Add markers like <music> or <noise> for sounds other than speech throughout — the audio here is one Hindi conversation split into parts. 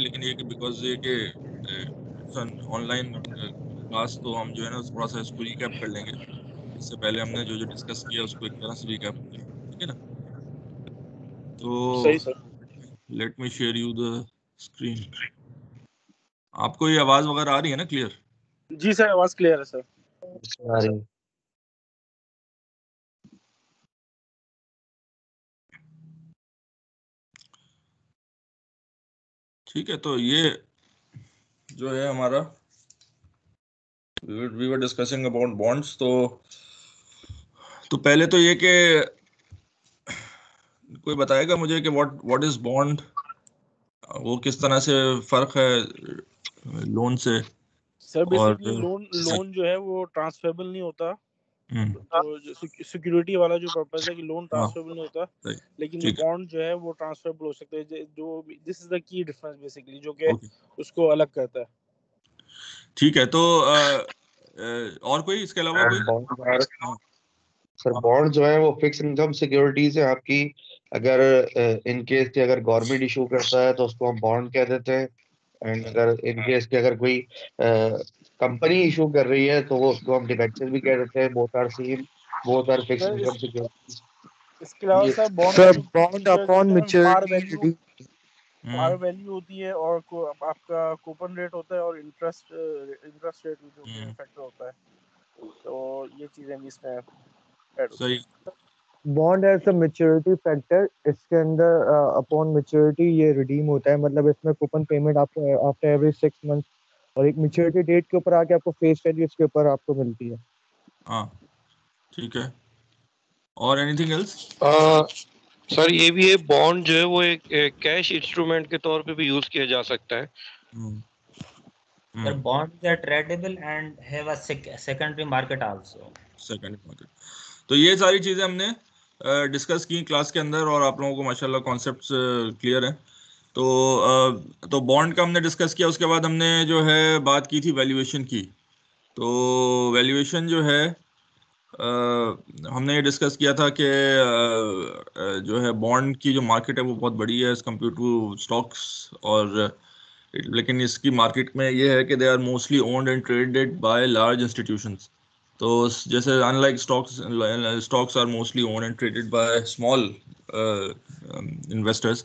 लेकिन ये कि बिकॉज ये कि ऑनलाइन क्लास तो हम जो है ना थोड़ा सा इसको रिकैप कर लेंगे इससे पहले हमने जो जो डिस्कस किया उसको एक तरह से रिकैप किया ठीक है ना तो let me share you the screen आपको ये आवाज वगैरह आ रही है ना क्लियर जी सर आवाज क्लियर है सर ठीक है तो ये जो है हमारा we were discussing about bonds तो तो पहले तो ये के कोई बताएगा मुझे कि व्हाट व्हाट इज बॉन्ड वो किस तरह से फर्क है लोन से सर बेसिकली लोन लोन जो है वो ट्रांसफरेबल नहीं होता हम्म। तो सिक्योरिटी वाला जो पर्पज है कि लोन ट्रांसफरेबल हाँ। नहीं होता लेकिन बॉन्ड जो है वो ट्रांसफरेबल हो सकते हैं जो this is the key difference basically जो कि उसको अलग करता है ठीक है तो और कोई इसके अलावा कोई सर बॉन्ड हाँ। जो है वो फिक्स इनकम सिक्योरिटीज है आपकी अगर इन केस के अगर गवर्नमेंट इशू करता है तो उसको हम बॉन्ड कह देते हैं एंड अगर इन केस के अगर कोई कंपनी इशू कर रही है तो वो उसको हम डिबेंचर भी कह देते हैं both are same both are fixed income securities इसके अलावा sir bond sir bond upon maturity par value hmm. होती है और को, आपका कूपन रेट होता है और इंटरेस्ट इंटरेस्ट रेट भी जो फैक्टर हम्म। होता है तो ये चीजें भी इसमें ऐड होती सही bond as a maturity factor इसके अंदर अपॉन uh, मेच्योरिटी ये रिडीम होता है मतलब इसमें कूपन पेमेंट आपको आफ्टर एवरी सिक्स मंथ और एक मैच्योरिटी डेट के ऊपर आके आपको फेस वैल्यू इसके ऊपर आपको मिलती है हां ठीक है और एनीथिंग एल्स सर ये भी है बॉन्ड जो है वो एक, कैश इंस्ट्रूमेंट के तौर पे भी यूज किया जा सकता है sir bond are tradeable and have a secondary market also secondary market तो ये सारी चीजें हमने डिस्कस की क्लास के अंदर और आप लोगों को माशाल्लाह कॉन्सेप्ट्स क्लियर हैं तो तो बॉन्ड का हमने डिस्कस किया उसके बाद हमने जो है बात की थी वैल्यूएशन की तो वैल्यूएशन जो है आ, हमने ये डिस्कस किया था कि जो है बॉन्ड की जो मार्केट है वो बहुत बड़ी है एज कम्पेयर टू स्टॉक्स और लेकिन इसकी मार्केट में ये है कि they are mostly owned and traded by large institution तो जैसे unlike stocks stocks are mostly owned and traded by small investors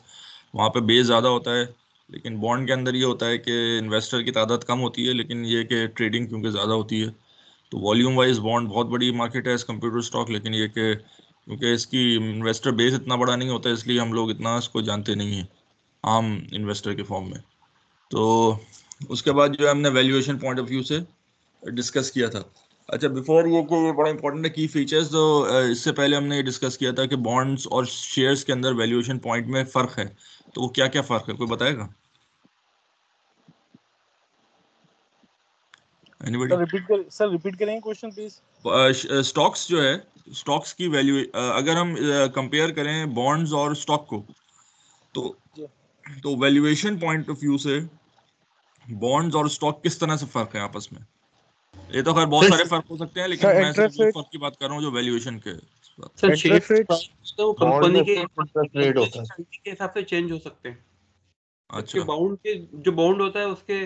वहाँ पे बेस ज़्यादा होता है लेकिन बॉन्ड के अंदर ये होता है कि इन्वेस्टर की तादाद कम होती है लेकिन ये कि ट्रेडिंग क्योंकि ज़्यादा होती है तो वॉल्यूम वाइज बॉन्ड बहुत बड़ी मार्केट है इस कंप्यूटर स्टॉक लेकिन ये कि क्योंकि इसकी इन्वेस्टर बेस इतना बड़ा नहीं होता इसलिए हम लोग इतना इसको जानते नहीं हैं आम इन्वेस्टर के फॉर्म में तो उसके बाद जो हमने वैल्यूएशन पॉइंट ऑफ व्यू से डिस्कस किया था अच्छा बिफोर ये कि ये बड़ा इंपॉर्टेंट है की फीचर्स तो इससे पहले हमने ये डिस्कस किया था कि बॉन्ड्स और शेयर्स के अंदर वैल्यूएशन पॉइंट में फ़र्क है तो वो क्या क्या फर्क है कोई बताएगा एनीबडी सर रिपीट करेंगे क्वेश्चन प्लीज स्टॉक्स जो है स्टॉक्स की वैल्यू uh, अगर हम कंपेयर uh, करें बॉन्ड्स और स्टॉक को तो तो वैल्यूएशन पॉइंट ऑफ व्यू से बॉन्ड्स और स्टॉक किस तरह से फर्क है आपस में ये तो खैर बहुत सारे फर्क हो सकते हैं लेकिन मैं फर्क की बात कर रहा हूँ जो वैल्यूएशन के सर शेयर तो कंपनी के हिसाब से चेंज हो सकते हैं अच्छा बाउंड के जो बाउंड होता है उसके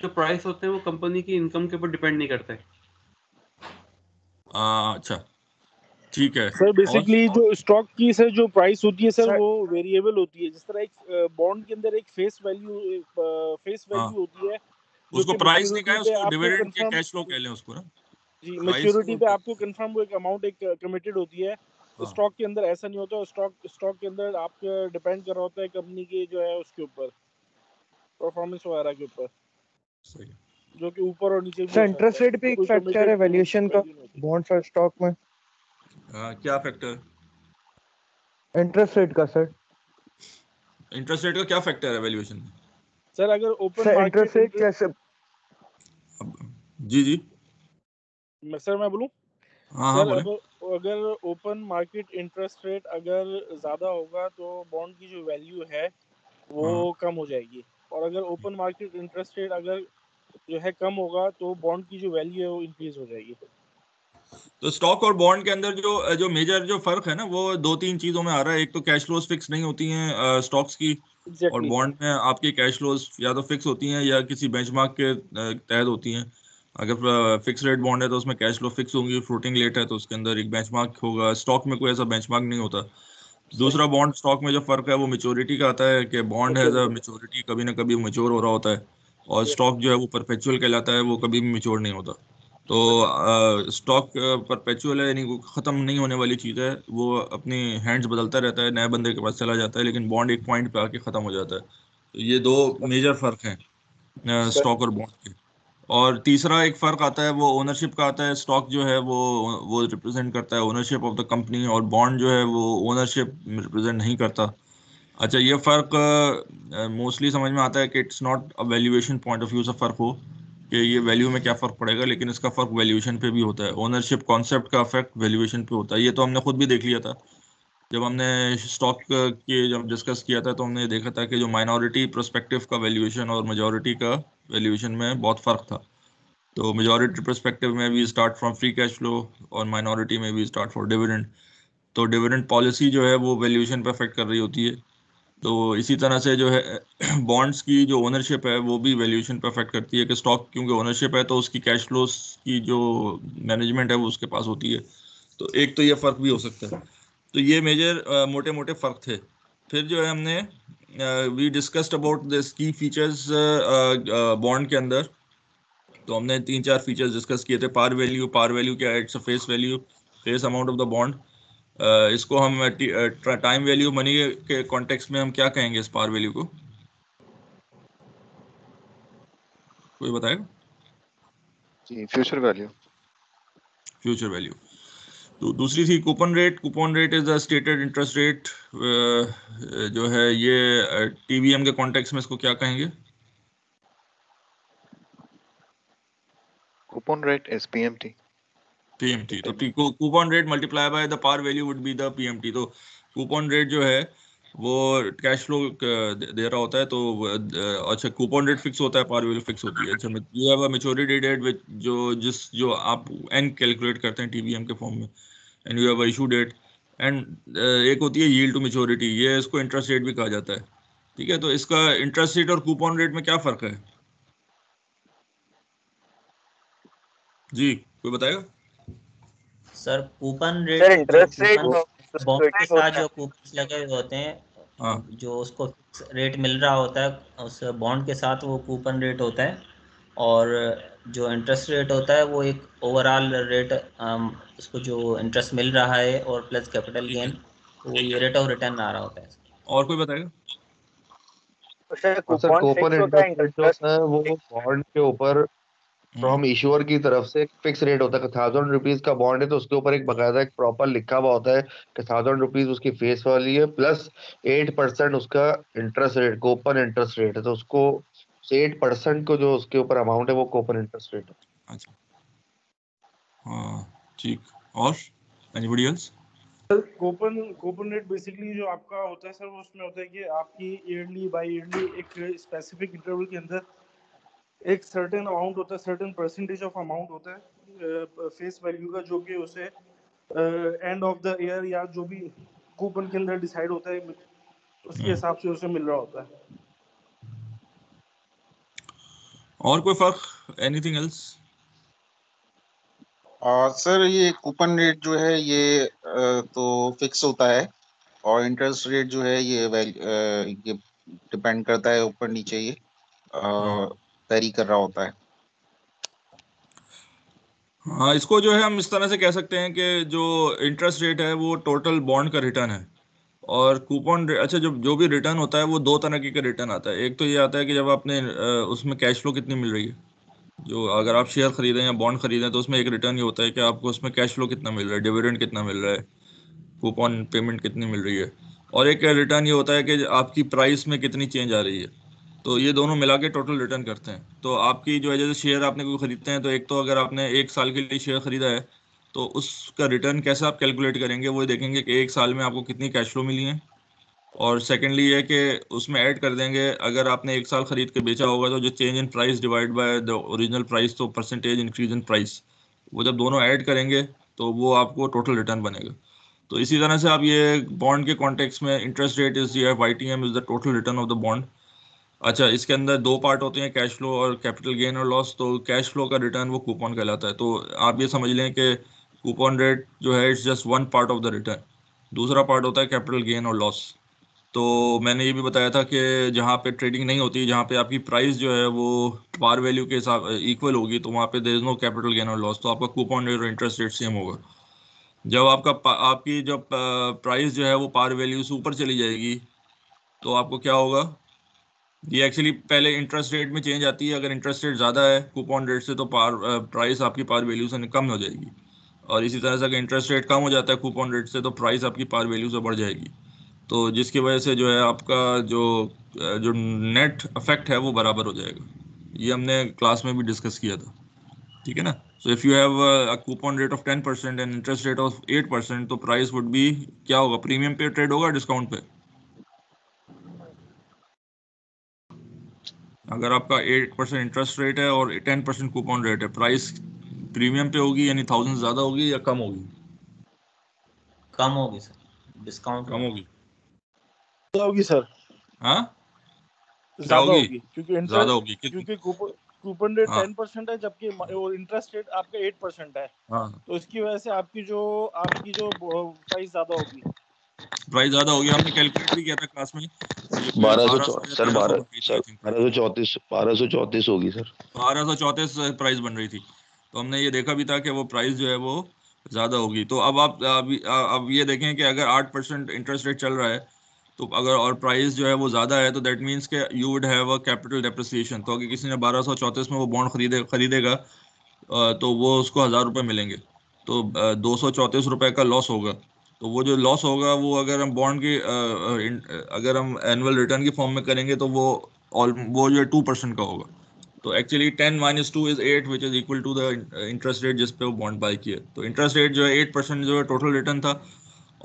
जो प्राइस होते हैं वो कंपनी की इनकम के ऊपर डिपेंड नहीं अच्छा ठीक है सर बेसिकली जो स्टॉक की सर जो प्राइस होती है सर वो वेरिएबल होती है जिस तरह एक बॉन्ड के अंदर एक फेस वैल्यू फेस वैल्यू होती है उसको प्राइस नहीं कहें उसको डिविडेंड के कैश फ्लो कह लें उसको ना जी मेच्योरिटी हाँ, पे आपको कंफर्म वो एक अमाउंट एक कमिटेड होती है स्टॉक हाँ। के अंदर ऐसा नहीं होता स्टॉक स्टॉक के अंदर आप डिपेंड uh, कर रहा होता है कंपनी के जो है उसके ऊपर परफॉर्मेंस वगैरह के ऊपर जो कि ऊपर और नीचे सर इंटरेस्ट रेट भी एक फैक्टर है वैल्यूएशन का बॉन्ड्स और स्टॉक में हाँ, क्या फैक्टर इंटरेस्ट रेट का सर इंटरेस्ट रेट का क्या फैक्टर है वैल्यूएशन में सर अगर ओपन मार्केट इंटरेस्ट रेट कैसे जी जी मैं सर मैं बोलूं हां हाँ, सर अगर अगर ओपन मार्केट इंटरेस्ट रेट अगर ज्यादा होगा तो बॉन्ड की जो वैल्यू है वो हाँ। कम हो जाएगी और अगर ओपन मार्केट इंटरेस्ट रेट अगर जो है कम होगा तो बॉन्ड की जो वैल्यू है वो इंक्रीज हो जाएगी तो स्टॉक और बॉन्ड के अंदर जो जो मेजर जो फर्क है ना वो दो तीन चीजों में आ रहा है एक तो कैश फ्लोज फिक्स नहीं होती हैं स्टॉक्स की exactly. और बॉन्ड में आपके कैश फ्लोज या तो फिक्स होती हैं या किसी बेंचमार्क के तहत होती हैं अगर फिक्स रेट बॉन्ड है तो उसमें कैश फ्लो फिक्स होंगी फ्लोटिंग रेट है तो उसके अंदर एक बेंचमार्क होगा स्टॉक में कोई ऐसा बेंचमार्क नहीं होता दूसरा बॉन्ड स्टॉक में जो फर्क है वो मेच्योरिटी का आता है कि बॉन्ड है मेच्योरिटी कभी ना कभी मेच्योर हो रहा होता है और स्टॉक जो है वो परपेचुअल कहलाता है वो कभी भी मेच्योर नहीं होता तो स्टॉक परपेचुअल है यानी ख़त्म नहीं होने वाली चीज़ है वो अपनी हैंड्स बदलता रहता है नए बंदे के पास चला जाता है लेकिन बॉन्ड एक पॉइंट पे आके ख़त्म हो जाता है तो ये दो मेजर फर्क हैं स्टॉक और बॉन्ड के और तीसरा एक फ़र्क आता है वो ओनरशिप का आता है स्टॉक जो है वो वो रिप्रेजेंट करता है ओनरशिप ऑफ द कंपनी और बॉन्ड जो है वो ओनरशिप रिप्रेजेंट नहीं करता अच्छा ये फ़र्क मोस्टली समझ में आता है कि it's not a valuation point of view से फ़र्क हो कि ये वैल्यू में क्या फ़र्क पड़ेगा लेकिन इसका फ़र्क वैल्यूएशन पे भी होता है ओनरशिप कॉन्सेप्ट का इफेक्ट वैल्यूएशन पे होता है ये तो हमने खुद भी देख लिया था जब हमने स्टॉक के जब डिस्कस किया था तो हमने देखा था कि जो माइनॉरिटी प्रोस्पेक्टिव का वैल्यूएशन और मेजोरिटी का वैल्यूएशन में बहुत फ़र्क था तो मेजोरिटी प्रोस्पेक्टिव में भी start from free cash flow और माइनॉरिटी में भी स्टार्ट फॉर डिविडेंड तो डिविडेंड पॉलिसी जो है वो वैल्यूएशन पर अफेक्ट कर रही होती है तो इसी तरह से जो है बॉन्ड्स <clears throat> की जो ओनरशिप है वो भी वैल्यूएशन पर अफेक्ट करती है कि स्टॉक क्योंकि ओनरशिप है तो उसकी कैश फ्लोस की जो मैनेजमेंट है वो उसके पास होती है तो एक तो ये फ़र्क भी हो सकता है तो ये मेजर मोटे मोटे फ़र्क थे फिर जो है हमने we discussed about this key features bond के अंदर तो हमने तीन चार फीचर्स डिस्कस किए थे पार वैल्यू पार वैल्यू क्या it's face value face amount of the bond इसको हम टाइम वैल्यू मनी के कॉन्टेक्स्ट में हम क्या कहेंगे इस पार वैल्यू को कोई बताएगा जी फ्यूचर वैल्यू फ्यूचर वैल्यू तो दूसरी थी coupon rate coupon rate is the stated interest rate जो है ये टीवीएम के कॉन्टेक्स्ट में इसको क्या कहेंगे coupon rate is PMT PMT तो so, coupon rate multiplied by the par value would be the PMT. तो कूपन रेट जो है वो कैश फ्लो दे रहा होता है तो अच्छा कूपन रेट फिक्स होता है पार वैल्यू फिक्स होती है अच्छा you have a maturity date जो जिस जो आप एन कैलकुलेट करते हैं टीवीएम के फॉर्म में and you have issue date and एक होती है यील्ड टू मेच्योरिटी ये इसको इंटरेस्ट रेट भी कहा जाता है ठीक है तो इसका इंटरेस्ट रेट और कूपन रेट में क्या फ़र्क है जी कोई बताएगा sir coupon rate sir interest rate bond के साथ जो कूपन लगे हुए होते हैं हाँ. जो उसको रेट मिल रहा होता है उस बॉन्ड के साथ वो कूपन रेट होता है और जो इंटरेस्ट रेट होता है वो एक ओवरऑल रेट um, उसको जो इंटरेस्ट मिल रहा है और प्लस कैपिटल गेन वो ये रेट ऑफ रिटर्न आ रहा होता है और कोई बताएगा तो सर कूपन हाँ इंटरेस्ट है वो बॉन्ड के ऊपर फ्रॉम हम्म। की तरफ से एक फिक्स रेट होता है थाउजेंड रुपीज का बॉन्ड है तो उसके ऊपर एक बकायदा एक प्रॉपर लिखा हुआ होता है कि थाउजेंड रुपीज उसकी फेस वाली है प्लस एट परसेंट उसका interest rate coupon interest rate है तो उसको एट परसेंट को जो उसके ऊपर अमाउंट है वो कोपन इंटरेस्ट रेट है अच्छा हाँ, ठीक और anybody else sir coupon coupon rate basically जो आपका होता है सर वो उसमें होता है कि आपकी ईयरली बाय ईयरली एक स्पेसिफिक इंटरवल के अंदर एक सर्टेन अमाउंट होता है सर्टेन परसेंटेज ऑफ अमाउंट होता है फेस वैल्यू का जो कि उसे एंड ऑफ द ईयर या जो भी कूपन के अंदर डिसाइड होता है उसके हम्म। हिसाब से उसे मिल रहा होता है और कोई फर्क एनीथिंग एल्स सर ये कूपन रेट जो है ये uh, तो फिक्स होता है और इंटरेस्ट रेट जो है ये uh, ये डिपेंड करता है ऊपर नीचे ये हाँ। तैरी कर रहा होता है हाँ इसको जो है हम इस तरह से कह सकते हैं कि जो इंटरेस्ट रेट है वो टोटल बॉन्ड का रिटर्न है और कूपन अच्छा जो जो भी रिटर्न होता है वो दो तरह के रिटर्न आता है एक तो ये आता है कि जब आपने उसमें कैश फ्लो कितनी मिल रही है जो अगर आप शेयर खरीदें या बॉन्ड खरीदें तो उसमें एक रिटर्न ये होता है कि आपको उसमें कैश फ्लो कितना मिल रहा है डिविडेंड कितना मिल रहा है कूपन पेमेंट कितनी मिल रही है और एक रिटर्न ये होता है कि आपकी प्राइस में कितनी चेंज आ रही है तो ये दोनों मिला के टोटल रिटर्न करते हैं तो आपकी जो है जैसे शेयर आपने कोई खरीदते हैं तो एक तो अगर आपने एक साल के लिए शेयर खरीदा है तो उसका रिटर्न कैसे आप कैलकुलेट करेंगे वो देखेंगे कि एक साल में आपको कितनी कैश फ्लो मिली है और सेकेंडली ये कि उसमें ऐड कर देंगे अगर आपने एक साल खरीद के बेचा होगा तो जो change in price divide by the original price तो परसेंटेज इंक्रीज इन प्राइस वो जब दोनों ऐड करेंगे तो वो आपको टोटल रिटर्न बनेगा तो इसी तरह से आप ये बॉन्ड के कॉन्टेक्स में इंटरेस्ट रेट इज ये Y T M is the total return of the bond अच्छा इसके अंदर दो पार्ट होते हैं कैश फ्लो और कैपिटल गेन और लॉस तो कैश फ्लो का रिटर्न वो कूपन कहलाता है तो आप ये समझ लें कि कूपन रेट जो है it's just one part of the return दूसरा पार्ट होता है कैपिटल गेन और लॉस तो मैंने ये भी बताया था कि जहाँ पे ट्रेडिंग नहीं होती जहाँ पे आपकी प्राइस जो है वो पार वैल्यू के हिसाब इक्वल होगी तो वहाँ पे there is no capital gain और लॉस तो आपका कूपन रेट और इंटरेस्ट रेट सेम होगा जब आपका आपकी जब प्राइस जो है वो पार वैल्यू से ऊपर चली जाएगी तो आपको क्या होगा ये एक्चुअली पहले इंटरेस्ट रेट में चेंज आती है अगर इंटरेस्ट रेट ज़्यादा है कूपन रेट से तो पार प्राइस आपकी पार वैल्यू से कम हो जाएगी और इसी तरह से अगर इंटरेस्ट रेट कम हो जाता है कूपन रेट से तो प्राइस आपकी पार वैल्यू से बढ़ जाएगी तो जिसकी वजह से जो है आपका जो जो नेट अफेक्ट है वो बराबर हो जाएगा ये हमने क्लास में भी डिस्कस किया था ठीक है ना so if you have a coupon rate of ten percent and interest rate of eight percent तो प्राइस वुड बी क्या होगा प्रीमियम पे ट्रेड होगा डिस्काउंट पे अगर आपका एट परसेंट इंटरेस्ट रेट है और टेन परसेंट कूपन रेट है प्राइस प्रीमियम पे होगी यानी थाउजेंड ज्यादा होगी या कम होगी कम होगी सर डिस्काउंट कम होगी होगी सर हाँ? ज्यादा होगी क्योंकि ज्यादा होगी क्योंकि कूपन रेट टेन परसेंट है जबकि और इंटरेस्ट रेट आपका एट परसेंट है हाँ। तो इसकी वजह से आपकी जो आपकी जो प्राइस ज्यादा होगी प्राइस ज्यादा होगी हमने कैलकुलेट भी किया था क्लास में बारह सौ चौतीस बारह सौ चौतीस होगी सर बारह सौ चौतीस प्राइस uh, बन रही थी तो हमने ये देखा भी था कि वो प्राइस जो है वो ज़्यादा होगी तो अब आप अब, अब ये देखें कि अगर आठ परसेंट इंटरेस्ट रेट चल रहा है तो अगर और प्राइस जो है वो ज़्यादा है तो दैट मीन्स के you would have a capital depreciation तो अगर किसी ने बारह सौ चौंतीस में वो बॉन्ड खरीदे खरीदेगा तो वो उसको हज़ार रुपये मिलेंगे तो दो सौ चौंतीस रुपये का लॉस होगा तो वो जो लॉस होगा वो अगर हम बॉन्ड की अगर हम एनुअल रिटर्न की फॉर्म में करेंगे तो वो ऑल वो जो है टू परसेंट का होगा तो actually ten minus two is eight which is equal to the interest rate जिसपे वो बॉन्ड बाई किए तो इंटरेस्ट रेट जो है एट परसेंट जो है टोटल रिटर्न था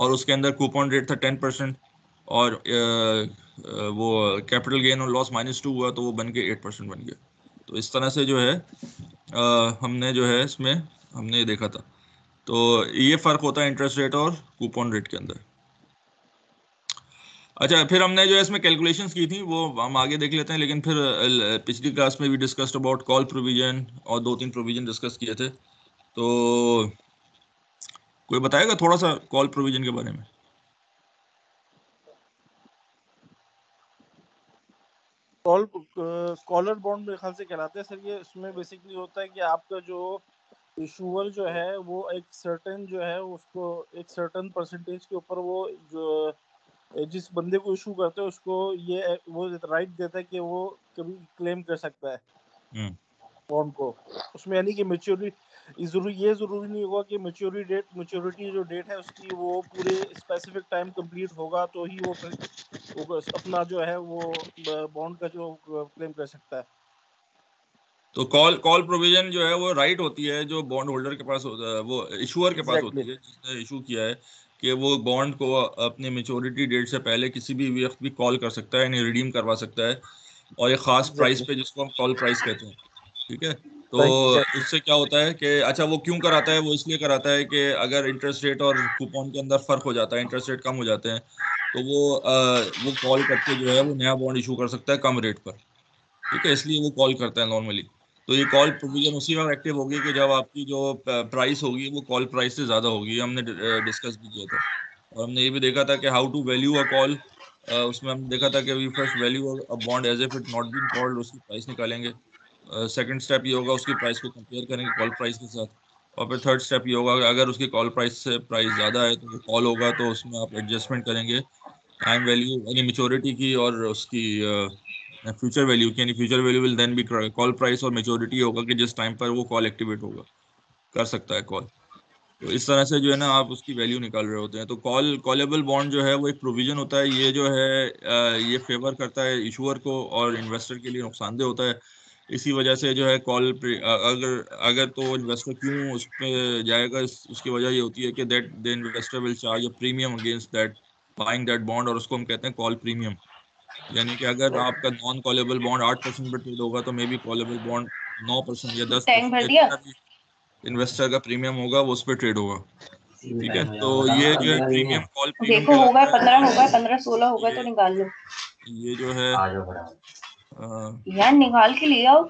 और उसके अंदर कूपन रेट था टेन परसेंट और uh, uh, वो कैपिटल गेन और लॉस माइनस टू हुआ तो वो बन के एट परसेंट बन गया तो इस तरह से जो है uh, हमने जो है इसमें हमने ये देखा था तो ये फ़र्क होता है इंटरेस्ट रेट और कूपन रेट के अंदर अच्छा फिर हमने जो इसमें कैलकुलेशंस की थी वो हम आगे देख लेते हैं लेकिन फिर पिछली क्लास में भी डिस्कस्ड अबाउट कॉल प्रोविजन और दो तीन प्रोविजन डिस्कस किए थे तो कोई बताएगा थोड़ा सा कॉल प्रोविजन के बारे में कॉल कॉलर बॉन्ड मेरे ख्याल से कहलाते हैं सर ये इसमें बेसिकली होता है कि आपका जो इशूअर जो है वो एक सर्टेन जो है उसको एक सर्टेन परसेंटेज के ऊपर वो जो जिस बंदे को इशू करते हैं उसको ये वो राइट देता है कि वो कभी क्लेम कर सकता है फॉर्म हम्म। को उसमें यानी कि मेच्योरिटी जरूरी ये जरूरी नहीं होगा कि मेच्योरिटी डेट मेच्योरिटी जो डेट है उसकी वो पूरे स्पेसिफिक टाइम कंप्लीट होगा तो ही वो, वो अपना जो है वो बॉन्ड का जो क्लेम कर सकता है तो कॉल कॉल प्रोविजन जो है वो राइट होती है जो बॉन्ड होल्डर के पास होता है वो इशूअर के पास होती है जिसने इशू किया है कि वो बॉन्ड को अपने मेचोरिटी डेट से पहले किसी भी वक्त भी कॉल कर सकता है यानी रिडीम करवा सकता है और एक ख़ास प्राइस पे जिसको हम कॉल प्राइस कहते हैं ठीक है तो उससे क्या होता है कि अच्छा वो क्यों कराता है वो इसलिए कराता है कि अगर इंटरेस्ट रेट और कूपन के अंदर फ़र्क हो जाता है इंटरेस्ट रेट कम हो जाते हैं तो वो आ, वो कॉल करके जो है वो नया बॉन्ड इशू कर सकता है कम रेट पर ठीक है इसलिए वो कॉल करता है नॉर्मली तो ये कॉल प्रोविजन उसी वक्त एक्टिव होगी कि जब आपकी जो प्राइस होगी वो कॉल प्राइस से ज़्यादा होगी हमने डिस्कस भी किया था और हमने ये भी देखा था कि how to value a call उसमें हमने देखा था कि we first value a bond as if it not been called उसकी प्राइस निकालेंगे सेकंड स्टेप ये होगा उसकी प्राइस को कंपेयर करेंगे कॉल प्राइस के साथ और फिर थर्ड स्टेप ये होगा अगर उसकी कॉल प्राइस से प्राइस ज़्यादा है तो कॉल होगा तो उसमें आप एडजस्टमेंट करेंगे टाइम वैल्यू यानी मेचोरिटी की और उसकी uh, फ्यूचर वैल्यू यानी future value will then be call price और मेच्योरिटी होगा कि जिस टाइम पर वो कॉल एक्टिवेट होगा कर सकता है कॉल तो इस तरह से जो है ना आप उसकी वैल्यू निकाल रहे होते हैं तो कॉल कॉलेबल बॉन्ड जो है वो एक प्रोविजन होता है ये जो है ये फेवर करता है इशूअर को और इन्वेस्टर के लिए नुकसानदेह होता है इसी वजह से जो है कॉल अगर अगर तो इन्वेस्टर क्यों उस पर जाएगा उसकी वजह ये होती है कि that the investor will charge a premium against that buying that bond और उसको हम कहते हैं कॉल प्रीमियम यानी कि अगर आपका नॉन कॉलेबल बॉन्ड आठ परसेंट पर ट्रेड होगा तो मे बी कॉलेबल बॉन्ड नौ परसेंट या तो दस इन्वेस्टर का प्रीमियम होगा वो उस पर ट्रेड होगा ठीक है तो ये जो है प्रीमियम कॉल तो देखो होगा पंद्रह होगा पंद्रह सोलह होगा तो निकाल लो ये जो है यार निकाल के ले आओ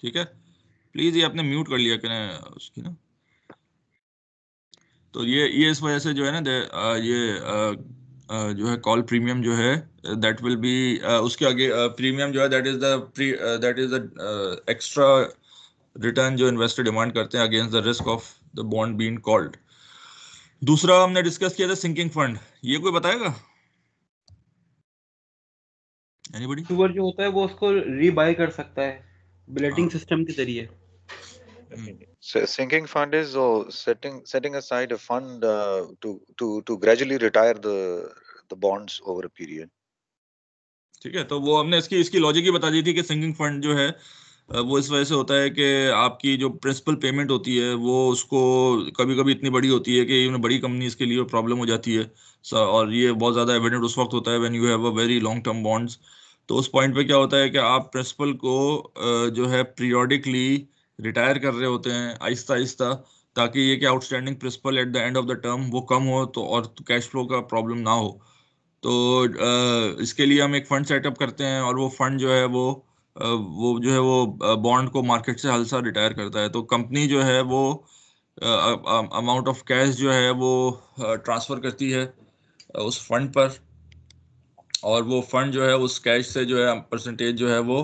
ठीक है प्लीज ये आपने म्यूट कर लिया क्या उसकी ना तो ये ये इस वजह से जो है ना uh, ये uh, uh, जो है कॉल प्रीमियम जो है दैट विल बी उसके आगे प्रीमियम जो है that is the that is the extra return जो इन्वेस्टर डिमांड करते हैं against the risk of the bond been called दूसरा हमने डिस्कस किया था सिंकिंग फंड ये कोई बताएगा एनीबॉडी जो होता है वो उसको रीबाय कर सकता है ब्लेटिंग हाँ। सिस्टम के जरिए हम्म। So sinking fund is oh, setting setting aside a fund uh, to to to gradually retire the the bonds over a period. ठीक है तो वो हमने इसकी इसकी लॉजिक ही बता दी थी कि सिंगिंग फंड जो है वो इस वजह से होता है कि आपकी जो प्रिंसिपल पेमेंट होती है वो उसको कभी कभी इतनी बड़ी होती है कि इवन बड़ी कंपनीज के लिए प्रॉब्लम हो जाती है और ये बहुत ज़्यादा एविडेंट उस वक्त होता है when you have a very long term bonds तो उस पॉइंट पे क्या होता है कि आप प्रिंसिपल को जो है पीरियोडिकली रिटायर कर रहे होते हैं आहिस्ता आहिस्ता ताकि ये कि outstanding principal at the end of the term वो कम हो तो और कैश फ्लो का प्रॉब्लम ना हो तो इसके लिए हम एक फंड सेटअप करते हैं और वो फंड जो है वो वो जो है वो बॉन्ड को मार्केट से हल्सा रिटायर करता है तो कंपनी जो है वो अमाउंट ऑफ कैश जो है वो ट्रांसफ़र करती है उस फंड पर और वो फंड जो है उस कैश से जो है परसेंटेज जो है वो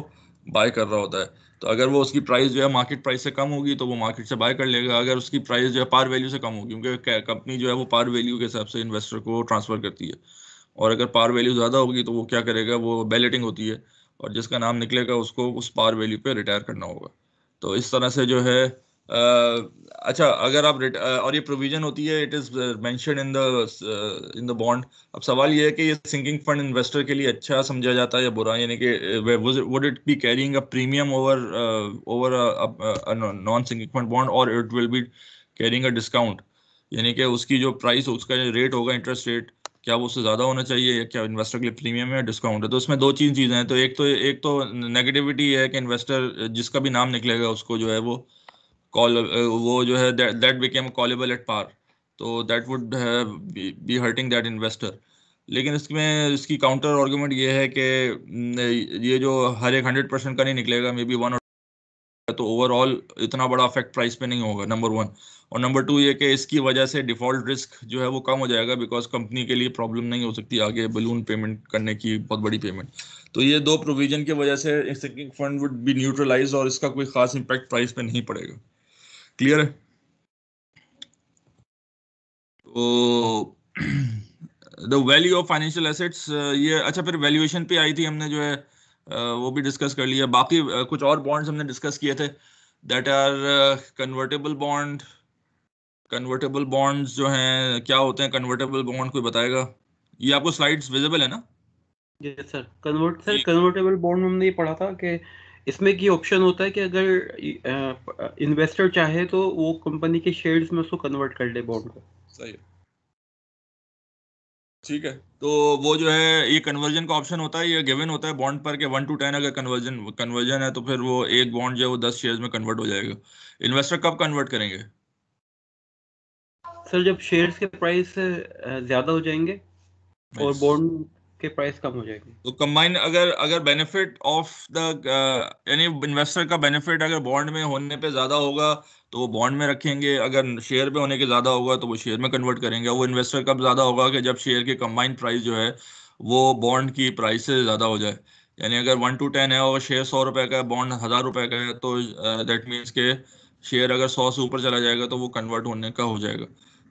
बाय कर रहा होता है तो अगर वो उसकी प्राइस जो है मार्केट प्राइस से कम होगी तो वो मार्केट से बाय कर लेगा अगर उसकी प्राइस जो है पार वैल्यू से कम होगी क्योंकि कंपनी जो है वो पार वैल्यू के हिसाब से इन्वेस्टर को ट्रांसफ़र करती है और अगर पार वैल्यू ज़्यादा होगी तो वो क्या करेगा वो बैलेटिंग होती है और जिसका नाम निकलेगा उसको उस पार वैल्यू पर रिटायर करना होगा तो इस तरह से जो है अच्छा अगर आप और ये प्रोविजन होती है it is mention in the in the bond अब सवाल ये है कि ये सिंकिंग फंड इन्वेस्टर के लिए अच्छा समझा जाता है या बुरा यानी कि would it be carrying a premium over over non sinking fund bond और it will be carrying a discount यानी कि उसकी जो प्राइस उसका रेट होगा इंटरेस्ट रेट क्या वो उससे ज़्यादा होना चाहिए या क्या इन्वेस्टर के लिए प्रीमियम है डिस्काउंट है तो इसमें दो चीज चीज़ें हैं तो एक तो एक तो नेगेटिविटी है कि इन्वेस्टर जिसका भी नाम निकलेगा उसको जो है वो कॉल uh, वो जो है that became callable at par तो that would be hurting that investor लेकिन इसमें इसकी काउंटर आर्गूमेंट ये है कि ये जो हर एक हंड्रेड परसेंट का नहीं निकलेगा मे बी वन तो ओवरऑल इतना बड़ा अफेक्ट प्राइस पे नहीं होगा नंबर वन और नंबर टू ये कि इसकी वजह से डिफॉल्ट रिस्क जो है वो कम हो जाएगा बिकॉज कंपनी के लिए प्रॉब्लम नहीं हो सकती आगे बलून पेमेंट करने की बहुत बड़ी पेमेंट तो ये दो प्रोविजन की वजह से फंड वुड बी न्यूट्रलाइज और इसका कोई खास इम्पैक्ट प्राइस पे नहीं पड़ेगा क्लियर है तो the value of financial assets ये अच्छा फिर वैल्यूएशन पे आई थी हमने जो है uh, वो भी डिस्कस कर लिया बाकी uh, कुछ और बॉन्ड्स हमने डिस्कस किए थे that are convertible bond convertible bonds जो हैं क्या होते हैं कन्वर्टेबल बॉन्ड कोई बताएगा ये आपको स्लाइड्स विजिबल है ना yes sir convert sir convertible bond हमने ये पढ़ा था कि इसमें ये ऑप्शन होता है कि अगर इन्वेस्टर चाहे तो वो कंपनी के शेयर्स में उसको कन्वर्ट कर ले बॉन्ड को सही ठीक है तो वो जो है ये कन्वर्जन का ऑप्शन होता है ये गिवन होता है बॉन्ड पर के वन टू टेन अगर कन्वर्जन कन्वर्जन है तो फिर वो एक बॉन्ड जो है वो दस शेयर्स में कन्वर्ट हो जाएगा इन्वेस्टर कब कन्वर्ट करेंगे सर जब शेयर्स के प्राइस ज्यादा हो जाएंगे और बॉन्ड के प्राइस कम हो जाएगी तो कंबाइन अगर अगर बेनिफिट ऑफ द यानी इन्वेस्टर का बेनिफिट अगर बॉन्ड में होने पे ज्यादा होगा तो वो बॉन्ड में रखेंगे अगर शेयर पे होने के ज्यादा होगा तो वो शेयर में कन्वर्ट करेंगे वो इन्वेस्टर कब ज्यादा होगा कि जब शेयर के कंबाइंड प्राइस जो है वो बॉन्ड की प्राइस से ज्यादा हो जाए यानी अगर वन टू टेन है और शेयर सौ रुपए का है बॉन्ड हजार रुपए का है तो दैट मीन्स के शेयर अगर सौ से ऊपर चला जाएगा तो वो कन्वर्ट होने का हो जाएगा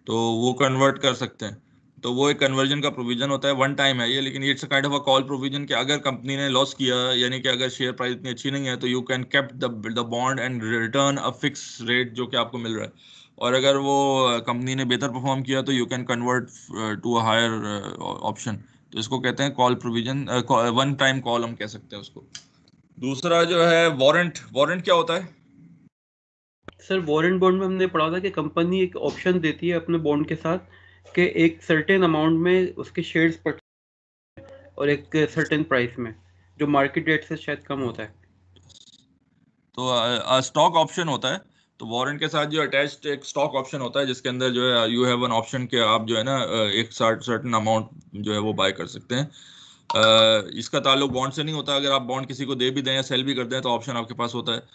तो वो कन्वर्ट कर सकते हैं तो वो एक कन्वर्जन का प्रोविजन होता है वन टाइम है ये लेकिन it's kind of a call provision कि अगर कंपनी ने लॉस किया यानी कि अगर शेयर प्राइस इतनी अच्छी नहीं है तो you can cap the bond and return a fix rate जो कि आपको मिल रहा है और अगर वो कंपनी uh, ने बेहतर परफॉर्म किया तो you can convert to a higher option तो इसको कहते हैं call provision one time call हम कह सकते हैं उसको दूसरा जो है वारंट वारंट क्या होता है सर वारंट बॉन्ड में हमने पढ़ा था कि कंपनी एक ऑप्शन देती है अपने बॉन्ड के साथ के एक सर्टेन अमाउंट में उसके शेयर्स पर और एक सर्टेन प्राइस में जो मार्केट रेट से शायद कम होता है तो स्टॉक ऑप्शन होता है तो वारंट के साथ जो अटैच्ड एक स्टॉक ऑप्शन होता है जिसके अंदर जो है यू हैव एन ऑप्शन के आप जो है ना एक सर्टेन अमाउंट जो है वो बाय कर सकते हैं uh, इसका ताल्लुक बॉन्ड से नहीं होता अगर आप बॉन्ड किसी को दे भी दें या सेल भी कर दें तो ऑप्शन आपके पास होता है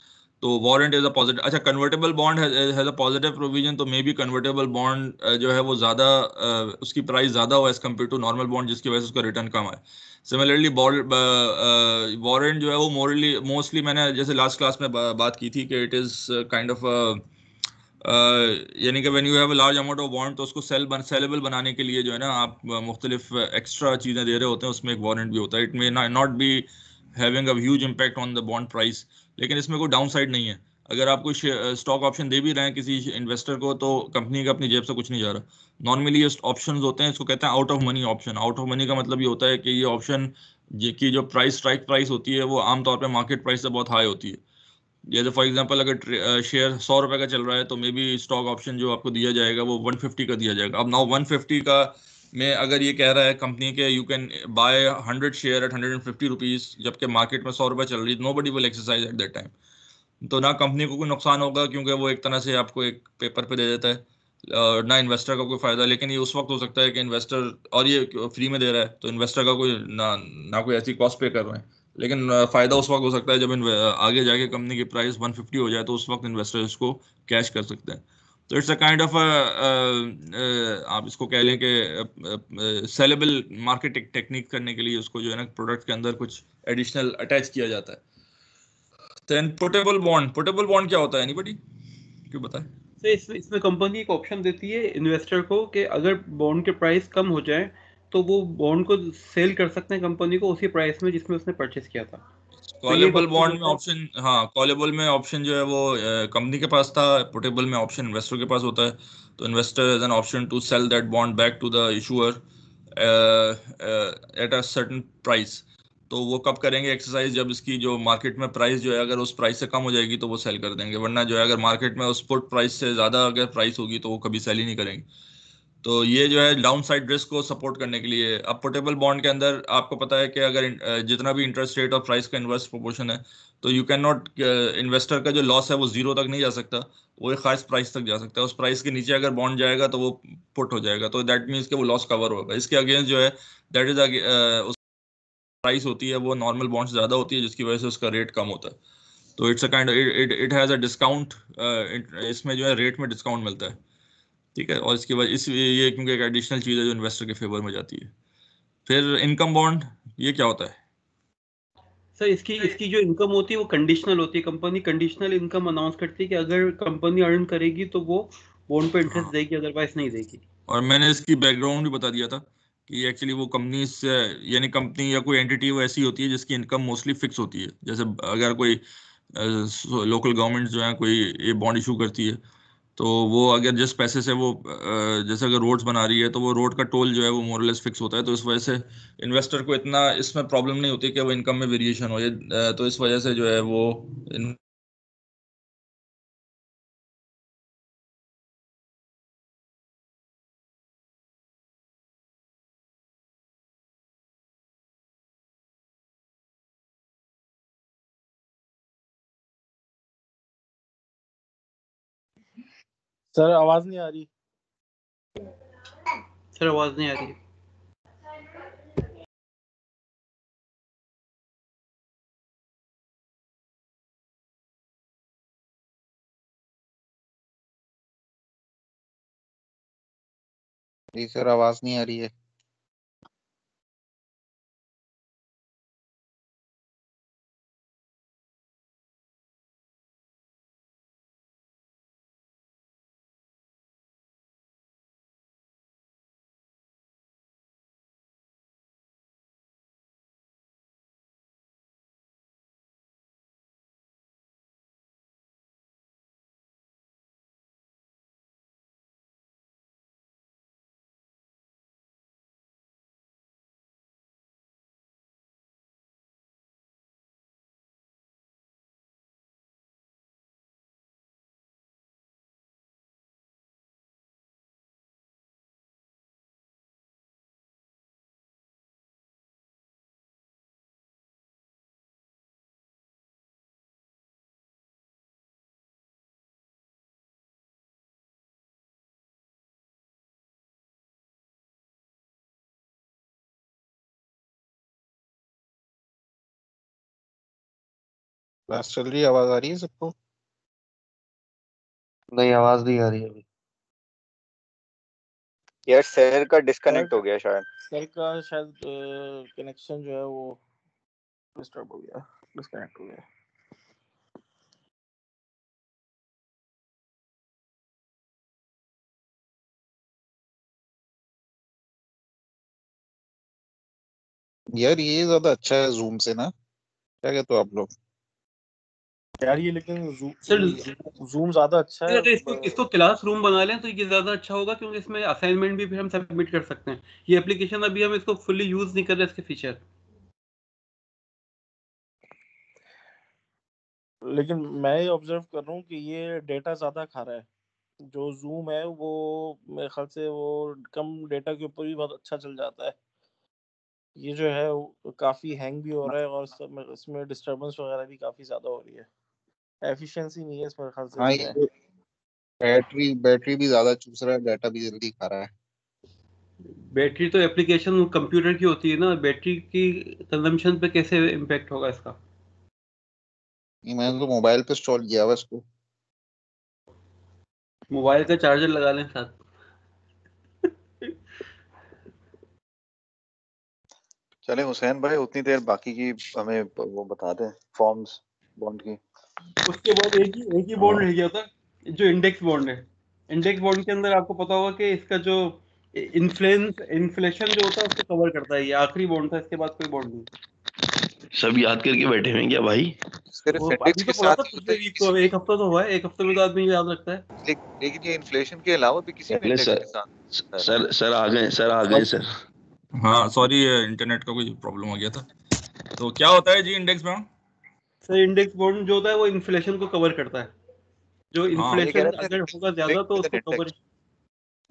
तो वारंट इज अ पॉजिटिव अच्छा convertible bond has a positive provision तो मे बी कन्वर्टेबल बॉन्ड जो है वो ज़्यादा uh, उसकी प्राइस ज़्यादा हो as compare to normal bond जिसकी वजह से उसका रिटर्न कम है सिमिलरली वारंट जो है वो मोरली मोस्टली मैंने जैसे लास्ट क्लास में बा, बात की थी कि इट इज़ काइंड ऑफ यानी कि when you have large amount of warrant तो उसको सेल बन सेलेबल बनाने के लिए जो है ना आप uh, मुख्तलिफ एक्स्ट्रा uh, चीज़ें दे रहे होते हैं उसमें एक वारंट भी होता है it may not be having a huge impact on the bond price लेकिन इसमें कोई डाउन साइड नहीं है अगर आप कुछ स्टॉक ऑप्शन दे भी रहे हैं किसी इन्वेस्टर को तो कंपनी का अपनी जेब से कुछ नहीं जा रहा नॉर्मली ये ऑप्शन होते हैं इसको कहते हैं out of money option out of money का मतलब ये होता है कि ये ऑप्शन की जो प्राइस स्ट्राइक प्राइस होती है वो आमतौर पर मार्केट प्राइस से बहुत हाई होती है जैसे फॉर एग्जाम्पल अगर शेयर सौ रुपए का चल रहा है तो मे बी स्टॉक ऑप्शन जो आपको दिया जाएगा वो वन का दिया जाएगा अब नाउ वन का में अगर ये कह रहा है कंपनी के you can buy hundred share at hundred and fifty rupees जबकि मार्केट में सौ रुपये चल रही है nobody will exercise at that time तो ना कंपनी को कोई नुकसान होगा क्योंकि वो एक तरह से आपको एक पेपर पे दे देता है ना इन्वेस्टर का कोई फ़ायदा लेकिन ये उस वक्त हो सकता है कि इन्वेस्टर और ये फ्री में दे रहा है तो इन्वेस्टर का कोई ना ना कोई ऐसी कॉस्ट पे कर रहे हैं लेकिन फ़ायदा उस वक्त हो सकता है जब आगे जाके कंपनी की प्राइस 150 हो जाए तो उस वक्त इन्वेस्टर इसको कैश कर सकते हैं तो इट्स अ काइंड ऑफ आप इसको कह लें कि सेलेबल मार्केटिंग टेक्निक करने के लिए उसको जो है ना प्रोडक्ट के अंदर कुछ एडिशनल अटैच किया जाता है then portable bond portable bond क्या होता है एनीबॉडी क्यों बताए तो इस, इसमें कंपनी एक ऑप्शन देती है इन्वेस्टर को कि अगर बॉन्ड के प्राइस कम हो जाए तो वो बॉन्ड को सेल कर सकते हैं कंपनी को उसी प्राइस में जिसमें उसने परचेस किया था कॉलेबल तो बॉन्ड में ऑप्शन हाँ कॉलेबल में ऑप्शन जो है वो कंपनी के पास था पोर्टेबल में ऑप्शन इन्वेस्टर के पास होता है तो investor is an option to sell that bond back to the issuer at a certain price तो वो कब करेंगे एक्सरसाइज जब इसकी जो मार्केट में प्राइस जो है अगर उस प्राइस से कम हो जाएगी तो वो सेल कर देंगे वरना जो है अगर मार्केट में उस पुट प्राइस से ज़्यादा अगर प्राइस होगी तो वो कभी सेल ही नहीं करेंगे तो ये जो है डाउन साइड रिस्क को सपोर्ट करने के लिए अब पोर्टेबल बॉन्ड के अंदर आपको पता है कि अगर जितना भी इंटरेस्ट रेट और प्राइस का इन्वर्स प्रोपोर्शन है तो यू कैन नॉट इन्वेस्टर का जो लॉस है वो जीरो तक नहीं जा सकता वो एक खास प्राइस तक जा सकता है उस प्राइस के नीचे अगर बॉन्ड जाएगा तो वो पुट हो जाएगा तो दैट मीन्स के वो लॉस कवर होगा इसके अगेंस्ट जो है दैट इज उस प्राइस होती है वो नॉर्मल बॉन्ड ज़्यादा होती है जिसकी वजह से उसका रेट कम होता है तो it's a kind it it has a discount इसमें जो है रेट में डिस्काउंट मिलता है ठीक है और इसके बाद इस ये क्योंकि एक एडिशनल चीज़ है जो इन्वेस्टर के फेवर में जाती है फिर इनकम बॉन्ड ये क्या होता है सर इसकी इसकी जो इनकम होती है वो कंडीशनल होती है कंपनी कंडीशनल इनकम अनाउंस करती है कि अगर कंपनी अर्न करेगी तो वो बॉन्ड पे इंटरेस्ट हाँ। देगी अदरवाइज नहीं देगी और मैंने इसकी बैकग्राउंड भी बता दिया था कि एक्चुअली वो कंपनी यानी कंपनी या कोई एंटिटी वो ऐसी होती है जिसकी इनकम मोस्टली फिक्स होती है जैसे अगर कोई लोकल गवर्नमेंट जो है कोई ये बॉन्ड इशू करती है तो वो अगर जिस पैसे से वो जैसे अगर रोड्स बना रही है तो वो रोड का टोल जो है वो मोरलेस फिक्स होता है तो इस वजह से इन्वेस्टर को इतना इसमें प्रॉब्लम नहीं होती कि वो इनकम में वेरिएशन हो जाए तो इस वजह से जो है वो इन सर आवाज नहीं आ रही सर आवाज नहीं आ रही सर आवाज नहीं आ रही है मास्टर जी आवाज आ रही है सबको नहीं आवाज नहीं आ रही अभी यार सेल का डिस्कनेक्ट हो गया शायद सेल का शायद कनेक्शन जो है वो डिस्टर्ब हो गया डिस्कनेक्ट हो गया यार ये ज्यादा अच्छा है जूम से ना क्या कहते हो आप लोग यार ये लेकिन सर जूम ज्यादा अच्छा है इसको, इसको क्लास रूम बना लें तो ये ज्यादा अच्छा होगा क्योंकि इसमें असाइनमेंट भी फिर हम सबमिट कर सकते हैं ये एप्लीकेशन अभी हम इसको फुल्ली यूज नहीं कर रहे इसके फीचर लेकिन मैं ये ऑब्जर्व कर रहा हूँ कि ये डेटा ज्यादा खा रहा है जो जूम है वो मेरे ख्याल से वो कम डेटा के ऊपर भी बहुत अच्छा चल जाता है ये जो है काफी हैंग भी हो रहा है और इसमें डिस्टरबेंस वगैरह भी काफी ज्यादा हो रही है एफिशिएंसी नहीं है इस पर ख्याल से हाँ बैटरी बैटरी भी ज्यादा चूस रहा है डाटा भी जल्दी खा रहा है बैटरी तो एप्लीकेशन कंप्यूटर की होती है ना बैटरी की कंजम्पशन पे कैसे इंपैक्ट होगा इसका ये मैंने तो मोबाइल पे इंस्टॉल किया हुआ इसको मोबाइल का चार्जर लगा लें साथ चले हुसैन भाई उतनी देर बाकी की हमें वो बता दें फॉर्म्स बॉन्ड की उसके बाद एक ही एक ही बॉन्ड हाँ। रह गया था जो इंडेक्स बॉन्ड है इंडेक्स बॉन्ड के अंदर आपको पता होगा कि इसका जो इन्फ्लेंस इन्फ्लेशन जो होता है उसको कवर करता है ये आखिरी बॉन्ड था इसके बाद कोई बॉन्ड नहीं सब याद करके बैठे हैं क्या भाई तो एक हफ्ता तो हुआ है एक हफ्ते में तो आदमी याद रखता है लेकिन ये इन्फ्लेशन के अलावा भी किसी सर सर आ गए सर आ गए सर हाँ सॉरी इंटरनेट का कोई प्रॉब्लम गया था तो क्या होता है जी इंडेक्स में सर इंडेक्स बॉन्ड जो होता है वो इन्फ्लेशन को कवर करता है जो इन्फ्लेशन हाँ, अगर होगा ज्यादा तो उसको कवर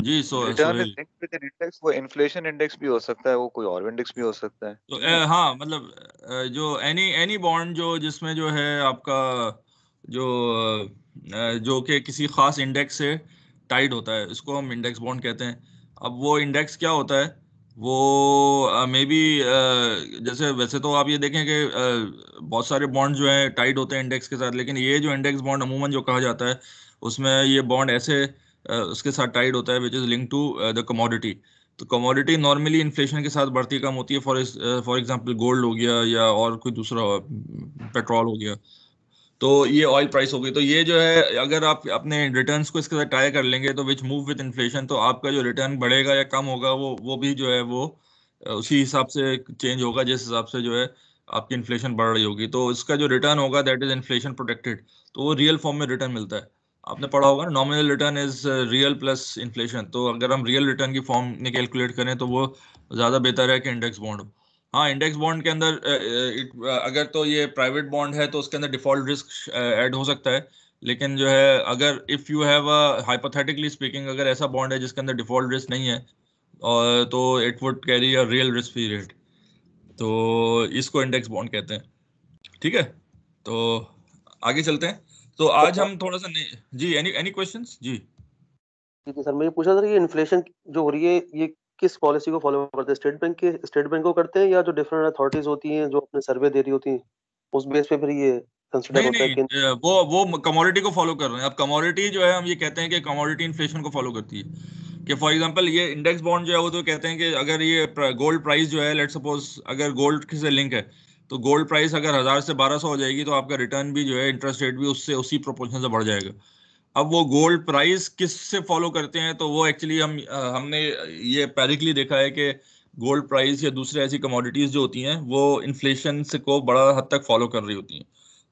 जी सो इंडेक्स वो इन्फ्लेशन इंडेक्स भी हो सकता है वो कोई और इंडेक्स भी हो सकता है तो हाँ मतलब जो एनी एनी बॉन्ड जो जिसमें जो है आपका जो जो के किसी खास इंडेक्स से टाइड होता है इसको हम इंडेक्स बॉन्ड कहते हैं अब वो इंडेक्स क्या होता है वो मे बी जैसे वैसे तो आप ये देखें कि uh, बहुत सारे बॉन्ड जो है टाइट होते हैं इंडेक्स के साथ लेकिन ये जो इंडेक्स बॉन्ड अमूमन जो कहा जाता है उसमें ये बॉन्ड ऐसे uh, उसके साथ टाइट होता है which is link to the commodity तो कमोडिटी नॉर्मली इन्फ्लेशन के साथ बढ़ती कम होती है फॉर फॉर एग्जाम्पल गोल्ड हो गया या और कोई दूसरा पेट्रोल हो गया तो ये ऑयल प्राइस हो गई तो ये जो है अगर आप अपने रिटर्न्स को इसके साथ टाई कर लेंगे तो विच मूव विद इन्फ्लेशन तो आपका जो रिटर्न बढ़ेगा या कम होगा वो वो भी जो है वो उसी हिसाब से चेंज होगा जिस हिसाब से जो है आपकी इन्फ्लेशन बढ़ रही होगी तो इसका जो रिटर्न होगा दैट इज इन्फ्लेशन प्रोटेक्टेड तो वो रियल फॉर्म में रिटर्न मिलता है आपने पढ़ा होगा nominal return is real plus inflation तो अगर हम रियल रिटर्न की फॉर्म में कैलकुलेट करें तो वो ज़्यादा बेहतर है कि इंडेक्स बॉन्ड हाँ इंडेक्स बॉन्ड के अंदर अगर तो ये प्राइवेट बॉन्ड है तो उसके अंदर डिफॉल्ट रिस्क ऐड हो सकता है लेकिन जो है अगर if you have a hypothetically speaking अगर ऐसा बॉन्ड है जिसके अंदर डिफॉल्ट रिस्क नहीं है और तो it would carry a real risk free rate तो इसको इंडेक्स बॉन्ड कहते हैं ठीक है तो आगे चलते हैं तो आज हम थोड़ा सा जी एनी एनी क्वेश्चंस जी ठीक है सर मैं ये पूछा था कि इन्फ्लेशन जो हो रही है ये किस पॉलिसी को फॉलो करते हैं स्टेट बैंक के स्टेट बैंक को करते हैं या जो डिफरेंट अथॉरिटीज होती हैं जो अपने सर्वे दे रही होती हैं उस बेस पे फिर ये नहीं, नहीं, वो वो कमोडिटी को फॉलो कर रहे हैं अब कमोडिटी जो है हम ये कहते हैं कि कमोडिटी इन्फ्लेशन को फॉलो करती है कि फॉर एग्जांपल ये इंडेक्स बॉन्ड जो है वो तो कहते हैं कि अगर ये गोल्ड प्राइस जो है लेट सपोज अगर गोल्ड से लिंक है तो गोल्ड प्राइस अगर हजार से बारह सौ हो जाएगी तो आपका रिटर्न भी जो है इंटरेस्ट रेट भी उससे उसी प्रोपोर्शन से बढ़ जाएगा अब वो गोल्ड प्राइस किस से फॉलो करते हैं तो वो एक्चुअली हम हमने ये पैरिकली देखा है कि गोल्ड प्राइस या दूसरे ऐसी कमोडिटीज़ जो होती हैं वो इन्फ्लेशन से को बड़ा हद तक फॉलो कर रही होती हैं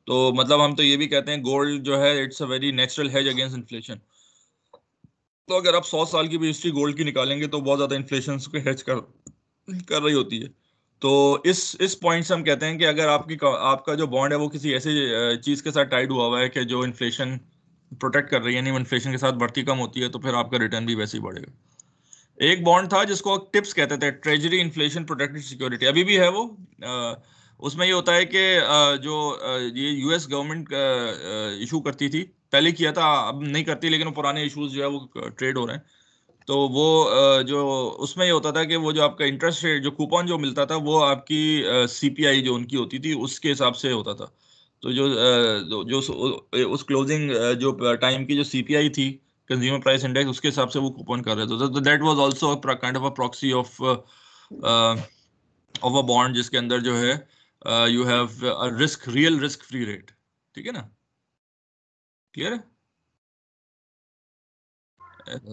तो मतलब हम तो ये भी कहते हैं गोल्ड जो है it's a very natural hedge against inflation तो अगर आप सौ साल की भी हिस्ट्री गोल्ड की निकालेंगे तो बहुत ज़्यादा इन्फ्लेशन को हैच कर कर रही होती है तो इस इस पॉइंट से हम कहते हैं कि अगर आपकी आपका जो बॉन्ड है वो किसी ऐसे चीज़ के साथ टाइड हुआ हुआ है कि जो इन्फ्लेशन प्रोटेक्ट कर रही है यानी इन्फ्लेशन के साथ बढ़ती कम होती है तो फिर आपका रिटर्न भी वैसे ही बढ़ेगा एक बॉन्ड था जिसको टिप्स कहते थे ट्रेजरी इन्फ्लेशन प्रोटेक्टेड सिक्योरिटी अभी भी है वो उसमें ये होता है कि जो ये यूएस गवर्नमेंट इशू करती थी पहले किया था अब नहीं करती लेकिन वो पुराने इशूज जो है वो ट्रेड हो रहे हैं तो वो जो उसमें ये होता था कि वो जो आपका इंटरेस्ट रेट जो कूपन जो मिलता था वो आपकी सीपीआई जो उनकी होती थी उसके हिसाब से होता था तो जो जो उस क्लोजिंग जो टाइम की जो सीपीआई थी कंज्यूमर प्राइस इंडेक्स उसके हिसाब से वो कूपन कर रहे थे तो that was also kind of a proxy of of a bond जिसके अंदर जो है you have a risk real risk free rate ठीक है ना क्लियर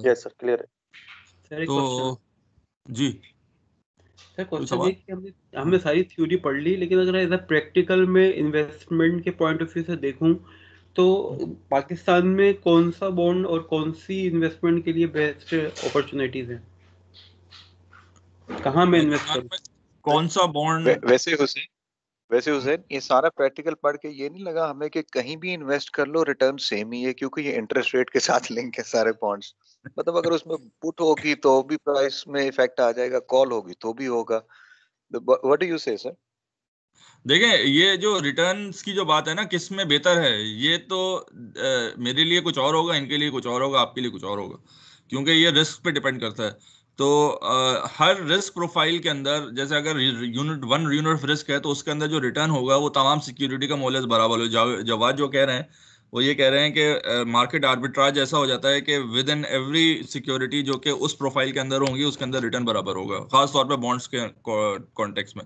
यस सर क्लियर है तो जी सर क्वेश्चन कि हमने हमने सारी थ्योरी पढ़ ली लेकिन अगर एज अ प्रैक्टिकल में इन्वेस्टमेंट के पॉइंट ऑफ व्यू से देखूं तो पाकिस्तान में कौन सा बॉन्ड और कौन सी इन्वेस्टमेंट के लिए बेस्ट अपॉर्चुनिटीज हैं कहाँ में इन्वेस्ट कौन सा बॉन्ड वैसे हुसैन वैसे हुसैन ये सारा प्रैक्टिकल पढ़ के ये नहीं लगा हमें कि कहीं भी इन्वेस्ट कर लो रिटर्न सेम ही है क्योंकि ये इंटरेस्ट रेट के साथ लिंक है सारे बॉन्ड्स मतलब अगर उसमें पुट होगी तो भी प्राइस में इफेक्ट आ जाएगा कॉल होगी तो भी होगा what do you say sir देखें ये जो रिटर्न्स की जो बात है ना किस में बेहतर है ये तो आ, मेरे लिए कुछ और होगा इनके लिए कुछ और होगा आपके लिए कुछ और होगा क्योंकि ये रिस्क पे डिपेंड करता है तो आ, हर रिस्क प्रोफाइल के अंदर जैसे अगर यूनिट वन यूनिट रिस्क है तो उसके अंदर जो रिटर्न होगा वो तमाम सिक्योरिटी का मॉलेज बराबर हो जवाब जो कह रहे हैं वो ये कह रहे हैं कि मार्केट आर्बिट्राज ऐसा हो जाता है कि विद इन एवरी सिक्योरिटी जो कि उस प्रोफाइल के अंदर होंगी उसके अंदर रिटर्न बराबर होगा खास तौर पे बॉन्ड्स के कॉन्टेक्स में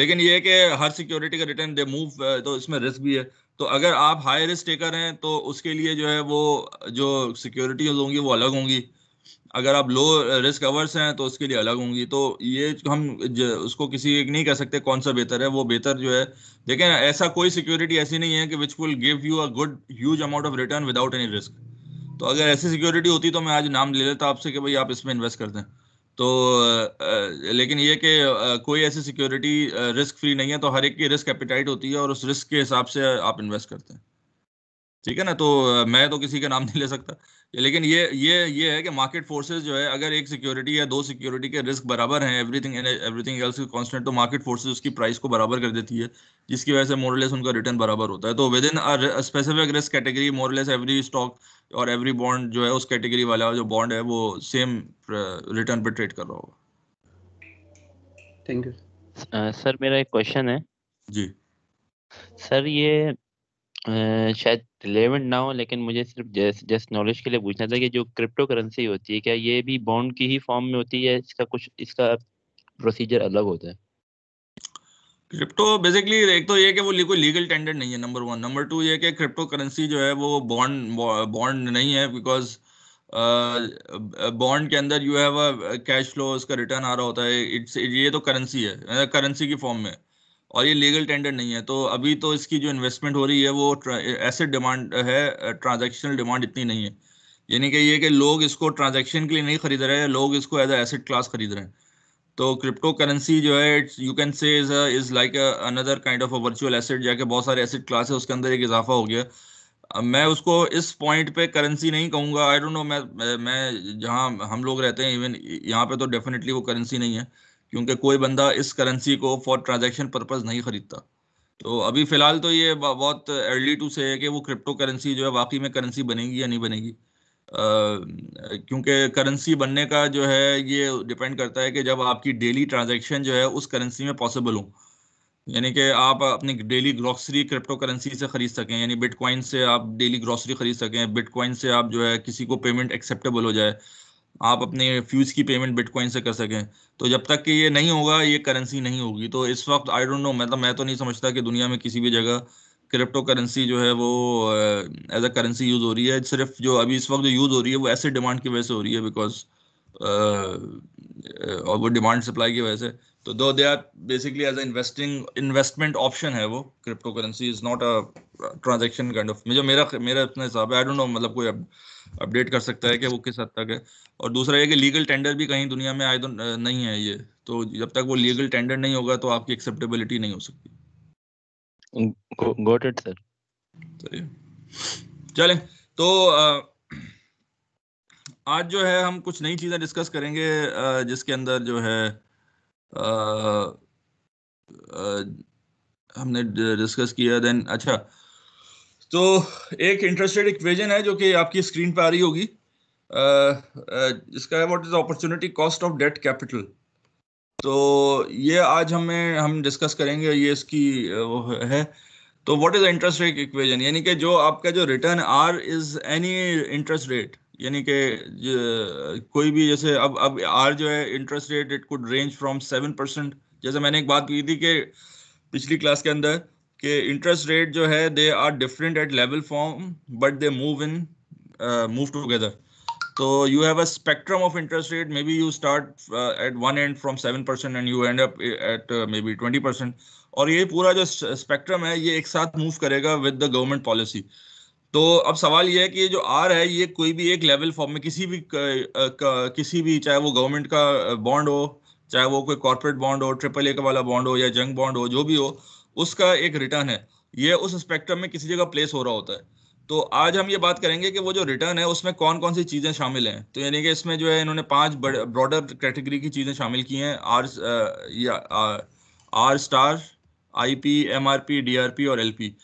लेकिन ये कि हर सिक्योरिटी का रिटर्न दे मूव तो इसमें रिस्क भी है तो अगर आप हाई रिस्क टेकर हैं तो उसके लिए जो है वो जो सिक्योरिटीज होंगी वो अलग होंगी अगर आप लो रिस्क अवर्स हैं तो उसके लिए अलग होंगी तो ये हम उसको किसी एक नहीं कह सकते कौन सा बेहतर है वो बेहतर जो है देखें ऐसा कोई सिक्योरिटी ऐसी नहीं है कि which will give you a good huge amount of return without any risk तो अगर ऐसी सिक्योरिटी होती तो मैं आज नाम ले लेता आपसे कि भाई आप इसमें इन्वेस्ट कर दें तो लेकिन ये कि कोई ऐसी सिक्योरिटी रिस्क फ्री नहीं है तो हर एक की रिस्क एपिटाइट होती है और उस रिस्क के हिसाब से आप इन्वेस्ट करते हैं ठीक है ना तो मैं तो किसी का नाम नहीं ले सकता लेकिन ये ये ये है कि मार्केट फोर्सेस जो है अगर एक सिक्योरिटी या दो सिक्योरिटी के रिस्क बराबर हैं एवरीथिंग एवरीथिंग एल्स कांस्टेंट तो मार्केट फोर्सेस उसकी प्राइस को बराबर कर देती है जिसकी वजह से मोरलेस उनका रिटर्न बराबर होता है तो within specific risk category more or less every stock और एवरी बॉन्ड जो है उस कैटेगरी वाला जो बॉन्ड है वो सेम रिटर्न पर ट्रेड कर रहा होगा थैंक यू सर मेरा एक क्वेश्चन है जी सर ये शायद रिलेवेंट ना हो लेकिन मुझे सिर्फ जस्ट जस्ट नॉलेज के लिए पूछना था कि जो क्रिप्टो करेंसी होती है क्या ये भी बॉन्ड की ही फॉर्म में होती है इसका कुछ इसका प्रोसीजर अलग होता है क्रिप्टो बेसिकली एक तो ये कि वो कोई लीगल टेंडर नहीं है नंबर वन नंबर टू ये कि क्रिप्टो करेंसी जो है वो बॉन्ड बॉन्ड नहीं है बिकॉज बॉन्ड के अंदर you have a cash flow उसका रिटर्न आ रहा होता है इट्स ये तो करेंसी है करेंसी की फॉर्म में और ये लीगल टेंडर नहीं है तो अभी तो इसकी जो इन्वेस्टमेंट हो रही है वो एसेट डिमांड है ट्रांजेक्शनल डिमांड इतनी नहीं है यानी कि ये कि लोग इसको ट्रांजेक्शन के लिए नहीं खरीद रहे हैं लोग इसको एज एसेट क्लास खरीद रहे हैं तो क्रिप्टो करेंसी जो है it's you can say is is like another kind of a virtual asset जाके बहुत सारे एसेट क्लास है उसके अंदर एक इजाफा हो गया मैं उसको इस पॉइंट पे करेंसी नहीं कहूँगा आई डोंट नो मैं मैं जहाँ हम लोग रहते हैं इवन यहाँ पे तो डेफिनेटली वो करेंसी नहीं है क्योंकि कोई बंदा इस करेंसी को फॉर ट्रांजेक्शन पर्पज़ नहीं ख़रीदता तो अभी फ़िलहाल तो ये बहुत अर्ली टू से है कि वो क्रिप्टो करेंसी जो है वाकई में करेंसी बनेगी या नहीं बनेगी क्योंकि करेंसी बनने का जो है ये डिपेंड करता है कि जब आपकी डेली ट्रांजेक्शन जो है उस करेंसी में पॉसिबल हो यानी कि आप अपनी डेली ग्रॉसरी क्रिप्टो करेंसी से ख़रीद सकें यानी बिटकॉइन से आप डेली ग्रॉसरी ख़रीद सकें बिटकॉइन से आप जो है किसी को पेमेंट एक्सेप्टेबल हो जाए आप अपने फ्यूज़ की पेमेंट बिटकॉइन से कर सकें तो जब तक कि ये नहीं होगा ये करेंसी नहीं होगी तो इस वक्त आई डोंट नो मतलब मैं तो नहीं समझता कि दुनिया में किसी भी जगह क्रिप्टो करेंसी जो है वो एज अ करेंसी यूज़ हो रही है सिर्फ जो अभी इस वक्त जो यूज़ हो रही है वो ऐसे डिमांड की वजह से हो रही है बिकॉज uh, uh, और वो डिमांड सप्लाई की वजह से तो though they are basically as investing investment option है वो cryptocurrency is not a transaction kind of जो मेरा मेरा अपना हिसाब है आई डोंट नो मतलब कोई अपडेट कर सकता है कि वो किस हद तक है और दूसरा ये कि लीगल टेंडर भी कहीं दुनिया में आए तो uh, नहीं है ये तो जब तक वो लीगल टेंडर नहीं होगा तो आपकी एक्सेप्टेबिलिटी नहीं हो सकती गॉट इट सर चलें तो uh, <clears throat> आज जो है हम कुछ नई चीज़ें डिस्कस करेंगे uh, जिसके अंदर जो है हमने डिस्कस किया देन अच्छा तो एक इंटरेस्टेड इक्वेशन है जो कि आपकी स्क्रीन पे आ रही होगी इसका है what is opportunity cost of debt capital तो ये आज हमें हम डिस्कस करेंगे ये इसकी वो है तो what is interest rate equation यानी कि जो आपका जो return r is any interest rate यानी कि कोई भी जैसे अब अब आर जो है interest rate it could range from seven percent जैसे मैंने एक बात की थी कि पिछली क्लास के अंदर कि इंटरेस्ट रेट जो है they are different at level form but they move in move together तो you have a spectrum of interest rate may B you start at one and from seven percent and you end up at may be twenty percent और ये पूरा जो स्पेक्ट्रम है ये एक साथ मूव करेगा विद द गवर्नमेंट पॉलिसी तो अब सवाल यह है कि ये जो आर है ये कोई भी एक लेवल फॉर्म में किसी भी क, किसी भी चाहे वो गवर्नमेंट का बॉन्ड हो चाहे वो कोई कॉर्पोरेट बॉन्ड हो ट्रिपल ए का वाला बॉन्ड हो या जंग बॉन्ड हो जो भी हो उसका एक रिटर्न है ये उस स्पेक्ट्रम में किसी जगह प्लेस हो रहा होता है तो आज हम ये बात करेंगे कि वो जो रिटर्न है उसमें कौन कौन सी चीज़ें शामिल हैं तो यानी कि इसमें जो है इन्होंने पांच ब्रॉडर कैटेगरी की चीज़ें शामिल की हैं आर या R star I P M R P D R P और एल पी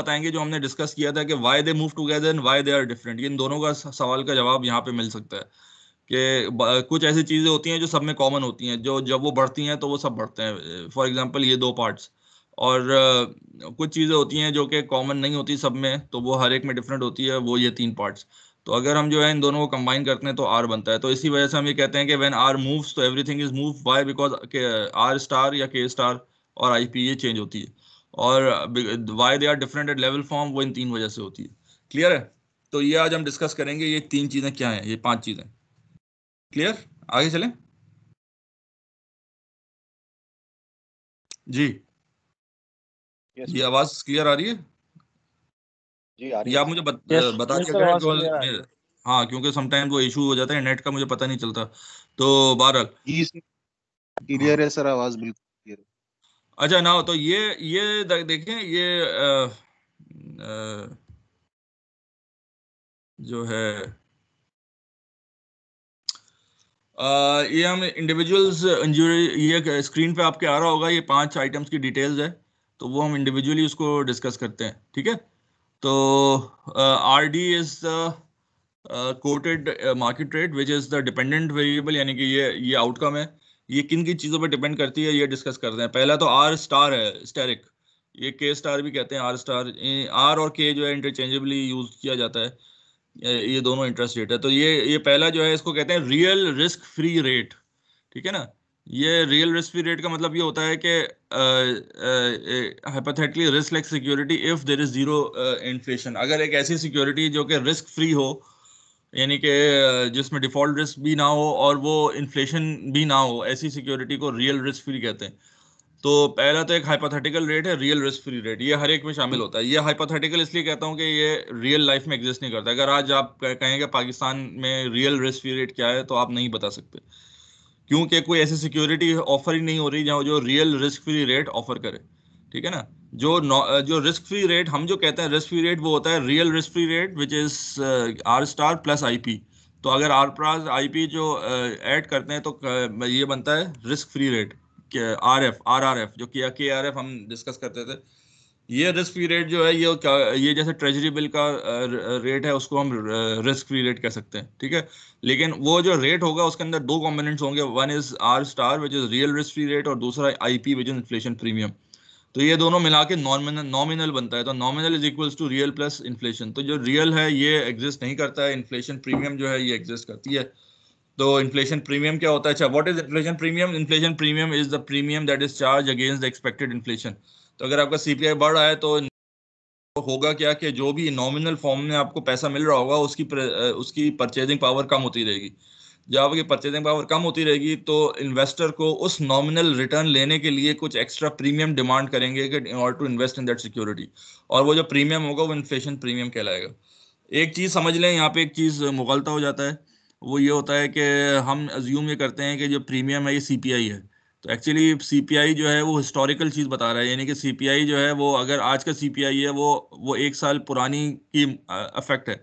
बताएंगे जो हमने डिस्कस किया था कि why they move together and why they are different इन दोनों का सवाल का जवाब यहाँ पे मिल सकता है कि कुछ ऐसी चीज़ें होती हैं जो सब में कॉमन होती हैं जो जब वो बढ़ती हैं तो वो सब बढ़ते हैं फॉर एग्जाम्पल ये दो पार्ट्स और कुछ चीज़ें होती हैं जो कि कॉमन नहीं होती सब में तो वो हर एक में डिफरेंट होती है वो ये तीन पार्ट्स तो अगर हम जो है इन दोनों को कंबाइन करते हैं तो आर बनता है तो इसी वजह से हम ये कहते हैं कि वेन आर मूव्स तो everything is move by because R star या के स्टार और आई पी ये चेंज होती है और why they are different at level form वो इन तीन वजह से होती है क्लियर है तो ये आज हम डिस्कस करेंगे ये तीन चीज़ें क्या हैं ये पांच चीज़ें क्लियर आगे चलें जी yes, ये आवाज़ क्लियर आ रही है जी आ रही है आप मुझे बत, yes, बता दिया हाँ क्योंकि समटाइम वो इशू हो जाता है नेट का मुझे पता नहीं चलता तो बारह क्लियर है सर आवाज़ बिल्कुल अच्छा ना तो ये ये देखें ये आ, आ, जो है आ, ये हम इंडिविजुअल्स इंजरी ये स्क्रीन पे आपके आ रहा होगा ये पांच आइटम्स की डिटेल्स है तो वो हम इंडिविजुअली उसको डिस्कस करते हैं ठीक है तो R D is the quoted market rate which is the dependent variable यानी कि ये ये आउटकम है ये किन किन चीज़ों पर डिपेंड करती है ये डिस्कस करते हैं पहला तो आर स्टार है स्टेरिक ये के स्टार भी कहते हैं आर स्टार आर और के जो है इंटरचेंजेबली यूज किया जाता है ये दोनों इंटरेस्ट रेट है तो ये ये पहला जो है इसको कहते हैं रियल रिस्क फ्री रेट ठीक है ना ये रियल रिस्क फ्री रेट का मतलब ये होता है कि hypothetically risk like security if there is zero inflation अगर एक ऐसी सिक्योरिटी जो कि रिस्क फ्री हो यानी कि जिसमें डिफॉल्ट रिस्क भी ना हो और वो इन्फ्लेशन भी ना हो ऐसी सिक्योरिटी को रियल रिस्क फ्री कहते हैं तो पहला तो एक हाइपोथेटिकल रेट है रियल रिस्क फ्री रेट ये हर एक में शामिल होता है ये हाइपोथेटिकल इसलिए कहता हूँ कि ये रियल लाइफ में एग्जिस्ट नहीं करता अगर आज आप कहेंगे पाकिस्तान में रियल रिस्क फ्री रेट क्या है तो आप नहीं बता सकते क्योंकि कोई ऐसी सिक्योरिटी ऑफर ही नहीं हो रही जहाँ जो real risk free rate offer करे ठीक है ना जो uh, जो रिस्क फ्री रेट हम जो कहते हैं रिस्क फ्री रेट वो होता है real risk free rate which is R star plus I तो अगर आर प्रास आई जो ऐड uh, करते हैं तो uh, ये बनता है risk free rate R F R R F जो किया के आर एफ हम डिस्कस करते थे ये रिस्क फ्री रेट जो है ये ये जैसे ट्रेजरी बिल का रेट uh, है उसको हम रिस्क फ्री रेट कह सकते हैं ठीक है लेकिन वो जो रेट होगा उसके अंदर दो कॉम्पोनेंट्स होंगे one is R star which is real risk free rate और दूसरा I P which is inflation premium तो ये दोनों मिला के नॉमिनल नॉमिनल बनता है तो nominal is equals to real plus inflation तो जो रियल है ये एग्जिस्ट नहीं करता है इन्फ्लेशन प्रीमियम जो है ये एग्जिस्ट करती है तो इन्फ्लेशन प्रीमियम क्या होता है अच्छा what is inflation premium inflation premium is the premium that is charge against the expected inflation तो अगर आपका सीपीआई बढ़ रहा है तो होगा क्या कि जो भी नॉमिनल फॉर्म में आपको पैसा मिल रहा होगा उसकी उसकी परचेजिंग पावर कम होती रहेगी जब आपकी परचेजिंग पावर कम होती रहेगी तो इन्वेस्टर को उस नॉमिनल रिटर्न लेने के लिए कुछ एक्स्ट्रा प्रीमियम डिमांड करेंगे कि in order to invest in that security और वो जो प्रीमियम होगा वो इन्फ्लेशन प्रीमियम कहलाएगा एक चीज़ समझ लें यहाँ पे एक चीज़ मुगलता हो जाता है वो ये होता है कि हम अज्यूम ये करते हैं कि जो प्रीमियम है ये सी है तो एक्चुअली सी जो है वो हिस्टोरिकल चीज़ बता रहा है यानी कि सी जो है वो अगर आज का सी है वो वो एक साल पुरानी की अफेक्ट है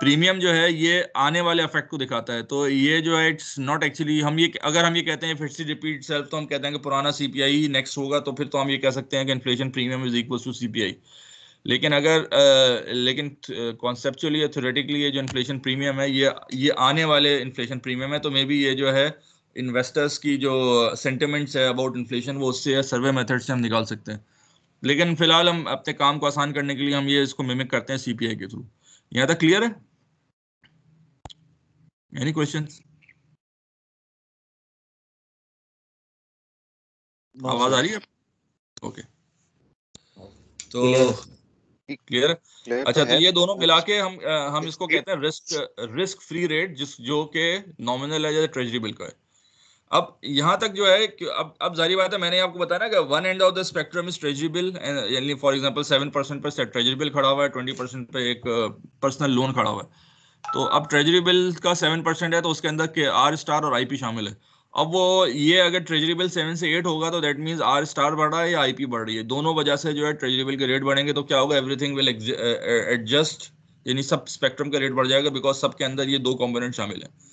प्रीमियम जो है ये आने वाले अफेक्ट को दिखाता है तो ये जो है इट्स नॉट एक्चुअली हम ये अगर हम ये कहते हैं फिर से रिपीट सेल्फ तो हम कहते हैं कि पुराना सीपीआई नेक्स्ट होगा तो फिर तो हम ये कह सकते हैं कि inflation premium is equal to CPI लेकिन अगर आ, लेकिन कॉन्सेप्चुअली या थोरेटिकली ये जो इन्फ्लेशन प्रीमियम है ये ये आने वाले इन्फ्लेशन प्रीमियम है तो मे बी ये जो है इन्वेस्टर्स की जो सेंटिमेंट्स है अबाउट इन्फ्लेशन वो उससे सर्वे मेथड से हम निकाल सकते हैं लेकिन फिलहाल हम अपने काम को आसान करने के लिए हम ये इसको मिमिक करते हैं सीपीआई के थ्रू यहां तक क्लियर है एनी क्वेश्चन आवाज आ रही है ओके तो क्लियर तो अच्छा तो ये दोनों मिला के हम हम इसको कहते हैं रिस्क रिस्क फ्री रेट जिस जो के नॉमिनल है या ट्रेजरी बिल का है अब यहाँ तक जो है अब अब जारी बात है मैंने आपको बताया ना कि one end of the spectrum is treasury bill यानी फॉर एग्जांपल सेवन परसेंट पर ट्रेजरी बिल खड़ा हुआ है ट्वेंटी परसेंट पर एक पर्सनल लोन खड़ा हुआ है तो अब ट्रेजरी बिल का सेवन परसेंट है तो उसके अंदर आर स्टार और आईपी शामिल है अब वो ये अगर ट्रेजरी बिल सेवन से एट होगा तो दैट मीन्स आर स्टार बढ़ रहा है या आई बढ़ रही है दोनों वजह से जो है ट्रेजरी बिल के रेट बढ़ेंगे तो क्या होगा एवरीथिंग विल एडजस्ट यानी सब स्पेक्ट्रम का रेट बढ़ जाएगा बिकॉज सबके अंदर ये दो कॉम्पोनेंट शामिल है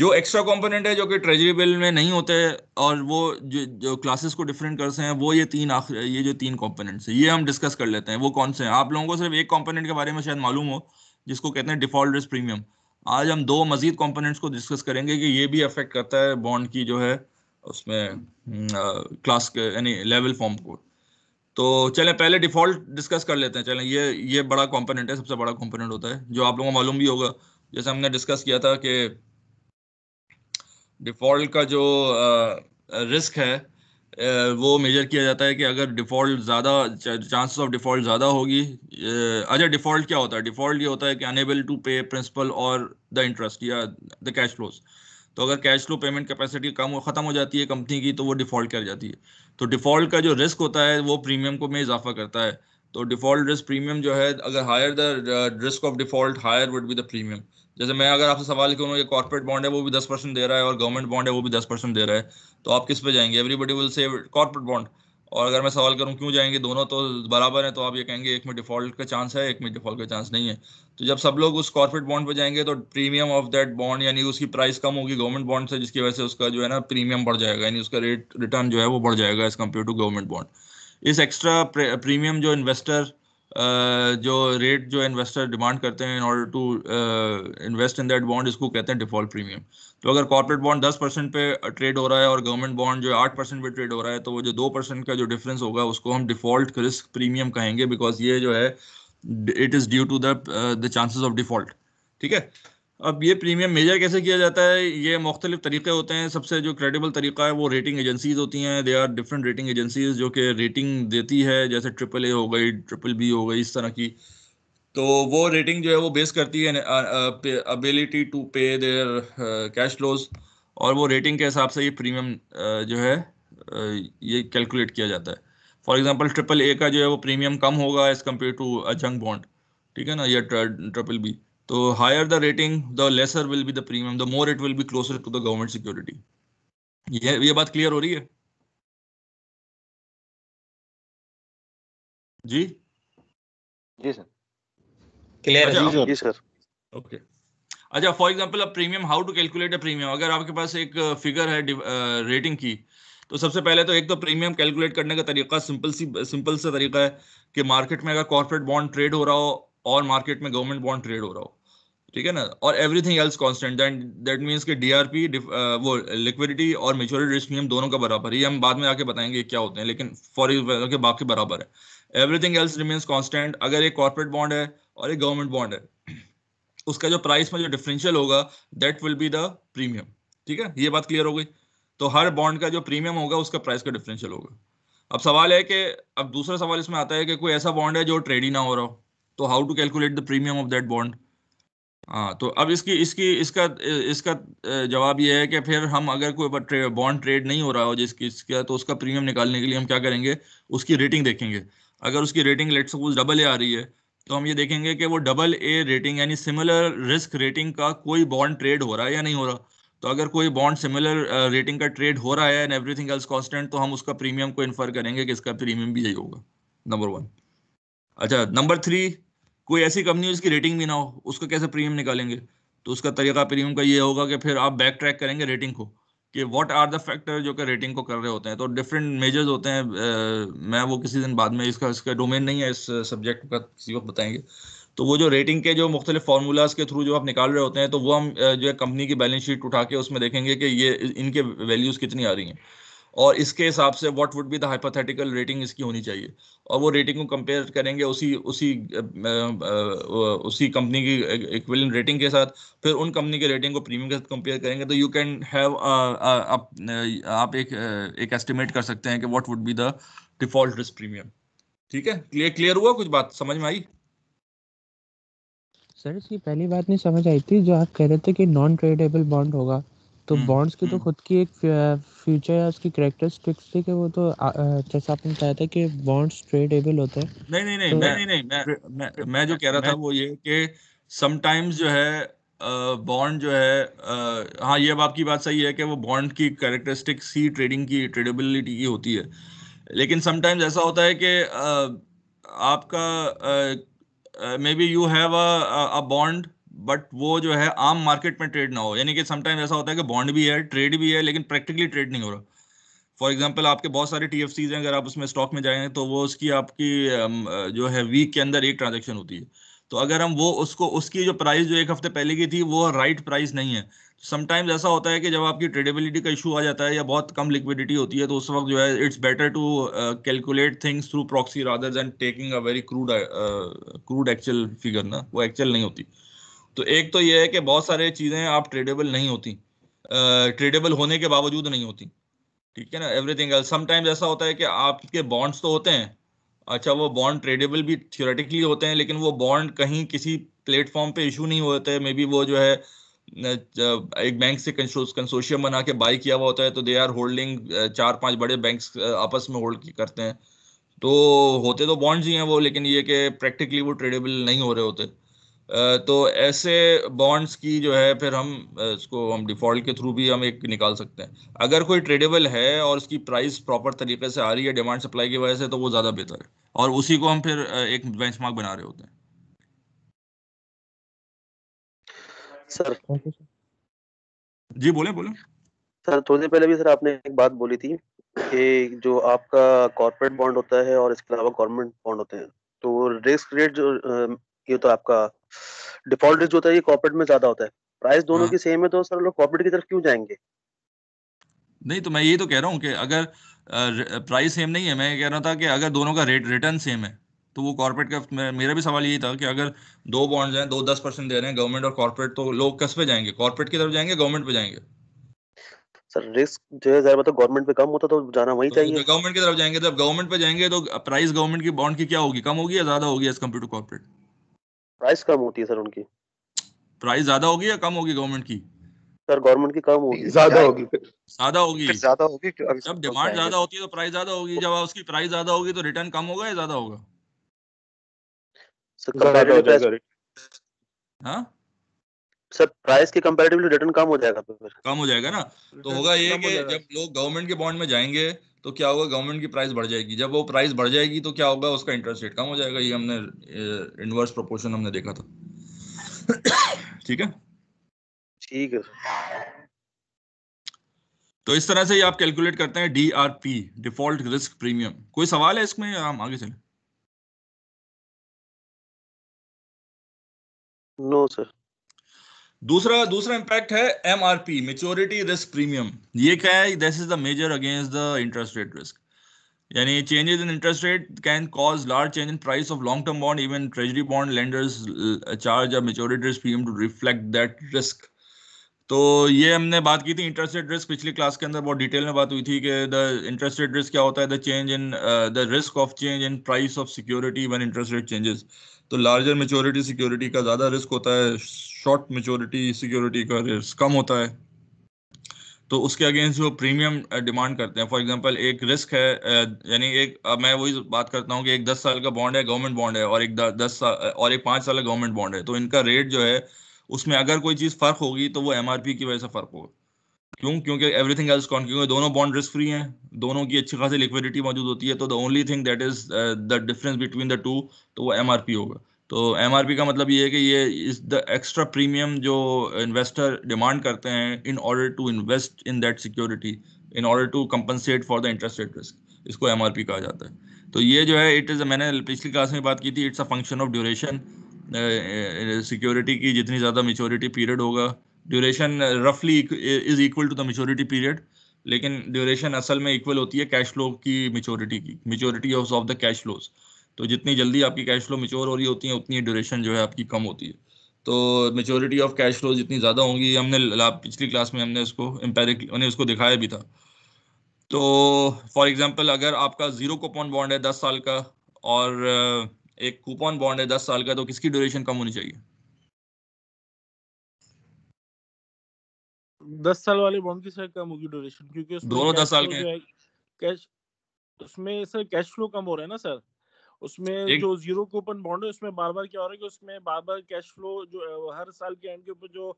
जो एक्स्ट्रा कंपोनेंट है जो कि ट्रेजरी बिल में नहीं होते और वो जो जो क्लासेस को डिफरेंट करते हैं वो ये तीन आखिर ये जो तीन कंपोनेंट्स है ये हम डिस्कस कर लेते हैं वो कौन से हैं आप लोगों को सिर्फ एक कंपोनेंट के बारे में शायद मालूम हो जिसको कहते हैं डिफॉल्ट रिस्क प्रीमियम आज हम दो मजीद कॉम्पोनेंट्स को डिस्कस करेंगे कि ये भी अफेक्ट करता है बॉन्ड की जो है उसमें हम्म, क्लास यानी लेवल फॉर्म को तो चले पहले डिफॉल्ट डिस्कस कर लेते हैं चलें ये ये बड़ा कॉम्पोनेंट है सबसे बड़ा कॉम्पोनेंट होता है जो आप लोगों को मालूम भी होगा जैसे हमने डिस्कस किया था कि डिफॉल्ट का जो रिस्क है वो मेजर किया जाता है कि अगर डिफॉल्ट ज़्यादा चांसेस ऑफ डिफॉल्ट ज़्यादा होगी अच्छा डिफॉल्ट क्या होता है डिफॉल्ट ये होता है कि अनेबल टू पे प्रिंसिपल और द इंटरेस्ट या द कैश फ्लोज तो अगर कैश फ्लो पेमेंट कैपेसिटी कम ख़त्म हो जाती है कंपनी की तो वो डिफ़ॉल्ट कर जाती है तो डिफ़ॉल्ट का जो रिस्क होता है वो प्रीमियम को में इजाफा करता है तो डिफ़ॉल्ट रिस्क प्रीमियम जो है अगर higher the risk of default higher would be the premium जैसे मैं अगर आपसे सवाल करूँ ये कॉर्पोरेट बॉन्ड है वो भी दस परसेंट दे रहा है और गवर्नमेंट बॉन्ड है वो भी दस परसेंट दे रहा है तो आप किस पे जाएंगे everybody will say corporate bond और अगर मैं सवाल करूँ क्यों जाएंगे दोनों तो बराबर है तो आप ये कहेंगे एक में डिफॉल्ट का चांस है एक में डिफॉल्ट का चांस नहीं है तो जब सब लोग उस कॉर्पोरेट बॉन्ड पर जाएंगे तो प्रीमियम ऑफ दैट बॉन्ड यानी उसकी प्राइस कम होगी गवर्नमेंट बॉन्ड से जिसकी वजह से उसका जो है ना प्रीमियम बढ़ जाएगा यानी उसका रेट रिटर्न जो है वो बढ़ जाएगा as compare to government bond इस एक्स्ट्रा प्रीमियम जो इन्वेस्टर जो रेट जो इन्वेस्टर डिमांड करते हैं in order to invest in that bond इसको कहते हैं डिफॉल्ट प्रीमियम तो अगर कॉर्पोरेट बॉन्ड 10 परसेंट पे ट्रेड हो रहा है और गवर्नमेंट बॉन्ड जो आठ परसेंट पे ट्रेड हो रहा है तो वो जो दो परसेंट का जो डिफरेंस होगा उसको हम डिफॉल्ट रिस्क प्रीमियम कहेंगे बिकॉज ये जो है it is due to the chances of default ठीक है अब ये प्रीमियम मेजर कैसे किया जाता है ये मुख्तलिफ तरीके होते हैं सबसे जो क्रेडिबल तरीका है वो रेटिंग एजेंसीज होती हैं they are different rating agencies जो कि रेटिंग देती है जैसे ट्रिपल ए हो गई ट्रिपल बी हो गई इस तरह की तो वो रेटिंग जो है वो बेस करती है ability to pay their cash flows और वो रेटिंग के हिसाब से ये प्रीमियम जो है ये कैलकुलेट किया जाता है फॉर एग्जांपल ट्रिपल ए का जो है वो प्रीमियम कम होगा एज़ कम्पेयर टू अ जंग बॉन्ड ठीक है ना या ट्रिपल बी तो higher the rating the lesser will be the premium the more it will be closer to the government security ये बात क्लियर हो रही है जी जी सर क्लियर अच्छा, जी सर ओके अच्छा फॉर एग्जांपल अब premium how to calculate a premium अगर आपके पास एक फिगर uh, है रेटिंग uh, की तो सबसे पहले तो एक तो प्रीमियम कैलकुलेट करने का तरीका सिंपल सी सिंपल सा तरीका है कि मार्केट में अगर कॉर्पोरेट बॉन्ड ट्रेड हो रहा हो और मार्केट में गवर्नमेंट बॉन्ड ट्रेड हो रहा हो ठीक है ना और everything else constant that that means कि डीआरपी वो लिक्विडिटी और मेच्योरिटी रिस्क नियम दोनों का बराबर है ये हम बाद में आके बताएंगे क्या होते हैं लेकिन फॉर के बाकी बराबर है एवरीथिंग एल्स रिमेन्स कांस्टेंट अगर एक कॉर्पोरेट बॉन्ड है और एक गवर्नमेंट बॉन्ड है उसका जो प्राइस में जो डिफरेंशियल होगा that will be the premium ठीक है ये बात क्लियर हो गई तो हर बॉन्ड का जो प्रीमियम होगा उसका प्राइस का डिफरेंशियल होगा अब सवाल है कि अब दूसरा सवाल इसमें आता है कि कोई ऐसा बॉन्ड है जो ट्रेड ही ना हो रहा हो तो how to calculate the premium of that bond हाँ तो अब इसकी इसकी इसका इसका जवाब यह है कि फिर हम अगर कोई बॉन्ड ट्रेड नहीं हो रहा हो जिसकी इसका तो उसका प्रीमियम निकालने के लिए हम क्या करेंगे उसकी रेटिंग देखेंगे अगर उसकी rating let suppose double A आ रही है तो हम ये देखेंगे कि वो डबल ए रेटिंग यानी सिमिलर रिस्क रेटिंग का कोई बॉन्ड ट्रेड हो रहा है या नहीं हो रहा तो अगर कोई बॉन्ड सिमिलर रेटिंग का ट्रेड हो रहा है एंड एवरीथिंग एल्स कॉन्स्टेंट तो हम उसका प्रीमियम को इन्फर करेंगे कि इसका प्रीमियम भी यही होगा नंबर वन अच्छा नंबर थ्री कोई ऐसी कंपनी जिसकी रेटिंग भी ना हो उसका कैसे प्रीमियम निकालेंगे तो उसका तरीका प्रीमियम का ये होगा कि फिर आप बैक ट्रैक करेंगे रेटिंग को कि व्हाट आर द फैक्टर जो कि रेटिंग को कर रहे होते हैं तो डिफरेंट मेजर्स होते हैं आ, मैं वो किसी दिन बाद में इसका इसका डोमेन नहीं है इस सब्जेक्ट का किसी वक्त बताएंगे तो वो जो रेटिंग के जो मुख्तलिफ फार्मूलाज के थ्रू जो आप निकाल रहे होते हैं तो वो हम जो है कंपनी की बैलेंस शीट उठा के उसमें देखेंगे कि ये इनके वैल्यूज़ कितनी आ रही हैं और इसके हिसाब से what would be the hypothetical rating इसकी होनी चाहिए और वो रेटिंग को कंपेयर करेंगे उसी उसी उसी कंपनी की इक्विलेंट रेटिंग के साथ फिर उन कंपनी के रेटिंग को प्रीमियम के साथ कंपेयर करेंगे तो यू कैन हैव आप एक एक एस्टिमेट कर सकते हैं कि what would be the default risk premium ठीक है क्लियर क्लियर हुआ कुछ बात समझ में आई सर इसकी पहली बात नहीं समझ आई थी जो आप कह रहे थे कि नॉन ट्रेडेबल बॉन्ड होगा तो बॉन्ड्स हम्म, की तो हम्म। खुद की एक फ्यूचर या उसकी कैरेक्टरिस्टिक्स थी कि वो तो जैसा आपने बताया था कि बॉन्ड्स ट्रेडेबल होते हैं नहीं नहीं नहीं तो, मैं नहीं नहीं मैं मैं, मैं जो कह रहा था वो ये कि समटाइम्स जो है बॉन्ड जो है हाँ ये अब आपकी बात सही है कि वो बॉन्ड की कैरेक्टरिस्टिक्स ही ट्रेडिंग की ट्रेडेबिलिटी की होती है लेकिन समटाइम्स ऐसा होता है कि आपका may be you have a bond but वो जो है आम मार्केट में ट्रेड ना हो यानी कि समटाइम ऐसा होता है कि बॉन्ड भी है ट्रेड भी है लेकिन प्रैक्टिकली ट्रेड नहीं हो रहा फॉर एग्जाम्पल आपके बहुत सारे टी हैं अगर आप उसमें स्टॉक में जाएंगे तो वो उसकी आपकी जो है वीक के अंदर एक ट्रांजेक्शन होती है तो अगर हम वो उसको उसकी जो प्राइस जो एक हफ्ते पहले की थी वो राइट प्राइस नहीं है समटाइम्स ऐसा होता है कि जब आपकी ट्रेडेबिलिटी का इशू आ जाता है या बहुत कम लिक्विडिटी होती है तो उस वक्त जो है it's better to calculate things through proxy rather than taking a very crude crude actual figure ना वो एक्चुअल नहीं होती तो एक तो ये है कि बहुत सारे चीज़ें आप ट्रेडेबल नहीं होती ट्रेडेबल uh, होने के बावजूद नहीं होती ठीक है ना एवरीथिंग एल्स समटाइम्स ऐसा होता है कि आपके बॉन्ड्स तो होते हैं अच्छा वो बॉन्ड ट्रेडेबल भी थियोरेटिकली होते हैं लेकिन वो बॉन्ड कहीं किसी प्लेटफॉर्म पे इशू नहीं होते मे बी वो जो है एक बैंक से कंसोशियम बना के बाई किया हुआ होता है तो दे आर होल्डिंग चार पांच बड़े बैंक आपस में होल्ड करते हैं तो होते तो बॉन्ड्स ही हैं वो लेकिन ये कि प्रैक्टिकली वो ट्रेडेबल नहीं हो रहे होते तो ऐसे बॉन्ड्स की जो है फिर हम इसको हम डिफ़ॉल्ट के थ्रू भी हम एक निकाल सकते हैं अगर कोई ट्रेडेबल है और उसकी प्राइस प्रॉपर तरीके से आ रही है डिमांड सप्लाई की वजह से तो वो ज़्यादा बेहतर है और उसी को हम फिर एक बेंचमार्क बना रहे होते हैं सर जी बोले बोले सर थोड़ी तो पहले भी सर आपने एक बात बोली थी कि जो आपका कॉर्पोरेट बॉन्ड होता है और इसके अलावा गवर्नमेंट बॉन्ड होते हैं तो रिस्क रेट जो ये तो आपका डिफॉल्ट रिस्क होता है ये कॉर्पोरेट में ज्यादा होता है प्राइस दोनों हाँ। की सेम है तो सर लोग कॉर्पोरेट की तरफ क्यों जाएंगे नहीं तो मैं ये तो कह रहा हूँ कि अगर प्राइस सेम नहीं है मैं कह रहा था कि अगर दोनों का रेट रिटर्न सेम है तो वो कॉर्पोरेट का मेरा भी सवाल यही था कि अगर दो बॉन्ड्स हैं दो दस परसेंट दे रहे हैं गवर्नमेंट और कॉर्पोरेट तो लोग कस पे जाएंगे कॉर्पोरेट की तरफ जाएंगे गवर्नमेंट पे जाएंगे सर रिस्क जो है जरा मतलब गवर्नमेंट पे कम होता तो जाना वही तो चाहिए गवर्नमेंट की तरफ जाएंगे तो जब गवर्नमेंट पे जाएंगे तो प्राइस गवर्नमेंट की बॉन्ड की क्या होगी कम होगी या ज्यादा होगी as compare to corporate price कम होती है सर उनकी प्राइस ज्यादा होगी या कम होगी गवर्नमेंट की सर गवर्नमेंट की कम होगी ज्यादा होगी ज्यादा होगी ज्यादा होगी जब डिमांड ज्यादा होती है तो प्राइस ज्यादा होगी जब उसकी प्राइस ज्यादा होगी तो रिटर्न कम होगा या ज्यादा होगा सर प्राइस हाँ? के कंपैरेटिवली रिटर्न कम हो जाएगा तो कम हो जाएगा ना तो होगा ये कि जब लोग गवर्नमेंट के बॉन्ड में जाएंगे तो क्या होगा गवर्नमेंट की प्राइस बढ़ जाएगी जब वो प्राइस बढ़ जाएगी तो क्या होगा उसका इंटरेस्ट रेट कम हो जाएगा ये हमने इनवर्स प्रोपोर्शन हमने देखा था ठीक है ठीक है तो इस तरह से ये आप कैलकुलेट करते हैं D R P default risk premium कोई सवाल है इसमें हम आगे चले नो no, सर दूसरा दूसरा इम्पैक्ट है M R P maturity risk premium ये क्या है this is the measure against the interest rate risk यानी changes in interest rate can cause large change in price of long term bond even treasury bond lenders charge a maturity risk premium to reflect that risk तो ये हमने बात की थी इंटरेस्ट रेट रिस्क पिछली क्लास के अंदर बहुत डिटेल में बात हुई थी कि द इंटरेस्ट रेट रिस्क क्या होता है the change in the risk of change in price of security when interest rate changes तो लार्जर मेच्योरिटी सिक्योरिटी का ज़्यादा रिस्क होता है शॉर्ट मेजोरिटी सिक्योरिटी का रिस्क कम होता है तो उसके अगेंस्ट जो प्रीमियम डिमांड uh, करते हैं फॉर एग्जांपल एक रिस्क है uh, यानी एक मैं वही बात करता हूँ कि एक दस साल का बॉन्ड है गवर्नमेंट बॉन्ड है और एक दस साल uh, और एक पाँच साल का गवर्नमेंट बॉन्ड है तो इनका रेट जो है उसमें अगर कोई चीज़ फ़र्क होगी तो वो एम की वजह से फ़र्क होगा क्यों क्योंकि एवरीथिंग एल्स कॉन क्योंकि दोनों बॉन्ड रिस्क फ्री हैं दोनों की अच्छी खासी लिक्विडिटी मौजूद होती है तो the only thing that is the difference between the two तो वो एम होगा तो एम का मतलब ये है कि ये इज द एक्स्ट्रा प्रीमियम जो इन्वेस्टर डिमांड करते हैं in order to invest in that security in order to compensate for the interest rate risk इसको एम कहा जाता है तो ये जो है इट इज़ मैंने पिछली क्लास में बात की थी it's a function of duration security की जितनी ज़्यादा मेचोरिटी पीरियड होगा ड्यूरेशन रफली is equal to the maturity period लेकिन ड्यूरेशन असल में इक्वल होती है कैश फ्लो की मेचोरिटी की maturity of the cash flows तो जितनी जल्दी आपकी कैश फ्लो मेच्योर हो रही होती है उतनी ड्यूरेशन जो है आपकी कम होती है तो मेच्योरिटी ऑफ कैश फ्लो जितनी ज़्यादा होंगी हमने पिछली क्लास में हमने उसको इम्पेरिक उन्हें उसको दिखाया भी था तो फॉर एग्जांपल अगर आपका ज़ीरो कूपन बॉन्ड है दस साल का और uh, एक कूपन बॉन्ड है दस साल का तो किसकी ड्यूरेशन कम होनी चाहिए दस साल वाले बॉन्ड की सर कम होगी ड्यूरेशन क्योंकि दोनों दस साल के कैश उसमें सर कैश फ्लो कम हो रहा है ना सर उसमें एक... जो जीरो कूपन बॉन्ड है उसमें बार बार क्या हो रहा है कि उसमें बार बार कैश फ्लो जो हर साल के एंड के ऊपर जो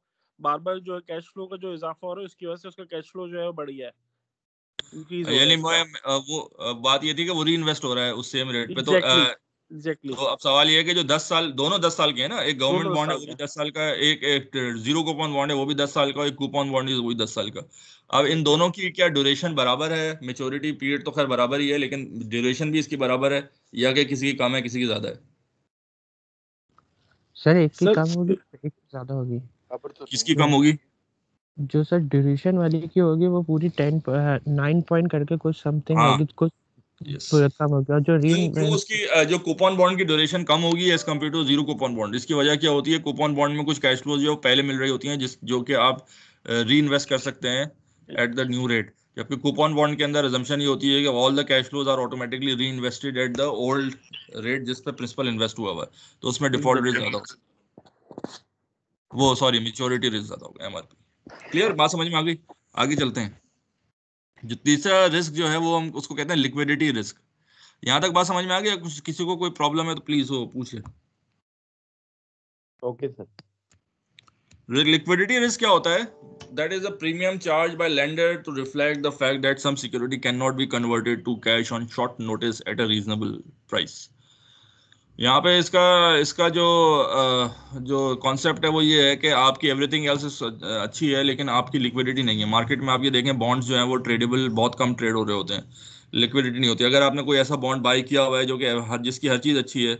बार बार जो कैश फ्लो का जो इजाफा हो रहा है उसकी वजह से उसका कैश फ्लो जो है बढ़ गया है यानी वो बात ये थी कि वो री इन्वेस्ट हो रहा है उस सेम रेट पे तो exactly. तो अब सवाल ये है कि जो दस साल दोनों दस साल के हैं ना एक गवर्नमेंट बॉन्ड है वो भी दस साल का एक, एक जीरो कूपन बॉन्ड है वो भी दस साल का एक कूपन बॉन्ड है वो भी दस साल का अब इन दोनों की क्या ड्यूरेशन बराबर है मेच्योरिटी पीरियड तो खैर बराबर ही है लेकिन ड्यूरेशन भी इसकी बराबर है या कि किसी की कम है किसी की ज्यादा है सर एक की कम होगी एक ज्यादा होगी तो किसकी कम होगी जो सर ड्यूरेशन वाली की होगी वो पूरी टेन नाइन पॉइंट करके कुछ समथिंग हाँ। होगी कुछ तो उसकी जो कूपन बॉन्ड की ड्यूरेशन कम होगी एज कम्पेयर टू जीरो कुछ कैश फ्लोज जो पहले मिल रही होती है जिस जो कि आप री इन्वेस्ट कर सकते हैं एट द न्यू रेट जबकि कूपन बॉन्ड के अंदर रिजम्पन ये होती है कि all the cash flows are automatically reinvested at the old rate जिस पे प्रिंसिपल इन्वेस्ट हुआ हुआ है तो उसमें डिफॉल्ट रेट ज्यादा वो सॉरी मेच्योरिटी रेट ज्यादा होगा गया एमआरपी क्लियर बात समझ में आ गई आगे चलते हैं जो तीसरा रिस्क जो है वो हम उसको कहते हैं लिक्विडिटी रिस्क यहाँ तक बात समझ में आ गया कुछ किसी को कोई प्रॉब्लम है तो प्लीज वो पूछे ओके सर लिक्विडिटी रिस्क क्या होता है that is a premium charge by lender to reflect the fact that some security can not be converted to cash on short notice at a reasonable price यहाँ पे इसका इसका जो जो कॉन्सेप्ट है वो ये है कि आपकी एवरीथिंग एल्स अच्छी है लेकिन आपकी लिक्विडिटी नहीं है मार्केट में आप ये देखें बॉन्ड्स जो हैं वो ट्रेडेबल बहुत कम ट्रेड हो रहे होते हैं लिक्विडिटी नहीं होती अगर आपने कोई ऐसा बॉन्ड बाय किया हुआ है जो कि हर जिसकी हर चीज़ अच्छी है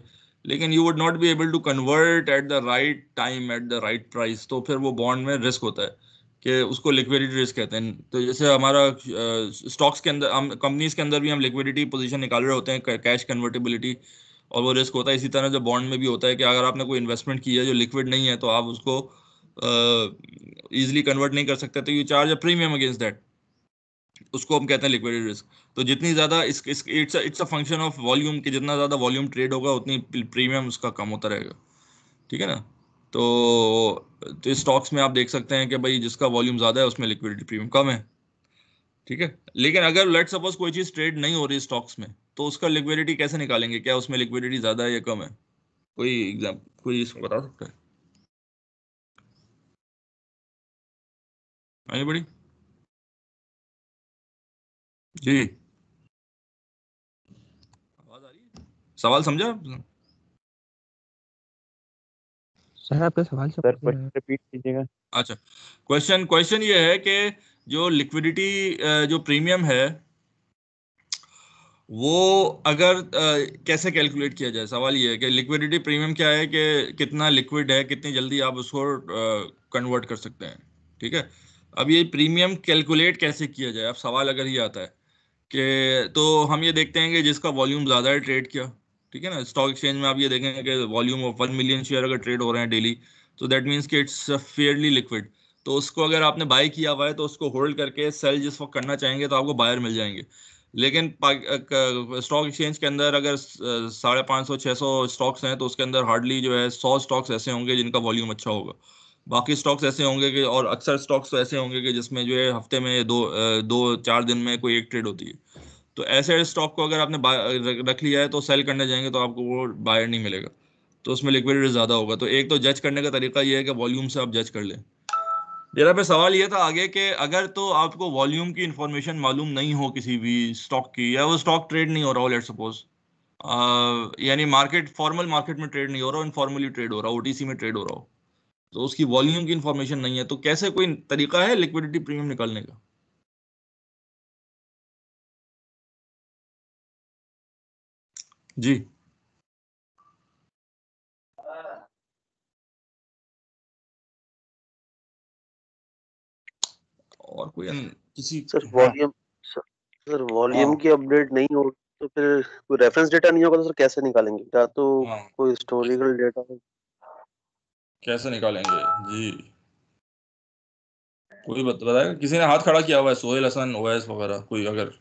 लेकिन you would not be able to convert at the right time at the right price तो फिर वो बॉन्ड में रिस्क होता है कि उसको लिक्विडिटी रिस्क कहते हैं तो जैसे हमारा स्टॉक्स के अंदर हम कंपनीज के अंदर भी हम लिक्विडिटी पोजीशन निकाल रहे होते हैं कैश कन्वर्टेबिलिटी और वो रिस्क होता है इसी तरह जो बॉन्ड में भी होता है कि अगर आपने कोई इन्वेस्टमेंट की है जो लिक्विड नहीं है तो आप उसको ईजिली uh, कन्वर्ट नहीं कर सकते तो you charge a premium against that उसको हम कहते हैं लिक्विड रिस्क तो जितनी ज़्यादा इस it's it's a function of volume कि जितना ज़्यादा वॉल्यूम ट्रेड होगा उतनी प्रीमियम उसका कम होता रहेगा ठीक है ना तो, तो स्टॉक्स में आप देख सकते हैं कि भाई जिसका वॉल्यूम ज़्यादा है उसमें लिक्विडिटी प्रीमियम कम है ठीक है लेकिन अगर लेट सपोज कोई चीज़ ट्रेड नहीं हो रही स्टॉक्स में तो उसका लिक्विडिटी कैसे निकालेंगे क्या उसमें लिक्विडिटी ज्यादा है या कम है कोई एग्जाम कोई इसको बता सकता है बड़ी जी आवाज आ रही है सवाल समझा सर आपका सवाल सर रिपीट कीजिएगा अच्छा क्वेश्चन क्वेश्चन ये है कि जो लिक्विडिटी जो प्रीमियम है वो अगर आ, कैसे कैलकुलेट किया जाए सवाल ये है कि लिक्विडिटी प्रीमियम क्या है कि कितना लिक्विड है कितनी जल्दी आप उसको कन्वर्ट कर सकते हैं ठीक है अब ये प्रीमियम कैलकुलेट कैसे किया जाए अब सवाल अगर ये आता है कि तो हम ये देखते हैं कि जिसका वॉल्यूम ज़्यादा है ट्रेड किया ठीक है ना स्टॉक एक्सचेंज में आप ये देखेंगे कि volume of one million share अगर ट्रेड हो रहे हैं डेली तो दैट मीन्स कि इट्स फेयरली लिक्विड तो उसको अगर आपने बाय किया हुआ है तो उसको होल्ड करके सेल जिस वक्त करना चाहेंगे तो आपको बायर मिल जाएंगे लेकिन स्टॉक एक्सचेंज के अंदर अगर साढ़े पाँच सौ छः सौ स्टॉक्स हैं तो उसके अंदर हार्डली जो है सौ स्टॉक्स ऐसे होंगे जिनका वॉल्यूम अच्छा होगा बाकी स्टॉक्स ऐसे होंगे कि और अक्सर स्टॉक्स तो ऐसे होंगे कि जिसमें जो है हफ्ते में दो दो चार दिन में कोई एक ट्रेड होती है तो ऐसे स्टॉक को अगर आपने रख लिया है तो सेल करने जाएंगे तो आपको वो बायर नहीं मिलेगा तो उसमें लिक्विडिटी ज़्यादा होगा तो एक तो जज करने का तरीका ये है कि वॉल्यूम से आप जज कर लें जरा पे सवाल ये था आगे कि अगर तो आपको वॉल्यूम की इंफॉर्मेशन मालूम नहीं हो किसी भी स्टॉक की या वो स्टॉक ट्रेड नहीं हो रहा हो लेट सपोज यानी मार्केट फॉर्मल मार्केट में ट्रेड नहीं हो रहा हो इनफॉर्मली ट्रेड हो रहा हो ओटीसी में ट्रेड हो रहा हो तो उसकी वॉल्यूम की इंफॉर्मेशन नहीं है तो कैसे कोई तरीका है लिक्विडिटी प्रीमियम निकालने का जी और कोई हम्म, किसी सर वॉल्यूम सर वॉल्यूम हाँ। की अपडेट नहीं हो तो फिर कोई रेफरेंस डेटा नहीं होगा तो सर कैसे निकालेंगे या तो हाँ। कोई हिस्टोरिकल डेटा कैसे निकालेंगे जी कोई बत, बताएगा किसी ने हाथ खड़ा किया हुआ है सोहेल हसन ओएस वगैरह कोई अगर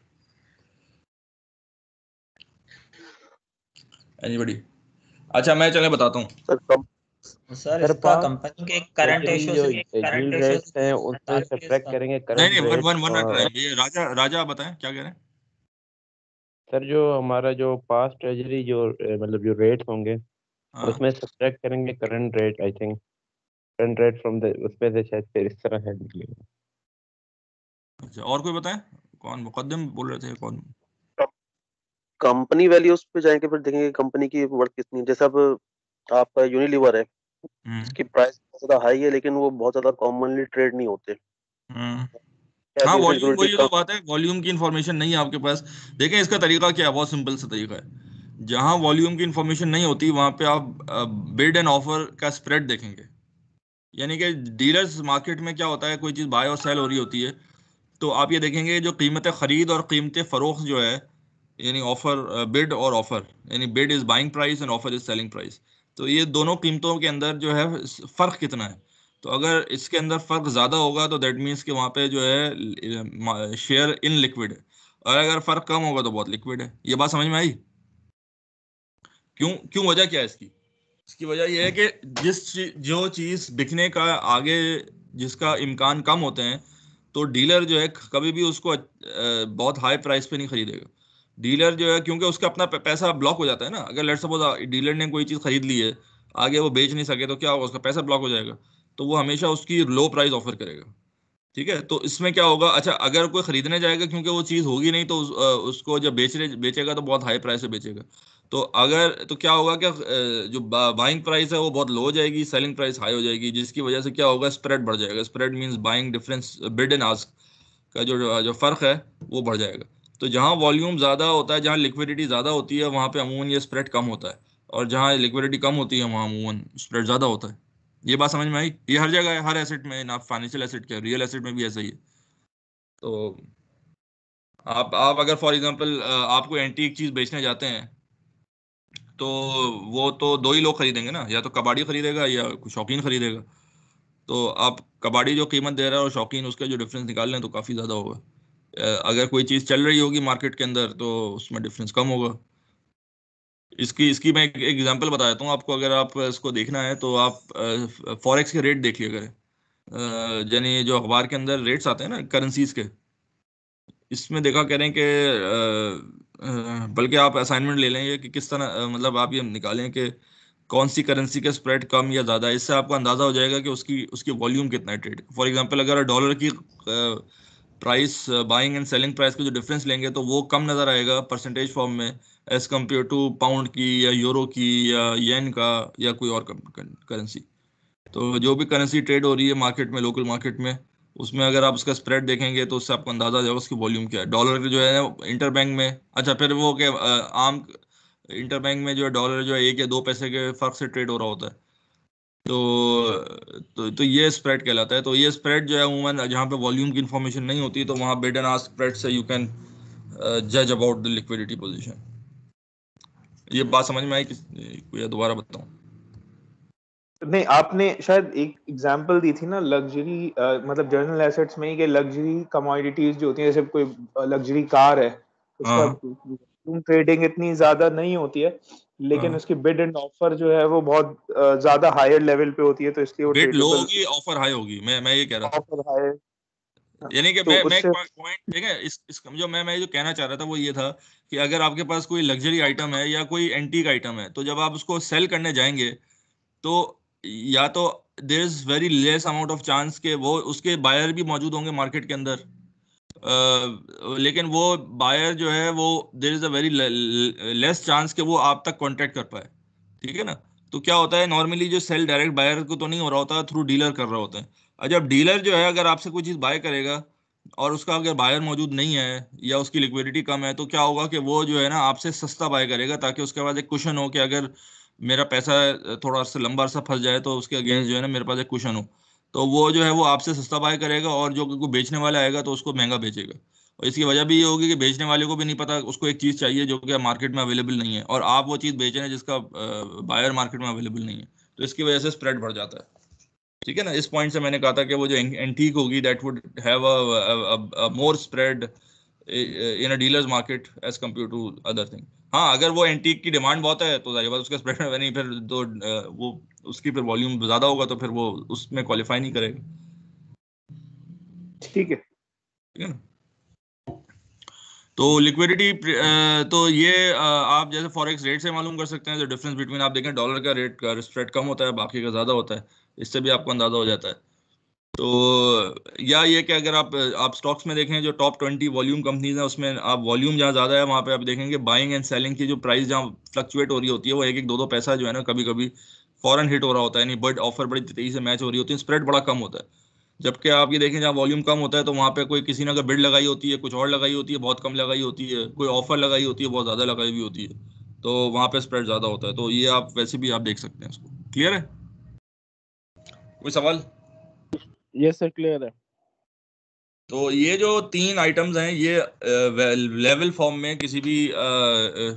एनीबॉडी अच्छा मैं चले बताता हूँ सर कब सर इसका कंपनी के करंट इश्यूज हैं है से सबट्रैक्ट करेंगे करंट नहीं नहीं वन वन वन ये राजा राजा बताएं क्या कह रहे हैं सर जो हमारा जो पास ट्रेजरी जो मतलब जो रेट होंगे हाँ। उसमें सबट्रैक्ट करेंगे current rate I think current rate from the उसमें से शायद फिर इस तरह है निकलेगा अच्छा और कोई बताएं कौन मुकद्दम बोल रहे थे कौन कंपनी वैल्यूज पे जाएंगे फिर देखेंगे कंपनी की वर्थ कितनी है जैसे अब आपका यूनिलीवर है हम्म। इसकी प्राइस ज्यादा हाई है लेकिन वो बहुत ज्यादा कॉमनली ट्रेड नहीं होते हम्म। हाँ वॉल्यूम वही तो बात है वॉल्यूम की इन्फॉर्मेशन नहीं है आपके पास देखें इसका तरीका क्या है बहुत सिंपल सा तरीका है जहाँ वॉल्यूम की इन्फॉर्मेशन नहीं होती वहाँ पे आप बिड एंड ऑफर का स्प्रेड देखेंगे यानी कि डीलर्स मार्केट में क्या होता है कोई चीज़ बाय और सेल हो रही होती है तो आप ये देखेंगे जो कीमत ख़रीद और कीमत फ़रोख जो है यानी ऑफर बिड और ऑफर यानी bid is buying price and offer is selling price तो ये दोनों कीमतों के अंदर जो है फ़र्क कितना है तो अगर इसके अंदर फ़र्क ज़्यादा होगा तो दैट मीन्स कि वहां पे जो है शेयर इन लिक्विड है और अगर फ़र्क कम होगा तो बहुत लिक्विड है ये बात समझ में आई क्यों क्यों वजह क्या है इसकी इसकी वजह यह है कि जिस चीज, जो चीज़ बिकने का आगे जिसका इम्कान कम होते हैं तो डीलर जो है कभी भी उसको बहुत हाई प्राइस पे नहीं खरीदेगा डीलर जो है क्योंकि उसका अपना पैसा ब्लॉक हो जाता है ना अगर लेट सपोज डीलर ने कोई चीज़ खरीद ली है आगे वो बेच नहीं सके तो क्या होगा उसका पैसा ब्लॉक हो जाएगा तो वो हमेशा उसकी लो प्राइस ऑफर करेगा ठीक है तो इसमें क्या होगा अच्छा अगर कोई खरीदने जाएगा क्योंकि वो चीज़ होगी नहीं तो उस, उसको जब बेचने बेचेगा तो बहुत हाई प्राइस से बेचेगा तो अगर तो क्या होगा क्या जो बाइंग प्राइस है वो बहुत लो हो जाएगी सेलिंग प्राइस हाई हो जाएगी जिसकी वजह से क्या होगा स्प्रेड बढ़ जाएगा spread means buying difference bid and ask का जो जो फर्क है वो बढ़ जाएगा तो जहाँ वॉल्यूम ज़्यादा होता है जहाँ लिक्विडिटी ज़्यादा होती है वहाँ पे अमूमन ये स्प्रेड कम होता है और जहाँ लिक्विडिटी कम होती है वहाँ अमूमन स्प्रेड ज़्यादा होता है ये बात समझ में आई ये हर जगह है हर एसेट में ना फाइनेंशियल एसेट के रियल एसेट में भी ऐसा ही है तो आप आप अगर फॉर एग्जांपल आपको एंटीक चीज़ बेचने जाते हैं तो वो तो दो ही लोग खरीदेंगे ना या तो कबाड़ी खरीदेगा या शौकीन खरीदेगा तो आप कबाड़ी जो कीमत दे रहा है और शौकीन उसका जो डिफरेंस निकाल लें तो काफ़ी ज़्यादा होगा अगर कोई चीज चल रही होगी मार्केट के अंदर तो उसमें डिफरेंस कम होगा इसकी इसकी मैं एक एग्जांपल बता देता हूँ आपको अगर आप इसको देखना है तो आप फॉरेक्स के रेट देखिए अगर यानी जो अखबार के अंदर रेट्स आते हैं ना करेंसीज के इसमें देखा कह रहे हैं कि बल्कि आप असाइनमेंट ले लेंगे कि किस तरह मतलब आप ये निकालें कि कौन सी करेंसी का स्प्रेड कम या ज़्यादा इससे आपको अंदाज़ा हो जाएगा कि उसकी उसकी वॉल्यूम कितना है ट्रेड फॉर एग्जांपल अगर डॉलर की price buying and selling price का जो डिफरेंस लेंगे तो वो कम नज़र आएगा परसेंटेज फॉर्म में एज कम्पेयर टू पाउंड की या यूरो की या येन का या कोई और करेंसी तो जो भी करेंसी ट्रेड हो रही है मार्केट में लोकल मार्केट में उसमें अगर आप उसका स्प्रेड देखेंगे तो उससे आपको अंदाजा जाएगा उसकी वॉल्यूम क्या है डॉलर जो है इंटर बैंक में अच्छा फिर वो के uh, आम इंटर बैंक में जो है डॉलर जो है एक या दो पैसे के फर्क से ट्रेड हो रहा होता है तो तो, तो ये स्प्रेड कहलाता है तो ये स्प्रेड जो है वूमन जहाँ पे वॉल्यूम की इन्फॉर्मेशन नहीं होती तो वहाँ बेड एंड आस्क स्प्रेड से यू कैन जज अबाउट द लिक्विडिटी पोजिशन ये बात समझ में आई कि दोबारा बताऊँ नहीं आपने शायद एक एग्जांपल दी थी ना लग्जरी uh, मतलब जर्नल एसेट्स में ही के लग्जरी कमोडिटीज जो होती है जैसे कोई लग्जरी uh, कार है उसका ट्रेडिंग हाँ। इतनी ज्यादा नहीं होती है लेकिन हाँ। उसकी बिड एंड ऑफर जो है वो बहुत ज्यादा हायर लेवल पे होती है तो इसलिए बिड लो होगी ऑफर हाई होगी मैं मैं ये कह रहा ऑफर हाई यानी कि तो मैं मैं एक पॉइंट ठीक है इस, इस जो मैं मैं जो कहना चाह रहा था वो ये था कि अगर आपके पास कोई लग्जरी आइटम है या कोई एंटीक आइटम है तो जब आप उसको सेल करने जाएंगे तो या तो there is very less amount of chance के वो उसके बायर भी मौजूद होंगे मार्केट के अंदर लेकिन वो बायर जो है वो there is a very less chance कि वो आप तक कॉन्टेक्ट कर पाए ठीक है ना तो क्या होता है नॉर्मली जो सेल डायरेक्ट बायर को तो नहीं हो रहा होता थ्रू डीलर कर रहा होता है जब डीलर जो है अगर आपसे कोई चीज़ बाय करेगा और उसका अगर बायर मौजूद नहीं है या उसकी लिक्विडिटी कम है तो क्या होगा कि वो जो है ना आपसे सस्ता बाय करेगा ताकि उसके पास एक क्वेश्चन हो कि अगर मेरा पैसा थोड़ा सा लंबा सा फंस जाए तो उसके अगेंस्ट जो है ना मेरे पास एक क्वेश्चन हो तो वो जो है वो आपसे सस्ता बाय करेगा और जो कोई बेचने वाला आएगा तो उसको महंगा बेचेगा और इसकी वजह भी ये होगी कि बेचने वाले को भी नहीं पता उसको एक चीज़ चाहिए जो कि मार्केट में अवेलेबल नहीं है और आप वो चीज़ बेच रहे हैं जिसका बायर मार्केट में अवेलेबल नहीं है तो इसकी वजह से स्प्रेड बढ़ जाता है ठीक है ना इस पॉइंट से मैंने कहा था कि वो जो एंटीक होगी that would have more spread in a dealers market as compare to other thing हाँ अगर वो एंटीक की डिमांड बहुत है तो जाहिर बात उसका स्प्रेड <laughs> नहीं फिर तो वो उसकी फिर वॉल्यूम ज्यादा होगा तो फिर वो उसमें क्वालिफाई नहीं करेगा ठीक है ठीक है ना तो लिक्विडिटी तो ये आप जैसे फॉरेक्स रेट से मालूम कर सकते हैं जो डिफरेंस बिटवीन आप देखें डॉलर का रेट का स्प्रेड कम होता है बाकी का ज़्यादा होता है इससे भी आपको अंदाज़ा हो जाता है तो या ये कि अगर आप आप स्टॉक्स में देखें जो टॉप ट्वेंटी वॉल्यूम कंपनीज हैं उसमें आप वॉल्यूम जहाँ ज़्यादा है वहाँ पे आप देखेंगे बाइंग एंड सेलिंग की जो प्राइस जहाँ फ्लक्चुएट हो रही होती है वो एक एक दो दो पैसा जो है ना कभी कभी फॉरन हिट हो रहा होता है यानी बर्ड ऑफर बड़ी तेजी से मैच हो रही होती है स्प्रेड बड़ा कम होता है जबकि आप ये देखें जहाँ वॉल्यूम कम होता है तो वहाँ पे कोई किसी ने अगर बिड लगाई होती है कुछ और लगाई होती है बहुत कम लगाई होती है कोई ऑफर लगाई होती है बहुत ज़्यादा लगाई हुई होती है तो वहाँ पे स्प्रेड ज़्यादा होता है तो ये आप वैसे भी आप देख सकते हैं इसको क्लियर है कोई सवाल यस सर क्लियर है तो ये जो तीन आइटम्स हैं ये लेवल फॉर्म में किसी भी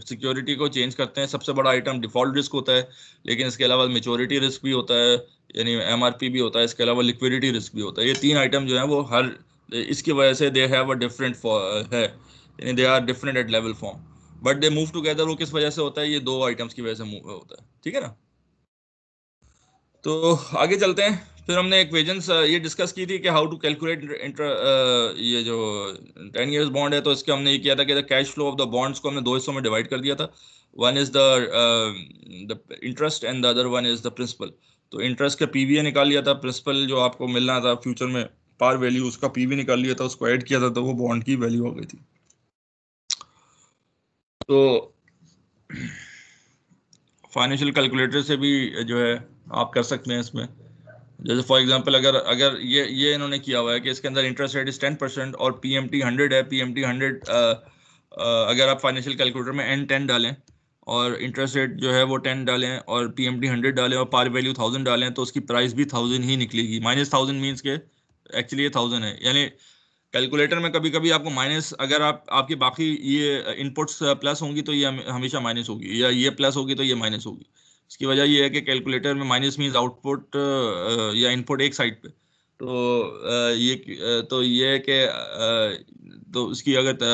सिक्योरिटी को चेंज करते हैं सबसे बड़ा आइटम डिफॉल्ट रिस्क होता है लेकिन इसके अलावा मेचोरिटी रिस्क भी होता है यानी एमआरपी भी होता है इसके अलावा लिक्विडिटी रिस्क भी होता है ये तीन आइटम जो है वो हर इसकी वजह से दे हैव अ डिफरेंट है यानी they are different at level form but they move together वो किस वजह से होता है ये दो आइटम्स की वजह से मूव होता है ठीक है ना तो आगे चलते हैं फिर हमने इक्वेजन्स ये डिस्कस की थी कि हाउ टू कैलकुलेट इंटर ये जो टेन ईयर्स बॉन्ड है तो इसके हमने ये किया था कि the cash flow of the bonds को हमने दो हिस्सों में डिवाइड कर दिया था one is the interest and the other one is the principal तो इंटरेस्ट का पी निकाल लिया था प्रिंसिपल जो आपको मिलना था फ्यूचर में पार वैल्यू उसका पी निकाल लिया था उसको ऐड किया था तो वो बॉन्ड की वैल्यू हो गई थी तो फाइनेंशियल कैलकुलेटर से भी जो है आप कर सकते हैं इसमें जैसे फॉर एग्जांपल अगर अगर ये ये इन्होंने किया हुआ है कि इसके अंदर interest rate is ten percent और पी एम टी हंड्रेड है पी एम टी हंड्रेड अगर आप फाइनेंशियल कैलकुलेटर में एन टेन डालें और इंटरेस्ट रेट जो है वो टेन डालें और पी एम टी हंड्रेड डालें और पार वैल्यू थाउजेंड डालें तो उसकी प्राइस भी थाउजेंड ही निकलेगी माइनस थाउजेंड मीन्स के एक्चुअली ये थाउजेंड है यानी कैलकुलेटर में कभी कभी आपको माइनस अगर आप आपके बाकी ये इनपुट्स प्लस होंगी तो ये हमेशा माइनस होगी या ये प्लस होगी तो ये माइनस होगी इसकी वजह यह है कि कैलकुलेटर में माइनस मीन्स आउटपुट या इनपुट एक साइड पे तो ये तो ये है कि तो इसकी अगर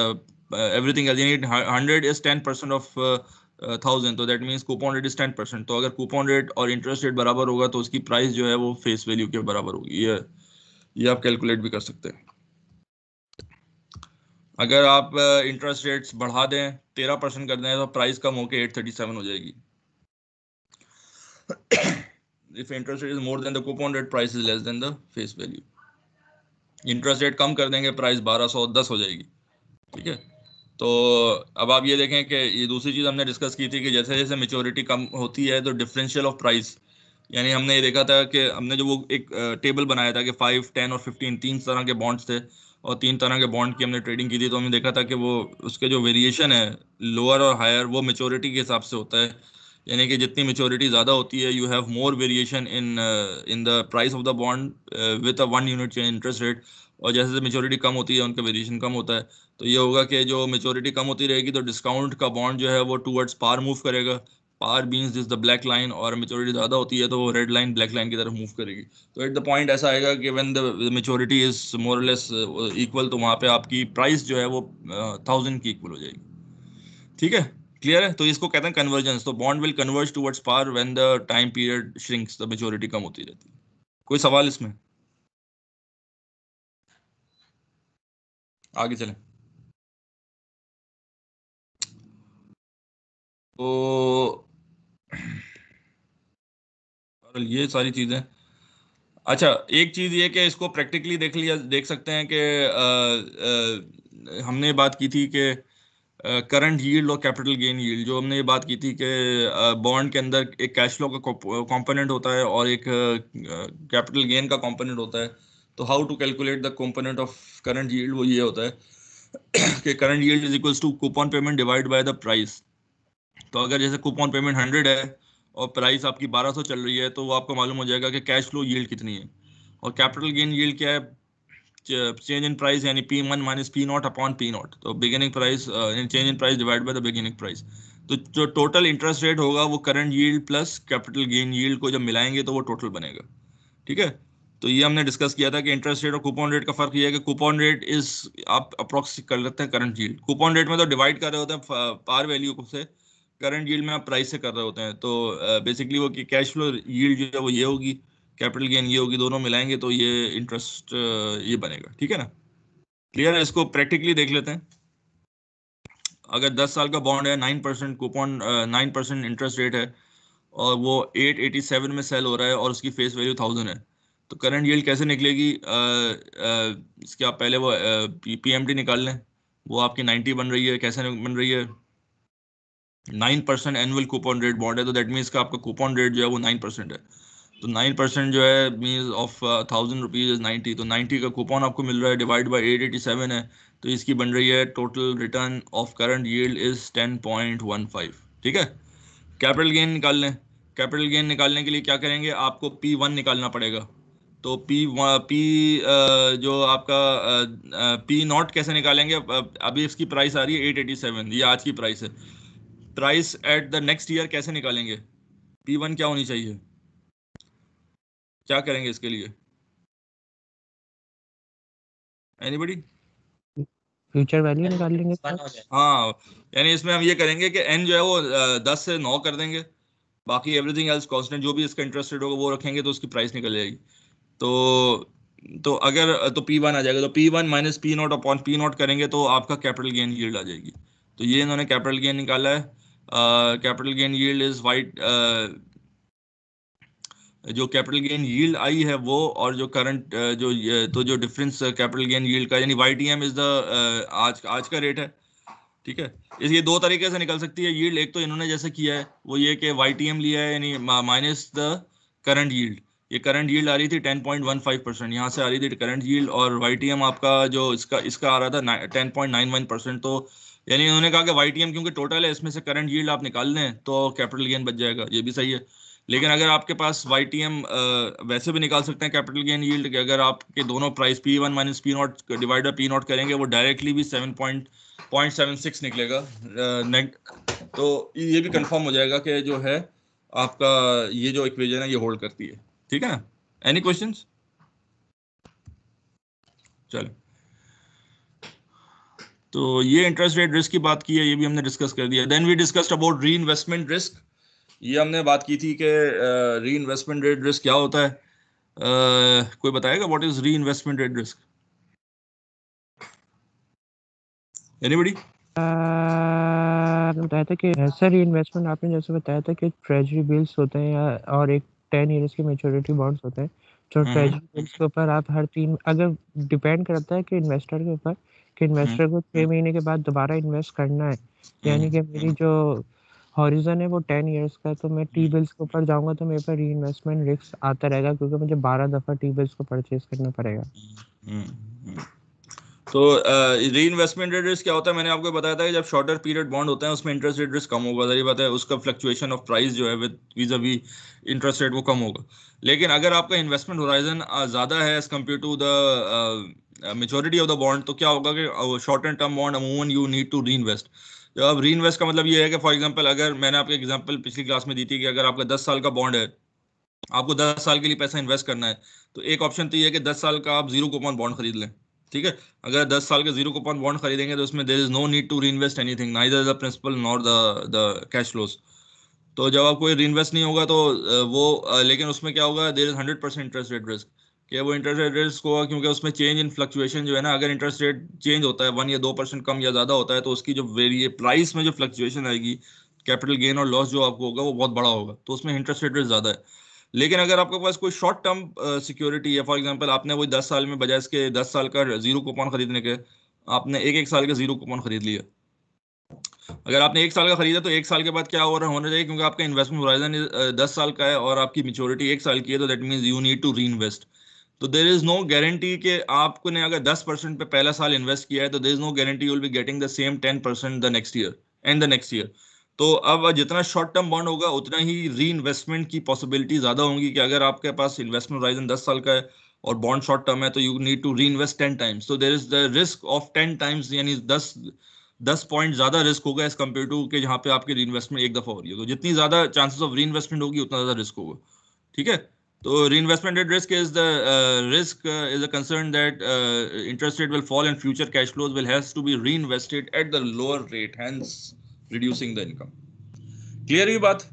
everything hundred is ten percent of thousand तो that means coupon rate is ten percent तो अगर कूपन रेट और इंटरेस्ट रेट बराबर होगा तो उसकी प्राइस जो है वो फेस वैल्यू के बराबर होगी ये ये आप कैलकुलेट भी कर सकते हैं अगर आप इंटरेस्ट रेट्स बढ़ा दें तेरह परसेंट कर दें तो प्राइस कम होकर एट थर्टी सेवन हो जाएगी <coughs> if interest rate is more than the coupon rate price is less than the face value interest rate कम कर देंगे price 1210 ho jayegi theek hai तो अब आप ये देखें कि ये दूसरी चीज़ हमने डिस्कस की थी कि जैसे जैसे मेचोरिटी कम होती है तो डिफरेंशियल ऑफ प्राइस यानी हमने ये देखा था कि हमने जो वो एक टेबल बनाया था कि फाइव टेन और फिफ्टीन तीन तरह के बॉन्ड्स थे और तीन तरह के बॉन्ड की हमने ट्रेडिंग की थी तो हमने देखा था कि वो उसके जो वेरिएशन है लोअर और हायर वो मेचोरिटी के हिसाब से होता है यानी कि जितनी मेचोरिटी ज़्यादा होती है you have more variation in in the price of the bond with a one unit interest rate और जैसे जैसे मेच्योरिटी कम होती है उनका वेरिएशन कम होता है तो ये होगा कि जो मेच्योरिटी कम होती रहेगी तो डिस्काउंट का बॉन्ड जो है वो टूवर्ड्स पार मूव करेगा par means is the black line और मेच्योरिटी ज़्यादा होती है तो वो रेड लाइन ब्लैक लाइन की तरफ मूव करेगी तो एट द पॉइंट ऐसा आएगा कि when the maturity is more less equal तो वहाँ पे आपकी प्राइस जो है वो थाउजेंड uh, की इक्वल हो जाएगी ठीक है क्लियर है तो इसको कहते हैं कन्वर्जेंस तो bond will converge towards par when the time period shrinks the majority कम होती रहती है कोई सवाल इसमें आगे चले तो ये सारी चीजें अच्छा एक चीज ये कि इसको प्रैक्टिकली देख लिया देख सकते हैं कि हमने बात की थी कि करंट यील्ड और कैपिटल गेन यील्ड जो हमने ये बात की थी कि बॉन्ड के अंदर एक कैश फ्लो का कंपोनेंट होता है और एक कैपिटल गेन का कंपोनेंट होता है तो how to calculate the component of current yield वो ये होता है <clears throat> कि current yield is equals to coupon payment divide by the price तो अगर जैसे कूपन पेमेंट हंड्रेड है और प्राइस आपकी बारह सौ चल रही है तो वो आपको मालूम हो जाएगा कि कैश फ्लो यील्ड कितनी है और कैपिटल गेन यील्ड क्या है change in price यानी P1 minus P not upon P not तो beginning price change in price divide by the beginning price तो जो टोटल इंटरेस्ट रेट होगा वो current yield plus capital gain yield को जब मिलाएंगे तो वो टोटल बनेगा ठीक है तो ये हमने डिस्कस किया था कि इंटरेस्ट रेट और कूपन रेट का फर्क ये है कि कूपन रेट इज आप अप्रोक्स कर लेते हैं करंट यील्ड कूपन रेट में तो डिवाइड कर रहे होते हैं पार uh, वैल्यू से करंट यील्ड में आप प्राइस से कर रहे होते हैं तो बेसिकली uh, वो कैश फ्लो यील्ड जो है वो ये होगी कैपिटल गेन ये होगी दोनों मिलाएंगे तो ये इंटरेस्ट ये बनेगा ठीक है ना क्लियर है इसको प्रैक्टिकली देख लेते हैं अगर 10 साल का बॉन्ड है 9 percent coupon nine percent interest rate है और वो 887 में सेल हो रहा है और उसकी फेस वैल्यू थाउजेंड है तो करंट यील्ड कैसे निकलेगी आ, आ, इसके आप पहले वो टी निकाल लें वो आपकी 90 बन रही है कैसे बन रही है nine percent annual coupon rate bond है तो दैट मीन्स का आपका कूपन रेट जो है वो नाइन परसेंट है तो नाइन परसेंट जो है means of thousand rupees is ninety तो नाइन्टी का कूपन आपको मिल रहा है divide by eight eighty seven है तो इसकी बन रही है total return of current yield is ten point one five ठीक है कैपिटल गेन निकाल लें कैपिटल गेन निकालने के लिए क्या करेंगे आपको पी वन निकालना पड़ेगा तो पी पी uh, uh, जो आपका पी uh, नॉट कैसे निकालेंगे अभी इसकी प्राइस आ रही है एट एटी सेवन ये आज की प्राइस है price at the next year कैसे निकालेंगे पी वन क्या होनी चाहिए क्या करेंगे इसके लिए एनीबडी फ्यूचर वैल्यू निकाल लेंगे हाँ यानी इसमें हम ये करेंगे कि एन जो है वो दस से नौ कर देंगे बाकी एवरीथिंग एल्स कॉन्स्टेंट जो भी इसका इंटरेस्टेड होगा वो रखेंगे तो उसकी प्राइस निकल जाएगी तो तो अगर तो पी वन आ जाएगा तो P one minus P not upon P not करेंगे तो आपका कैपिटल गेन यील्ड आ जाएगी तो ये इन्होंने कैपिटल गेन निकाला है कैपिटल गेन यील्ड इज वाइट जो कैपिटल गेन यील्ड आई है वो और जो करंट जो तो जो डिफरेंस कैपिटल गेन यील्ड का यानी Y T M is the आज आज का रेट है ठीक है इस ये दो तरीके से निकल सकती है यील्ड एक तो इन्होंने जैसे किया है वो ये कि वाई टी एम लिया है यानी माइनस द करंट यील्ड ये करंट यील्ड आ रही थी 10.15 परसेंट यहाँ से आ रही थी करंट यील्ड और वाई टी एम आपका जो इसका इसका आ रहा था ten point nine one percent तो यानी उन्होंने कहा कि वाई टी एम क्योंकि टोटल है इसमें से करंट यील्ड आप निकाल लें तो कैपिटल गेन बच जाएगा ये भी सही है लेकिन अगर आपके पास वाई टी एम वैसे भी निकाल सकते हैं कैपिटल गेन यील्ड कि अगर आपके दोनों price P one minus P not divide by P not करेंगे वो डायरेक्टली भी seven point point seven six निकलेगा तो ये भी कंफर्म हो जाएगा कि जो है आपका ये जो इक्वेजन है ये होल्ड करती है ठीक है ना एनी क्वेश्चन चलो तो ये इंटरेस्ट रेट रिस्क की बात की है ये भी हमने डिस्कस कर दिया then we discussed about reinvestment risk ये हमने बात की थी कि री इन्वेस्टमेंट रेट रिस्क क्या होता है आ, कोई बताएगा what is reinvestment rate risk anybody बताया था कि सर री इन्वेस्टमेंट आपने जैसे बताया था कि ट्रेजरी बिल्स होते हैं और एक टेन ईयर्स के मेचोरिटी बॉन्ड्स होते हैं तो ट्रेजरी हम्म, बिल्स हम्म। के ऊपर आप हर तीन अगर डिपेंड करता है कि इन्वेस्टर के ऊपर कि इन्वेस्टर हम्म, को छः महीने के बाद दोबारा इन्वेस्ट करना है यानी कि मेरी जो हॉरिजन है वो टेन इयर्स का है तो मैं टी बिल्स के ऊपर जाऊंगा तो मेरे पर री इन्वेस्टमेंट रिस्क आता रहेगा क्योंकि मुझे बारह दफ़ा टी बिल्स को परचेज करना पड़ेगा हम्म, हम्म, हम्म। तो री इन्वेस्टमेंट रेट रिस्क क्या होता है मैंने आपको बताया था कि जब शॉर्टर पीरियड बॉन्ड होता है उसमें इंटरेस्ट रेट रिस्क कम होगा जरिए बात है उसका फ्लक्चुएशन ऑफ प्राइस जो है विद वीज अभी इंटरेस्ट रेट वो कम होगा लेकिन अगर आपका इन्वेस्टमेंट होराइजन ज़्यादा है as compare to the maturity of the bond तो क्या होगा कि शॉर्ट एंड टर्म बॉन्ड अमूमन you need to reinvest तो अब री इन्वेस्ट का मतलब ये है कि फॉर एग्जाम्पल अगर मैंने आपके एग्जाम्पल पिछली क्लास में दी थी कि अगर आपका दस साल का बॉन्ड है आपको दस साल के लिए पैसा इन्वेस्ट करना है तो एक ऑप्शन तो ये है कि दस साल का आप जीरो कूपन बॉन्ड खरीद लें ठीक है अगर दस साल का जीरो कूपन बॉन्ड खरीदेंगे तो उसमें there is no need to reinvest anything neither the principal nor the the cash flows तो जब आप कोई री इन्वेस्ट नहीं होगा तो वो लेकिन उसमें क्या होगा there is hundred percent interest rate risk कि वो इंटरेस्ट रेट रिस्क होगा क्योंकि उसमें चेंज इन फ्लक्चुएशन जो है ना अगर इंटरेस्ट रेट चेंज होता है वन या दो परसेंट कम या ज़्यादा होता है तो उसकी जो वेरिए प्राइस में जो फ्लक्चुएशन आएगी कैपिटल गेन और लॉस जो आपको होगा वो बहुत बड़ा होगा तो उसमें इंटरेस्ट रेट रिस्क ज़्यादा है लेकिन अगर आपके पास कोई शॉर्ट टर्म सिक्योरिटी है फॉर एग्जाम्पल आपने वही दस साल में बजाय इसके दस साल का जीरो कूपन खरीदने के आपने एक एक साल का जीरो कूपन खरीद लिया अगर आपने एक साल का खरीदा तो एक साल के बाद क्या हो रहा होना चाहिए क्योंकि आपका इन्वेस्टमेंट होराइजन दस साल का है और आपकी मेच्योरिटी एक साल की है तो that means you need to reinvest तो देर इज नो गारंटी कि आपको ने अगर 10 परसेंट पे पहला साल इन्वेस्ट किया है तो there is no guarantee you'll be getting the same 10 percent the next year and the next year तो अब जितना शॉर्ट टर्म बॉन्ड होगा उतना ही री इन्वेस्टमेंट की पॉसिबिलिटी ज्यादा होंगी कि अगर आपके पास इन्वेस्टमेंट राइजन दस साल का है और बॉन्ड शॉर्ट टर्म है तो you need to reinvest ten times तो there is the risk of ten times यानी दस दस पॉइंट ज्यादा रिस्क होगा एज कम्पेयर टू के जहाँ पे आपकी री इन्वेस्टमेंट एक दफा हो रही है तो जितनी ज्यादा चांसेस ऑफ री इन्वेस्टमेंट होगी उतना ज्यादा रिस्क होगा ठीक है तो reinvestment at risk is the risk is a concern that interest rate will fall in future cash flows will has to be reinvested at the lower rate hence reducing the income clear ये बात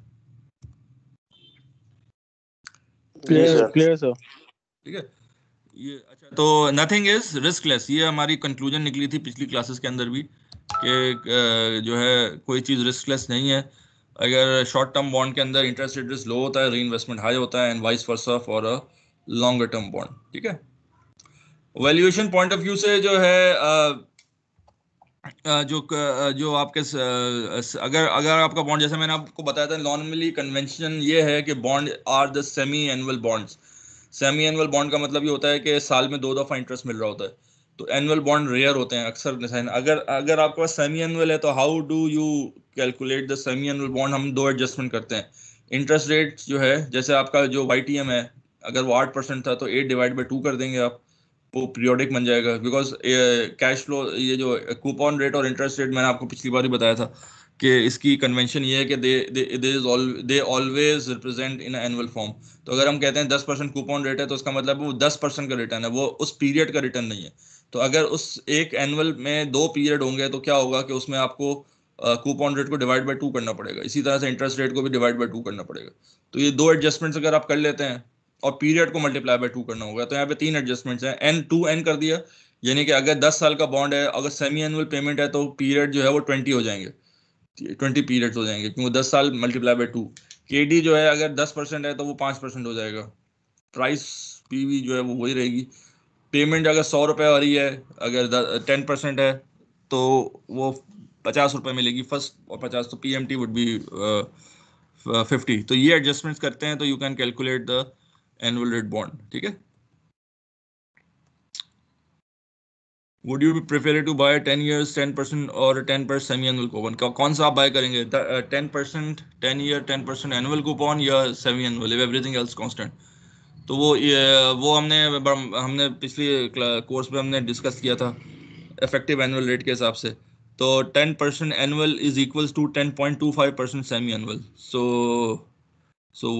क्लियर सर ठीक है अच्छा, तो नथिंग इज रिस्क लेस ये हमारी कंक्लूजन निकली थी पिछली क्लासेस के अंदर भी कि uh, जो है कोई चीज रिस्क लेस नहीं है अगर शॉर्ट टर्म बॉन्ड के अंदर इंटरेस्ट रेट लो होता है री इन्वेस्टमेंट हाई होता है and vice versa for a longer term bond ठीक है वैल्यूएशन पॉइंट ऑफ व्यू से जो है जो जो आपके अगर अगर आपका बॉन्ड जैसे मैंने आपको बताया था नॉर्मली कन्वेंशन ये है कि bond are the semi annual bonds semi annual bond का मतलब ये होता है कि साल में दो दफ़ा इंटरेस्ट मिल रहा होता है तो एनुअल बॉन्ड रेयर होते हैं अक्सर अगर अगर आपके पास सेमी एनुअल है तो how do you calculate the semi annual bond हम दो एडजस्टमेंट करते हैं इंटरेस्ट रेट जो है जैसे आपका जो वाई है अगर वो आठ परसेंट था तो एट डिवाइड बाई टू कर देंगे आप वो पीरियोडिक बन जाएगा बिकॉज कैश फ्लो ये जो कूपन रेट और इंटरेस्ट रेट मैंने आपको पिछली बार ही बताया था कि इसकी कन्वेंशन ये है कि they they they always represent in annual form तो अगर हम कहते हैं दस परसेंट कूपन रेट है तो उसका मतलब वो दस परसेंट का रिटर्न है वो उस पीरियड का रिटर्न नहीं है तो अगर उस एक एनुअल में दो पीरियड होंगे तो क्या होगा कि उसमें आपको कूपन रेट को डिवाइड बाई टू करना पड़ेगा इसी तरह से इंटरेस्ट रेट को भी डिवाइड बाई टू करना पड़ेगा तो ये दो एडजस्टमेंट्स अगर आप कर लेते हैं और पीरियड को मल्टीप्लाई बाई टू करना होगा तो यहाँ पे तीन एडजस्टमेंट्स हैं एन टू एन कर दिया यानी कि अगर दस साल का बॉन्ड है अगर सेमी एनुअल पेमेंट है तो पीरियड जो है वो ट्वेंटी हो जाएंगे ट्वेंटी पीरियड हो जाएंगे क्योंकि दस साल मल्टीप्लाई बाय टू के डी जो है अगर दस परसेंट है तो वो पाँच परसेंट हो जाएगा प्राइस पी वी जो है वो वही रहेगी पेमेंट अगर सौ रुपये आ रही है अगर टेन परसेंट है तो वो पचास रुपये मिलेगी फर्स्ट और पचास तो P M T would be fifty तो ये एडजस्टमेंट करते हैं तो you can calculate the annual rate bond ठीक है would you be prefer to buy ten years ten percent और ten percent semi annual coupon का कौन सा आप बाय करेंगे ten percent ten year ten percent annual coupon या semi annual everything else constant तो वो ये, वो हमने हमने पिछले कोर्स में हमने डिस्कस किया था इफेक्टिव एनुअल रेट के हिसाब से तो ten percent annual is equal to ten point two five percent semi annual so so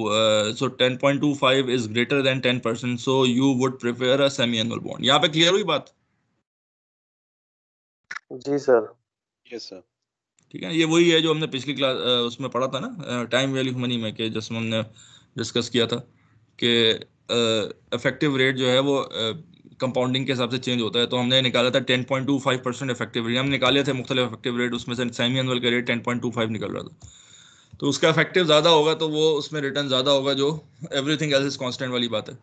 so 10.25 uh, is greater than 10% so you would prefer a semi annual bond yahan pe clear hui baat ji sir yes sir ठीक है ये वही है जो हमने पिछली क्लास उसमें पढ़ा था ना टाइम वैल्यू मनी में के जिसमें हमने डिस्कस किया था कि इफेक्टिव रेट जो है वो कंपाउंडिंग के हिसाब से चेंज होता है तो हमने निकाला था 10.25 परसेंट इफेक्टिव रेट हम निकाले थे मुख्तलिफ इफेक्टिव रेट उसमें से सेमी एनअल का रेट 10.25 निकल रहा था तो उसका इफेक्टिव ज़्यादा होगा तो वो उसमें रिटर्न ज़्यादा होगा जो एवरीथिंग एल्स इज कॉन्स्टेंट वाली बात है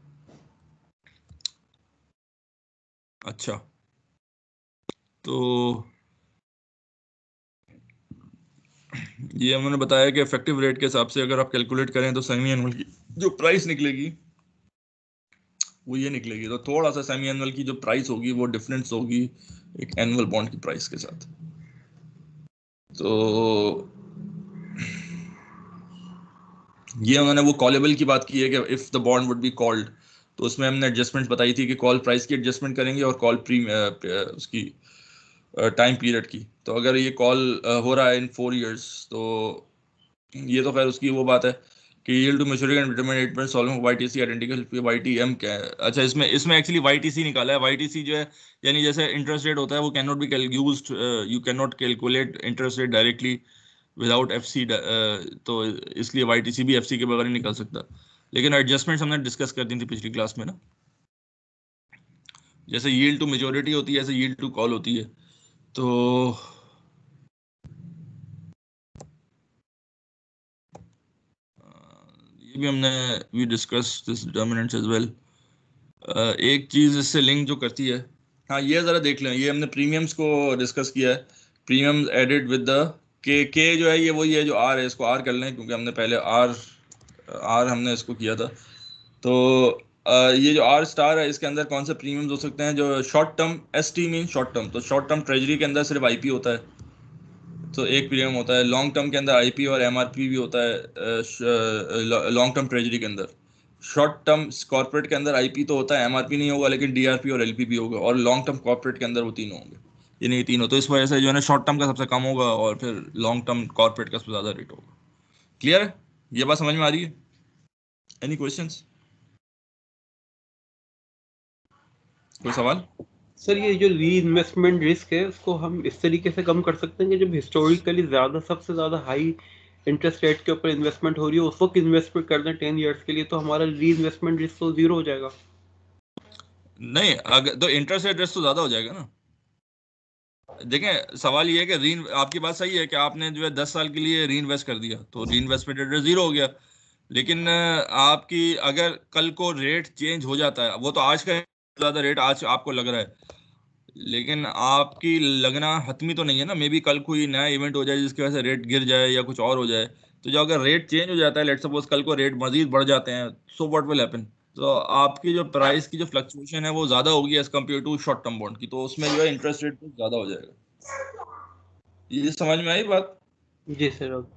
अच्छा तो ये हमने बताया कि इफेक्टिव रेट के हिसाब से अगर आप कैलकुलेट करें तो सेमी एनुअल की जो प्राइस निकलेगी वो ये निकलेगी तो थोड़ा सा सेमी एनुअल की जो प्राइस होगी वो डिफरेंस होगी एक एनुअल बॉन्ड की प्राइस के साथ तो ये उन्होंने वो कॉलेबल की बात की है कि if the bond would be called तो उसमें हमने एडजस्टमेंट बताई थी कि कॉल प्राइस की एडजस्टमेंट करेंगे और कॉल प्री उसकी टाइम पीरियड की तो अगर ये कॉल हो रहा है इन फोर इयर्स तो ये तो खैर उसकी वो बात है कि yield to maturity and determinate at point solving YTC identical YTM क्या है अच्छा इसमें इसमें एक्चुअली वाईटीसी निकाला है वाईटीसी जो है यानी जैसे इंटरेस्ट रेट होता है वो can not be used you can not calculate interest rate directly without F C तो इसलिए वाई टी सी भी एफ सी के बगैर ही निकल सकता लेकिन एडजस्टमेंट हमने डिस्कस कर दी थी पिछली क्लास में ना जैसे यील्ड टू मेजोरिटी होती है ऐसे यील्ड टू कॉल होती है तो की भी हमने we discuss this dominance as well एक चीज़ इससे लिंक जो करती है हाँ ये ज़रा देख लें ये हमने प्रीमियम्स को डिस्कस किया है प्रीमियम एडिड विद द के के जो है ये वही है जो आर है इसको आर कर लें क्योंकि हमने पहले आर आर हमने इसको किया था तो आ, uh, ये जो आर स्टार है इसके अंदर कौन से प्रीमियम्स हो सकते हैं जो short term S T mean short term तो शॉर्ट टर्म ट्रेजरी के अंदर सिर्फ आईपी होता है तो एक प्रीमियम होता है लॉन्ग टर्म के अंदर आई और एम भी होता है लॉन्ग टर्म ट्रेजरी के अंदर शॉर्ट टर्म कॉर्पोरेट के अंदर आईपी तो होता है एमआरपी नहीं होगा लेकिन डीआरपी और एलपी भी होगा और लॉन्ग टर्म कॉर्पोरेट के अंदर वो तीनों होंगे ये नहीं तीनों तो इस वजह से जो है ना शॉर्ट टर्म का सबसे कम होगा और फिर लॉन्ग टर्म कॉर्पोरेट का सबसे ज़्यादा रेट होगा क्लियर है ये बात समझ में आ रही है एनी क्वेश्चन कोई सवाल सर ये जो री इन्वेस्टमेंट रिस्क है उसको हम इस तरीके से कम कर सकते हैं कि जब हिस्टोरिकली ज़्यादा सबसे ज़्यादा हाई इंटरेस्ट रेट के ऊपर इन्वेस्टमेंट हो रही है उस वक्त इन्वेस्टमेंट कर दें टेन ईयर्स के लिए तो हमारा री इन्वेस्टमेंट रिस्क तो ज़ीरो हो जाएगा नहीं अगर तो इंटरेस्ट रेट रिस्क तो ज़्यादा हो जाएगा ना देखें सवाल ये है कि री आपकी बात सही है कि आपने जो है दस साल के लिए री इन्वेस्ट कर दिया तो री इन्वेस्टमेंट रेट ज़ीरो हो गया लेकिन आपकी अगर कल को रेट चेंज हो जाता है वो तो आज का ज़्यादा रेट आज आपको लग रहा है लेकिन आपकी लगना हतमी तो नहीं है ना मे बी कल कोई नया इवेंट हो जाए जिसकी वजह से रेट गिर जाए या कुछ और हो जाए तो जो अगर रेट चेंज हो जाता है लेट सपोज कल को रेट मजीद बढ़ जाते हैं सो वॉट विल हैपन तो आपकी जो प्राइस की जो फ्लक्चुएशन है वो ज़्यादा होगी as compare to short term bond की तो उसमें जो है इंटरेस्ट रेट ज़्यादा हो जाएगा ये समझ में आई बात जी सर ओके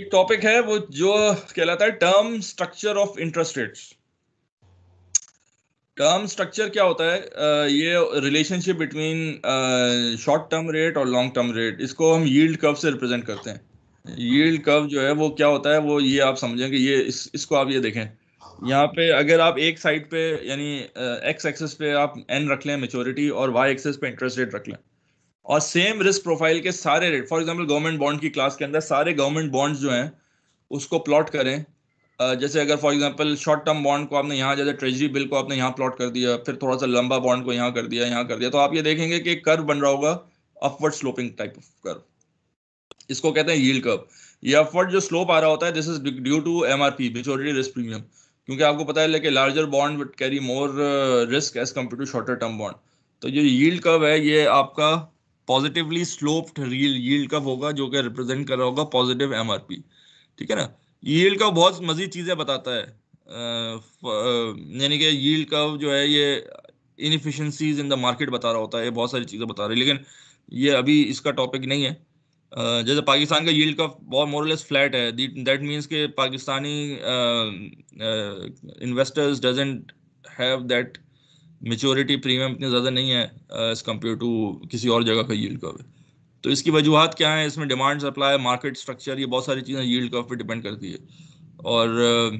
एक टॉपिक है वो जो कहलाता है term structure of interest rates term structure क्या होता है uh, ये relationship between short term rate और लॉन्ग टर्म रेट इसको हम यील्ड कर्व से रिप्रेजेंट करते हैं यील्ड कर्व जो है वो क्या होता है वो ये आप समझेंगे ये इस, इसको आप ये देखें यहाँ पे अगर आप एक साइड पे यानी एक्स एक्सेस पे आप एन रख लें मेचोरिटी और वाई एक्सेस पे इंटरेस्ट रेट रख लें और सेम रिस्क प्रोफाइल के सारे rate for example government bond की क्लास के अंदर सारे गवर्नमेंट बॉन्ड्स जो हैं उसको प्लॉट करें जैसे अगर for example short term bond को आपने यहाँ जैसे ट्रेजरी बिल को आपने यहाँ प्लॉट कर दिया फिर थोड़ा सा लंबा बॉन्ड को यहाँ कर दिया यहाँ कर दिया तो आप ये देखेंगे कि कर्व बन रहा होगा upward sloping type of curve इसको कहते हैं यील्ड कर्व ये अपवर्ड जो स्लोप आ रहा होता है this is due to M R P maturity risk premium क्योंकि आपको पता है लेकिन larger bond carry more risk as compare to shorter term bond तो ये यील्ड कर्व है ये आपका positively sloped real yield curve होगा जो कि रिप्रेजेंट कर रहा होगा पॉजिटिव एमआरपी ठीक है ना यील्ड का बहुत मजीद चीज़ें बताता है यानी कि यील्ड कर्व जो है ये इनफिशेंसीज इन द मार्केट बता रहा होता है बहुत सारी चीज़ें बता रही है लेकिन ये अभी इसका टॉपिक नहीं है जैसे पाकिस्तान का यील्ड कर्व बहुत मोरलेस फ्लैट है दैट मीन्स के Pakistani investors doesn't have that maturity premium इतने ज़्यादा नहीं है एज़ कम्पेयर टू किसी और जगह का यील्ड कर्व तो इसकी वजूहत क्या है इसमें डिमांड सप्लाई मार्केट स्ट्रक्चर ये बहुत सारी चीज़ें यील्ड कर्व पे डिपेंड करती है और uh,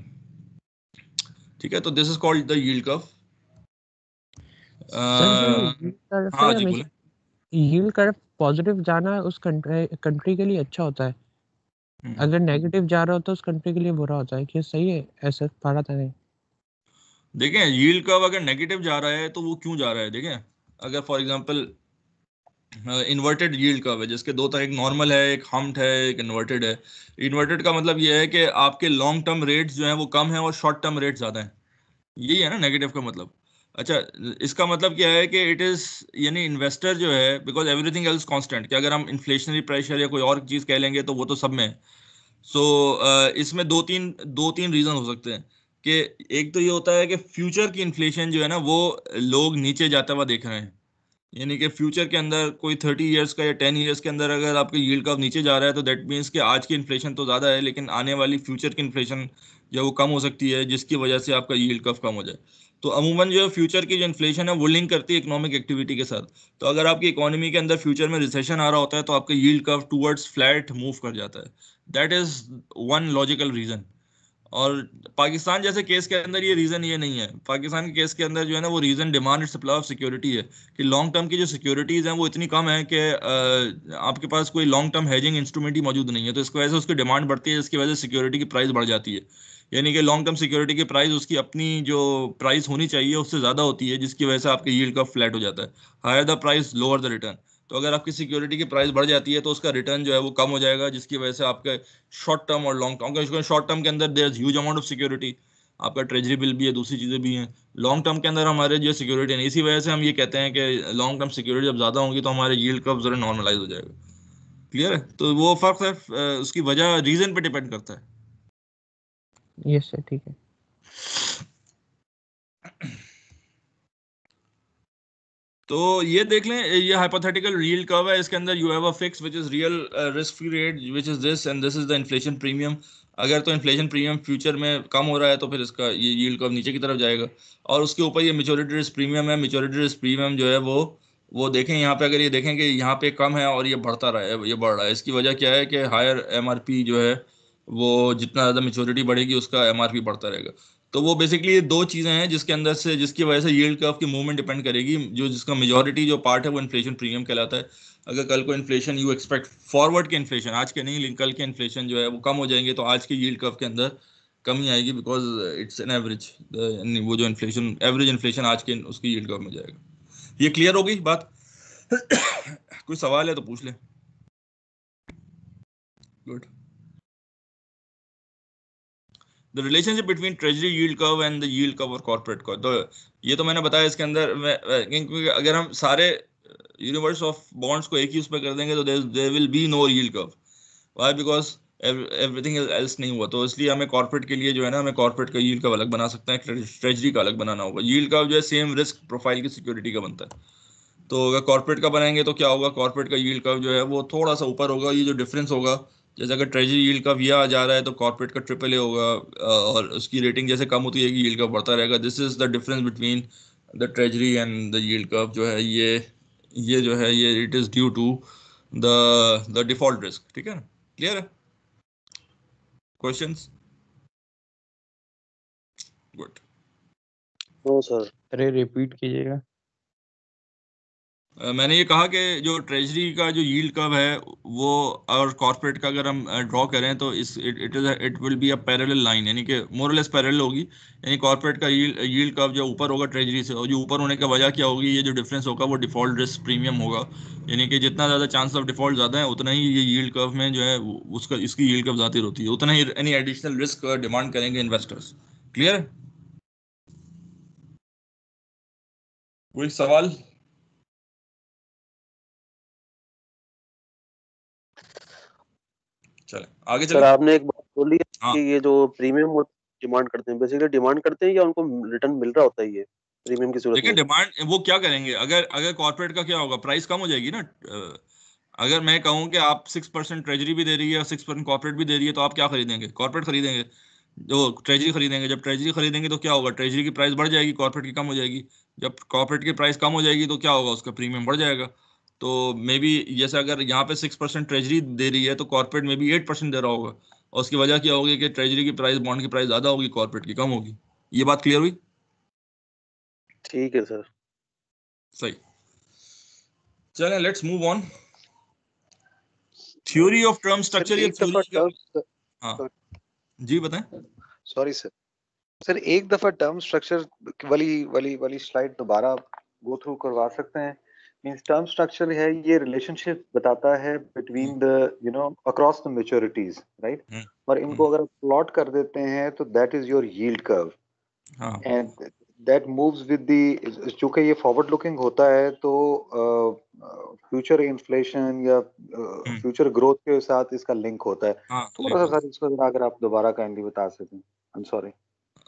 ठीक है तो this is called the yield curve हाँ जी बोले यील्ड कर्व पॉजिटिव जाना उस कंट्री कंट्री के लिए अच्छा होता है हम्म। अगर नेगेटिव जा रहा हो तो उस कंट्री के लिए बुरा होता है कि सही है ऐसा पढ़ा था नहीं देखें यील कर्व अगर नेगेटिव जा रहा है तो वो क्यों जा रहा है देखें अगर for example inverted yield curve है जिसके दो तरह एक नॉर्मल है एक हम्ड है एक इन्वर्टेड है इन्वर्टेड का मतलब ये है कि आपके लॉन्ग टर्म रेट्स जो हैं वो कम हैं और शॉर्ट टर्म रेट ज़्यादा हैं यही है ना नेगेटिव का मतलब अच्छा इसका मतलब क्या है कि इट इज़ यानी इन्वेस्टर जो है बिकॉज एवरीथिंग एल्स कॉन्स्टेंट कि अगर हम इन्फ्लेशनरी प्रेशर या कोई और चीज़ कह लेंगे तो वो तो सब में है सो so, uh, इसमें दो तीन दो तीन रीज़न हो सकते हैं कि एक तो ये होता है कि फ्यूचर की इन्फ्लेशन जो है ना वो लोग नीचे जाता हुआ देख रहे हैं यानी कि फ्यूचर के अंदर कोई थर्टी ईयर्स का या टेन ईयर्स के अंदर अगर आपके यील्ड कर्व नीचे जा रहा है तो दैट मीन्स कि आज की इन्फ्लेशन तो ज़्यादा है लेकिन आने वाली फ्यूचर की इन्फ्लेशन जो वो कम हो सकती है जिसकी वजह से आपका यील्ड कर्व कम हो जाए तो अमूमन जो है फ्यूचर की जो इन्फ्लेशन है वो लिंक करती है इकोनॉमिक एक्टिविटी के साथ तो अगर आपकी इकोनॉमी के अंदर फ्यूचर में रिसेशन आ रहा होता है तो आपका yield curve towards flat move कर जाता है that is one logical reason और पाकिस्तान जैसे केस के अंदर ये रीज़न ये नहीं है पाकिस्तान के केस के अंदर जो है ना वो reason demand supply of security है कि लॉन्ग टर्म की जो सिक्योरिटीज़ हैं वो इतनी कम है कि आपके पास कोई लॉन्ग टर्म हेजिंग इंस्ट्रूमेंट ही मौजूद नहीं है तो इसकी वजह से उसकी डिमांड बढ़ती है जिसकी वजह से सिक्योरिटी की प्राइस बढ़ जाती है यानी कि लॉन्ग टर्म सिक्योरिटी की प्राइस उसकी अपनी जो प्राइस होनी चाहिए उससे ज़्यादा होती है जिसकी वजह से आपके यील्ड का फ्लैट हो जाता है higher the price lower the return तो अगर आपकी सिक्योरिटी की प्राइस बढ़ जाती है तो उसका रिटर्न जो है वो कम हो जाएगा जिसकी वजह से आपके शॉर्ट टर्म और लॉन्ग टर्म क्योंकि शॉर्ट टर्म के अंदर there is huge amount of security आपका ट्रेजरी बिल भी है दूसरी चीज़ें भी हैं लॉन्ग टर्म के अंदर हमारे जो सिक्योरिटी है इसी वजह से हम ये कहते हैं कि लॉन्ग टर्म सिक्योरिटी जब ज़्यादा होंगी तो हमारे यील्ड कर्व ज़रा नॉर्मलाइज हो जाएगा क्लियर है तो वो फ़र्क है उसकी वजह रीज़न पर डिपेंड करता है यस सर ठीक है तो ये देख लें ये हाइपोथेटिकल रियल कर्व है इसके अंदर you have a fix which is real risk free rate which is this and this is the inflation premium अगर तो इन्फ्लेशन प्रीमियम फ्यूचर में कम हो रहा है तो फिर इसका ये यील्ड कर्व नीचे की तरफ जाएगा और उसके ऊपर ये मेचोरिटी रिस्क प्रीमियम है मेचोरिटी रिस्क प्रीमियम जो है वो वो देखें यहाँ पे अगर ये देखें कि यहाँ पे कम है और ये बढ़ता रहा है ये बढ़ रहा है इसकी वजह क्या है कि हायर एमआरपी जो है वो जितना ज़्यादा मेचोरिटी बढ़ेगी उसका एमआरपी बढ़ता रहेगा तो वो बेसिकली दो चीजें हैं जिसके अंदर से जिसकी वजह से यील्ड कर्व की मूवमेंट डिपेंड करेगी जो जिसका मेजोरिटी जो पार्ट है वो इन्फ्लेशन प्रीमियम कहलाता है अगर कल को इन्फ्लेशन यू एक्सपेक्ट फॉरवर्ड के इन्फ्लेशन आज के नहीं लेकिन कल के इन्फ्लेशन जो है वो कम हो जाएंगे तो आज के यील्ड कर्व के अंदर कमी आएगी बिकॉज इट्स एन एवरेज वो जो इन्फ्लेशन एवरेज इन्फ्लेशन आज के उसकी यील्ड कर्व में जाएगा ये क्लियर होगी बात <coughs> कोई सवाल है तो पूछ लें good the relationship between treasury yield curve and dual curve और कॉर्पोरेट कव तो ये तो मैंने बताया इसके अंदर क्योंकि अगर हम सारे यूनिवर्स ऑफ बॉन्ड्स को एक ही उसमें कर देंगे तो there will be no yield curve why because everything else नहीं हुआ तो इसलिए हमें कॉर्पोरेट के लिए जो है ना हमें कॉर्पोरेट का यूल कव अलग बना सकते हैं ट्रेजरी का अलग बनाना होगा यूल कव जो है सेम रिस्क प्रोफाइल की सिक्योरिटी का बनता है तो अगर कॉर्पोरेट का बनाएंगे तो क्या होगा कॉर्पोरेट का यूल कव जो है वो थोड़ा सा ऊपर होगा ये जो डिफरेंस होगा जैसे अगर ट्रेजरी यील्ड का वी आ जा रहा है तो कॉर्पोरेट का ट्रिपल ए होगा और उसकी रेटिंग जैसे कम होती जाएगी यील्ड का बढ़ता रहेगा this is the difference between the treasury and the yield curve जो है ये ये जो है ये it is due to the the default risk ठीक है ना क्लियर है क्वेश्चन गुड नो सर अरे रिपीट कीजिएगा मैंने ये कहा कि जो ट्रेजरी का जो यील्ड कर्व है वो और कॉर्पोरेट का अगर हम ड्रॉ करें तो इस it is it will be a parallel line यानी कि मोरलेस पैरेलल होगी यानी कॉर्पोरेट का यील्ड कर्व जो ऊपर होगा ट्रेजरी से और जो ऊपर होने का वजह क्या होगी ये जो डिफरेंस होगा वो डिफॉल्ट रिस्क प्रीमियम होगा यानी कि जितना ज़्यादा चांस ऑफ डिफॉल्ट ज़्यादा है उतना ही ये यील्ड कर्व में जो है उसका इसकी यील्ड कर्व जाती रहती है उतना ही एनी एडिशनल रिस्क डिमांड करेंगे इन्वेस्टर्स क्लियर कोई सवाल चले आगे चले सर आपने एक बात बोली हाँ. कि ये जो प्रीमियम डिमांड करते हैं बेसिकली डिमांड करते हैं या उनको रिटर्न मिल रहा होता है ये प्रीमियम की सूरत लेकिन डिमांड वो क्या करेंगे अगर अगर कॉर्पोरेट का क्या होगा प्राइस कम हो जाएगी ना अगर मैं कहूँ कि आप सिक्स परसेंट ट्रेजरी भी दे रही है सिक्स परसेंट कॉर्पोरेट भी दे रही है तो आप क्या खरीदेंगे कॉर्पोरेट खरीदेंगे जो तो ट्रेजरी खरीदेंगे जब ट्रेजरी खरीदेंगे तो क्या होगा ट्रेजरी की प्राइस बढ़ जाएगी कॉर्पोरेट की कम हो जाएगी जब कॉर्पोरेट की प्राइस कम हो जाएगी तो क्या होगा उसका प्रीमियम बढ़ जाएगा तो मे बी जैसे अगर यहाँ पे सिक्स परसेंट ट्रेजरी दे रही है तो कॉर्पोरेट में भी एट परसेंट दे रहा होगा और उसकी वजह क्या होगी कि ट्रेजरी की प्राइस बॉन्ड की प्राइस ज्यादा होगी कॉर्पोरेट की कम होगी ये बात क्लियर हुई ठीक है सर सही चलें let's move on theory of term structure ये हाँ जी बताएं सॉरी सर सर एक दफा टर्म स्ट्रक्चर वाली वाली वाली स्लाइड दोबारा गो थ्रू करवा सकते हैं मीन्स टर्म स्ट्रक्चर है ये रिलेशनशिप बताता है between the you know across the maturities right और इनको hmm. अगर प्लॉट कर देते हैं तो that is your yield curve and that moves with the चूंकि ये फॉरवर्ड लुकिंग होता है तो फ्यूचर uh, इन्फ्लेशन या फ्यूचर uh, ग्रोथ के साथ इसका लिंक होता है हाँ, थोड़ा सा सर इसको अगर आप दोबारा काइंडली बता सकें आई एम सॉरी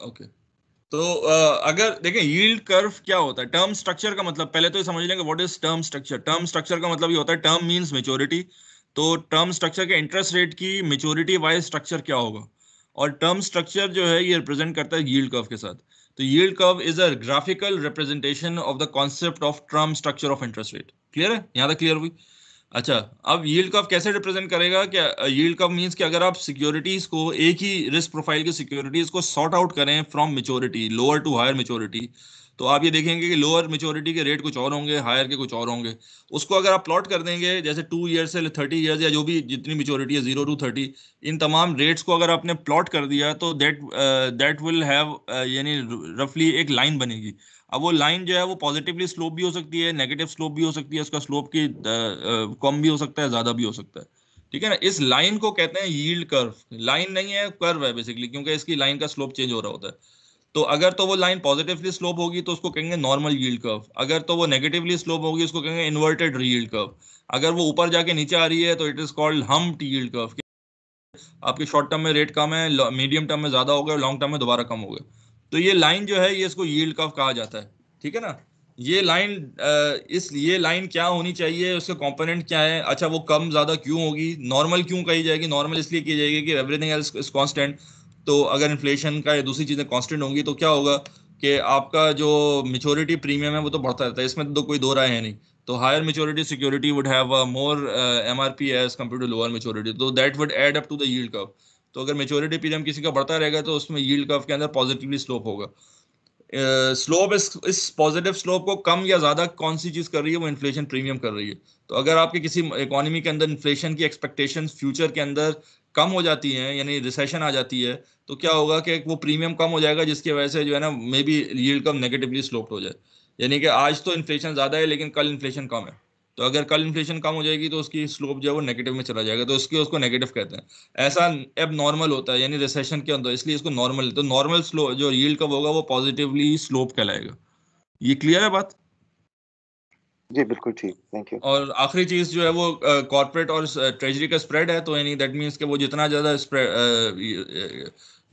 ओके तो अगर देखें यील्ड कर्व क्या होता है टर्म स्ट्रक्चर का मतलब पहले तो ये समझ लेंगे what is term structure term structure का मतलब ये होता है टर्म मींस मेच्योरिटी तो टर्म स्ट्रक्चर के इंटरेस्ट रेट की मेच्योरिटी वाइज स्ट्रक्चर क्या होगा और टर्म स्ट्रक्चर जो है ये रिप्रेजेंट करता है यील्ड कर्व के साथ तो yield curve is a graphical representation of the concept of term structure of interest rate clear है यहाँ तक क्लियर हुई अच्छा अब यील्ड कफ कैसे रिप्रेजेंट करेगा क्या यील्ड कर्व मींस कि अगर आप सिक्योरिटीज को एक ही रिस्क प्रोफाइल की सिक्योरिटीज को सॉर्ट आउट करें from maturity lower to higher maturity तो आप ये देखेंगे कि लोअर मेच्योरिटी के रेट कुछ और होंगे हायर के कुछ और होंगे उसको अगर आप प्लॉट कर देंगे जैसे टू ईयर से थर्टी ईयर्स या जो भी जितनी मेच्योरिटी है जीरो टू थर्टी इन तमाम रेट्स को अगर आपने प्लॉट कर दिया तो दैट दैट विल हैव यानी रफली एक लाइन बनेगी अब वो लाइन जो है वो पॉजिटिवली स्लोप भी हो सकती है नेगेटिव स्लोप भी हो सकती है उसका स्लोप की कम भी हो सकता है ज्यादा भी हो सकता है ठीक है ना इस लाइन को कहते हैं यील्ड कर्व लाइन नहीं है कर्व है बेसिकली क्योंकि इसकी लाइन का स्लोप चेंज हो रहा होता है तो अगर तो वो लाइन पॉजिटिवली स्लोप होगी तो उसको कहेंगे नॉर्मल यील्ड कर्व अगर तो वो नेगेटिवली स्लोप होगी उसको कहेंगे इन्वर्टेड यील्ड कर्व अगर वो ऊपर जाके नीचे आ रही है तो इट इज कॉल्ड हम यील्ड कर्व आपके शॉर्ट टर्म में रेट कम है मीडियम टर्म में ज्यादा हो गया और लॉन्ग टर्म में दोबारा कम हो गया तो ये लाइन जो है ये इसको यील्ड कर्व कहा जाता है ठीक है ना ये लाइन इस ये लाइन क्या होनी चाहिए उसके कंपोनेंट क्या है अच्छा वो कम ज़्यादा क्यों होगी नॉर्मल क्यों कही जाएगी नॉर्मल इसलिए की जाएगी कि एवरीथिंग एल्स इज कांस्टेंट तो अगर इन्फ्लेशन का या दूसरी चीज़ें कांस्टेंट होंगी तो क्या होगा कि आपका जो मेच्योरिटी प्रीमियम है वो तो बढ़ता रहता है इसमें तो कोई दो राय है नहीं तो higher maturity security would have more M R P as compare to lower maturity तो that would add up to the yield curve तो अगर मेचोरिटी पीरियम किसी का बढ़ता रहेगा तो उसमें यील्ड कर्व के अंदर पॉजिटिवली स्लोप होगा स्लोप uh, इस इस पॉजिटिव स्लोप को कम या ज़्यादा कौन सी चीज़ कर रही है वो इन्फ्लेशन प्रीमियम कर रही है तो अगर आपके किसी इकोनॉमी के अंदर इन्फ्लेशन की एक्सपेक्टेशन फ्यूचर के अंदर कम हो जाती हैं यानी रिसेशन आ जाती है तो क्या होगा कि वो प्रीमियम कम हो जाएगा जिसकी वजह से जो है ना मे बी रियल कम नेगेटिवली स्लोप हो जाए यानी कि आज तो इन्फ्लेशन ज़्यादा है लेकिन कल इन्फ्लेशन कम है तो अगर कल इन्फ्लेशन कम हो जाएगी तो उसकी स्लोप जो है वो नेगेटिव में चला जाएगा तो उसके उसको नेगेटिव कहते हैं ऐसा अब नॉर्मल होता है यानी रिसेशन के अंदर इसलिए इसको नॉर्मल तो नॉर्मल स्लो जो यील्ड कब होगा वो पॉजिटिवली स्लोप कहलाएगा ये क्लियर है बात जी बिल्कुल ठीक थैंक यू और आखिरी चीज जो है वो कॉर्पोरेट और ट्रेजरी का स्प्रेड है तो यानी दैट मीन्स के वो जितना ज्यादा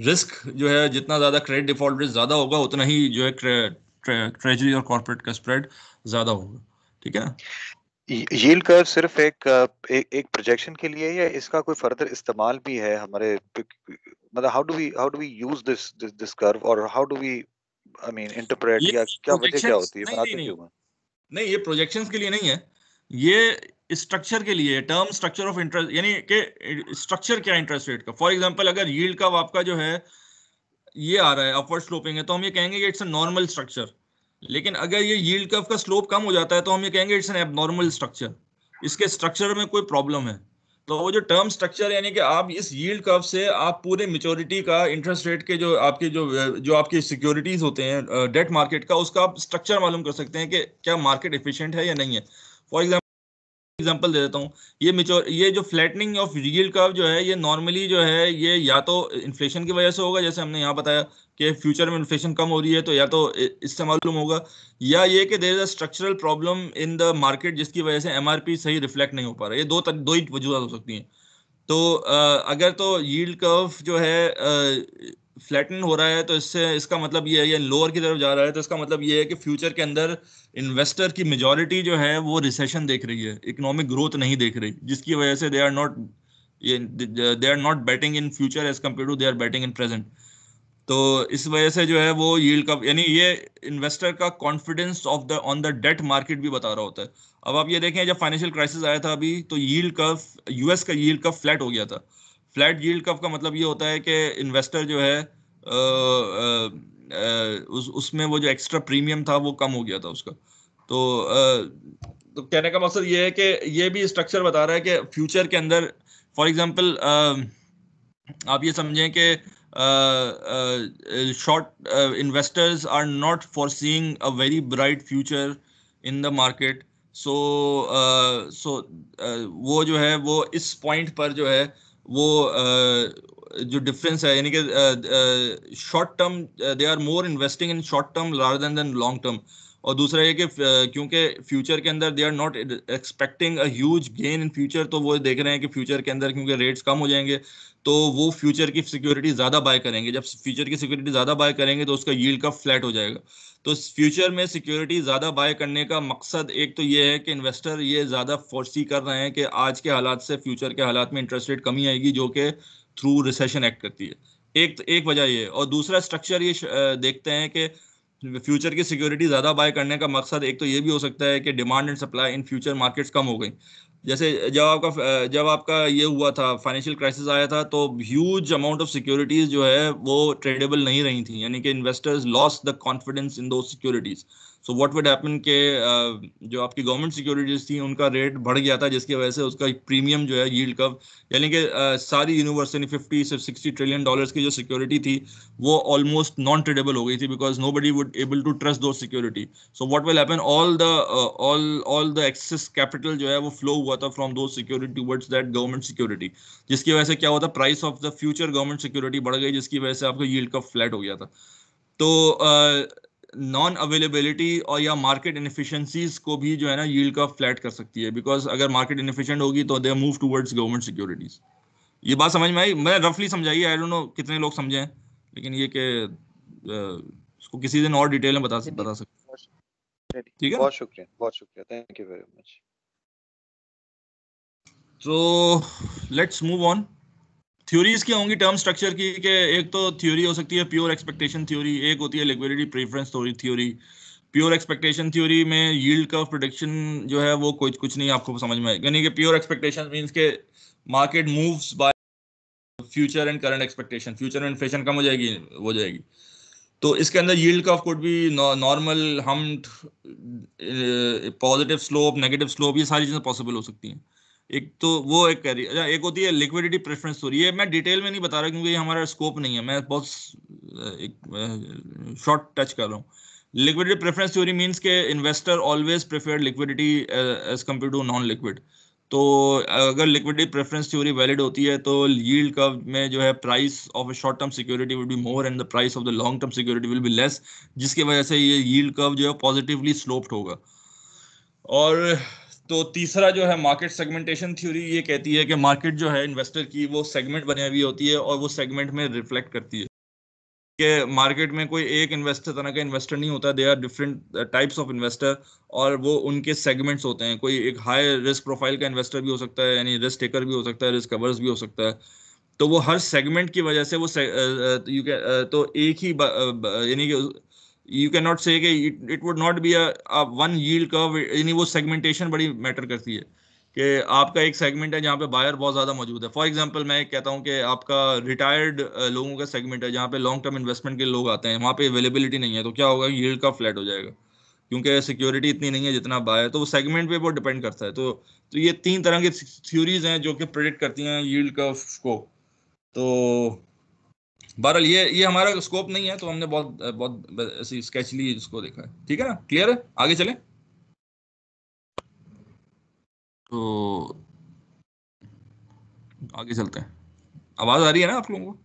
रिस्क जो है जितना ज्यादा क्रेडिट डिफॉल्ट रिस्क ज्यादा होगा उतना ही जो है ट्रेजरी और कॉर्पोरेट का स्प्रेड ज्यादा होगा ठीक है यील्ड कर्व सिर्फ एक एक, प्रोजेक्शन के लिए या इसका कोई फर्दर इस्तेमाल भी है हमारे मतलब how do we how do we use this this curve और how do we I mean interpret या क्या वजह क्या होती है बनाते तो क्यों हैं नहीं ये प्रोजेक्शंस के लिए नहीं है ये स्ट्रक्चर के लिए टर्म स्ट्रक्चर ऑफ इंटरेस्ट यानी के स्ट्रक्चर क्या इंटरेस्ट रेट का फॉर एग्जांपल अगर यील्ड कर्व आपका जो है ये आ रहा है अपवर्ड स्लोपिंग है तो हम ये कहेंगे कि इट्स अ नॉर्मल स्ट्रक्चर लेकिन अगर ये यील्ड कर्व का स्लोप कम हो जाता है तो हम ये कहेंगे इट्स एन एबनॉर्मल स्ट्रक्चर इसके स्ट्रक्चर में कोई प्रॉब्लम है तो वो जो टर्म स्ट्रक्चर यानी कि आप इस यील्ड कर्व से आप पूरे मेच्योरिटी का इंटरेस्ट रेट के जो आपके जो जो आपके सिक्योरिटीज होते हैं डेट मार्केट का उसका आप स्ट्रक्चर मालूम कर सकते हैं कि क्या मार्केट इफिशियंट है या नहीं है फॉर एग्जाम्पल एग्जांपल दे देता हूँ ये मेच्योर ये जो फ्लैटनिंग ऑफ रियल कर्व जो है ये नॉर्मली जो है ये या तो इन्फ्लेशन की वजह से होगा जैसे हमने यहाँ बताया कि फ्यूचर में इन्फ्लेशन कम हो रही है तो या तो इससे मालूम होगा या ये कि there is a structural problem in the market जिसकी वजह से एमआरपी सही रिफ्लेक्ट नहीं हो पा रहा है ये दो तर, दो ही वजूहत हो सकती हैं तो आ, अगर तो यील्ड कर्व जो है फ्लैटन हो रहा है तो इससे इसका मतलब ये है या लोअर की तरफ जा रहा है तो इसका मतलब ये है कि फ्यूचर के अंदर इन्वेस्टर की मेजोरिटी जो है वो रिसेशन देख रही है इकोनॉमिक ग्रोथ नहीं देख रही जिसकी वजह से दे आर नॉट ये they are not betting in future as compare to they are betting in present तो इस वजह से जो है वो यील्ड का यानी ये इन्वेस्टर का confidence of the on the debt market भी बता रहा होता है अब आप ये देखें जब फाइनेंशियल क्राइसिस आया था अभी तो यील्ड कप यूएस का यील्ड कप फ्लैट हो गया था फ्लैट यील्ड कफ का मतलब ये होता है कि इन्वेस्टर जो है उस उसमें वो जो एक्स्ट्रा प्रीमियम था वो कम हो गया था उसका तो आ, तो कहने का मकसद ये है कि ये भी स्ट्रक्चर बता रहा है कि फ्यूचर के अंदर फॉर एग्जांपल आप ये समझें कि short investors are not foreseeing a very bright future in the market so so वो जो है वो इस पॉइंट पर जो है वो जो डिफरेंस है यानी कि short term they are more investing in short term larger than than long term और दूसरा ये कि क्योंकि फ्यूचर के अंदर they are not expecting a huge gain in future तो वो देख रहे हैं कि फ्यूचर के अंदर क्योंकि रेट्स कम हो जाएंगे तो वो फ्यूचर की सिक्योरिटी ज़्यादा बाय करेंगे जब फ्यूचर की सिक्योरिटी ज़्यादा बाय करेंगे तो उसका यील्ड का फ्लैट हो जाएगा तो फ्यूचर में सिक्योरिटी ज़्यादा बाय करने का मकसद एक तो ये है कि इन्वेस्टर ये ज़्यादा फोर्सी कर रहे हैं कि आज के हालात से फ्यूचर के हालात में इंटरेस्ट रेट कमी आएगी जो कि थ्रू रिसेशन एक्ट करती है एक एक वजह ये और दूसरा स्ट्रक्चर ये देखते हैं कि फ्यूचर की सिक्योरिटी ज़्यादा बाय करने का मकसद एक तो ये भी हो सकता है कि demand and supply in future markets कम हो गई जैसे जब आपका जब आपका ये हुआ था फाइनेंशियल क्राइसिस आया था तो ह्यूज अमाउंट ऑफ सिक्योरिटीज जो है वो ट्रेडेबल नहीं रही थी यानी कि investors loss the confidence in those securities so what would happen के uh, जो आपकी गवर्नमेंट सिक्योरिटीज थी उनका रेट बढ़ गया था जिसकी वजह से उसका प्रीमियम जो है यील्ड कव यानी कि uh, सारी यूनिवर्स यानी फिफ्टी से सिक्सटी ट्रिलियन डॉलर्स की जो सिक्योरिटी थी वो ऑलमोस्ट नॉन ट्रेडेबल हो गई थी because nobody would able to trust those security so what will happen all the all all the excess capital जो है वो फ्लो हुआ था from those security towards that government security जिसकी वजह से क्या हुआ था price of the future government security बढ़ गई जिसकी वजह से आपका यील्ड कव फ्लैट हो गया था तो uh, नॉन अवेलेबिलिटी और या मार्केट इनफिशेंसीज को भी जो है ना यील्ड का फ्लैट कर सकती है बिकॉज अगर मार्केट इनफिशिएंट होगी तो they move towards government securities ये बात समझ में आई मैं रफली समझाइए आई डोंट नो कितने लोग समझे हैं लेकिन ये के इसको किसी दिन और डिटेल में बता बता सकते ठीक है बहुत शुक्रिया बहुत शुक्रिया थैंक यू वेरी मच तो लेट्स मूव ऑन थ्योरीज क्या होंगी टर्म स्ट्रक्चर की के एक तो थ्योरी हो सकती है प्योर एक्सपेक्टेशन थ्योरी एक होती है liquidity preference theory pure expectation theory में यील्ड कर्व प्रोडिक्शन जो है वो कुछ कुछ नहीं आपको समझ में आएगा यानी कि प्योर एक्सपेक्टेशन मींस के market moves by future and current expectation future में इन्फ्लेशन कम हो जाएगी हो जाएगी तो इसके अंदर यील्ड कर्व कुड भी नॉर्मल हम पॉजिटिव स्लोप नेगेटिव स्लोप ये सारी चीज़ें पॉसिबल हो सकती हैं एक तो वो एक कह रही है अच्छा, एक होती है लिक्विडिटी प्रेफरेंस स्टोरी ये मैं डिटेल में नहीं बता रहा क्योंकि ये हमारा स्कोप नहीं है मैं बहुत एक शॉर्ट टच कर रहा हूँ लिक्विडिटी प्रेफरेंस थ्योरी मीन्स के investor always prefer liquidity as compare to non liquid तो अगर लिक्विडिटी प्रेफरेंस थ्योरी वैलिड होती है तो यील्ड कर्व में जो है price of a short term security will be more and the price of the long term security will be less जिसकी वजह से ये यील्ड कर्व जो है पॉजिटिवली स्लोप्ड होगा और तो तीसरा जो है मार्केट सेगमेंटेशन थ्योरी ये कहती है कि मार्केट जो है इन्वेस्टर की वो सेगमेंट बनी हुई होती है और वो सेगमेंट में रिफ्लेक्ट करती है कि मार्केट में कोई एक इन्वेस्टर तरह का इन्वेस्टर नहीं होता they are different types of investor और वो उनके सेगमेंट्स होते हैं कोई एक हाई रिस्क प्रोफाइल का इन्वेस्टर भी हो सकता है यानी रिस्क टेकर भी हो सकता है रिस्क कवर्स भी हो सकता है तो वो हर सेगमेंट की वजह से वो uh, uh, uh, तो एक ही यानी कि you can not say it would not be one yield curve यानी वो सेगमेंटेशन बड़ी मैटर करती है कि आपका एक सेगमेंट है जहाँ पे बायर बहुत ज़्यादा मौजूद है फॉर एग्जाम्पल मैं कहता हूँ कि आपका रिटायर्ड लोगों का सेगमेंट है जहाँ पे लॉन्ग टर्म इन्वेस्टमेंट के लोग आते हैं वहाँ पे अवेलेबिलिटी नहीं है तो क्या होगा यील्ड का फ्लैट हो जाएगा क्योंकि सिक्योरिटी इतनी नहीं है जितना बायर तो वो सेगमेंट पे वो डिपेंड करता है तो तो ये तीन तरह की थ्योरीज हैं जो कि प्रेडिक्ट करती हैं यील्ड कर्व को तो बहरहाल ये ये हमारा स्कोप नहीं है तो हमने बहुत बहुत ऐसी स्केचली इसको देखा है ठीक है ना क्लियर है आगे चले तो आगे चलते हैं आवाज आ रही है ना आप लोगों को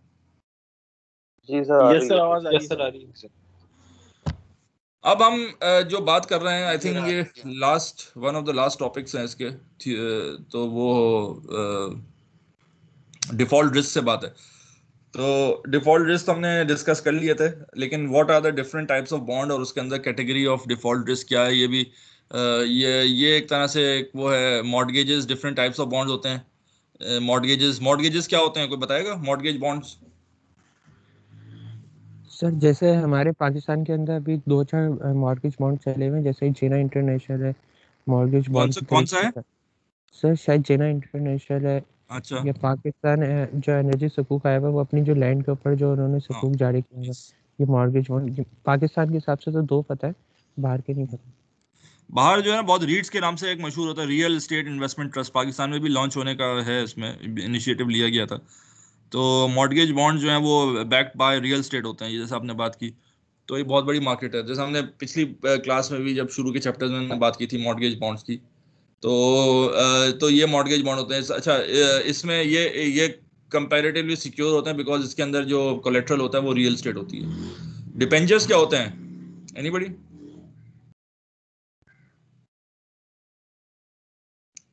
अब हम जो बात कर रहे हैं आई थिंक ये last one of the last topics हैं इसके तो वो डिफॉल्ट रिस्क से बात है तो डिफॉल्ट रिस्क हमने डिस्कस कर लिए थे लेकिन what are the different types of bond और उसके अंदर कैटेगरी ऑफ डिफॉल्ट रिस्क क्या है ये भी ये ये एक तरह से एक वो है mortgages different types of bonds होते हैं मॉडगेजेस मॉडगेजेस क्या होते हैं कोई बताएगा मॉडगेज बॉन्ड्स सर जैसे हमारे पाकिस्तान के अंदर अभी दो चार मॉडगेज बॉन्ड चले हुए हैं जैसे जीना इंटरनेशनल है मॉडगेज बॉन्ड कौन सा है सर शायद जीना इंटरनेशनल है अच्छा। ये पाकिस्तान जो एनर्जी सुकूक आया हुआ है, वो अपनी जो लैंड के ऊपर जो उन्होंने हाँ, जारी किया है, ये मॉर्गेज लोन पाकिस्तान के हिसाब से तो दो पता है, बाहर के नहीं पता। बाहर जो है ना बहुत रीट्स के नाम से एक मशहूर होता है real estate investment trust Pakistan में भी लॉन्च होने का है इसमें इनिशिएटिव लिया गया था। तो मॉर्गेज बॉन्ड जो है वो बैक्ड बाय रियल एस्टेट होते हैं जैसे आपने बात की। तो ये बहुत बड़ी मार्केट है। जैसे हमने पिछली क्लास में भी जब शुरू के चैप्टर में बात की थी मॉर्गेज बॉन्ड्स की। तो तो ये मॉडगेज बॉन्ड होते हैं अच्छा इसमें ये ये कंपेरेटिवली सिक्योर होते हैं बिकॉज इसके अंदर जो कोलेट्रल होता है वो रियल स्टेट होती है डिपेंजर्स क्या होते हैं एनी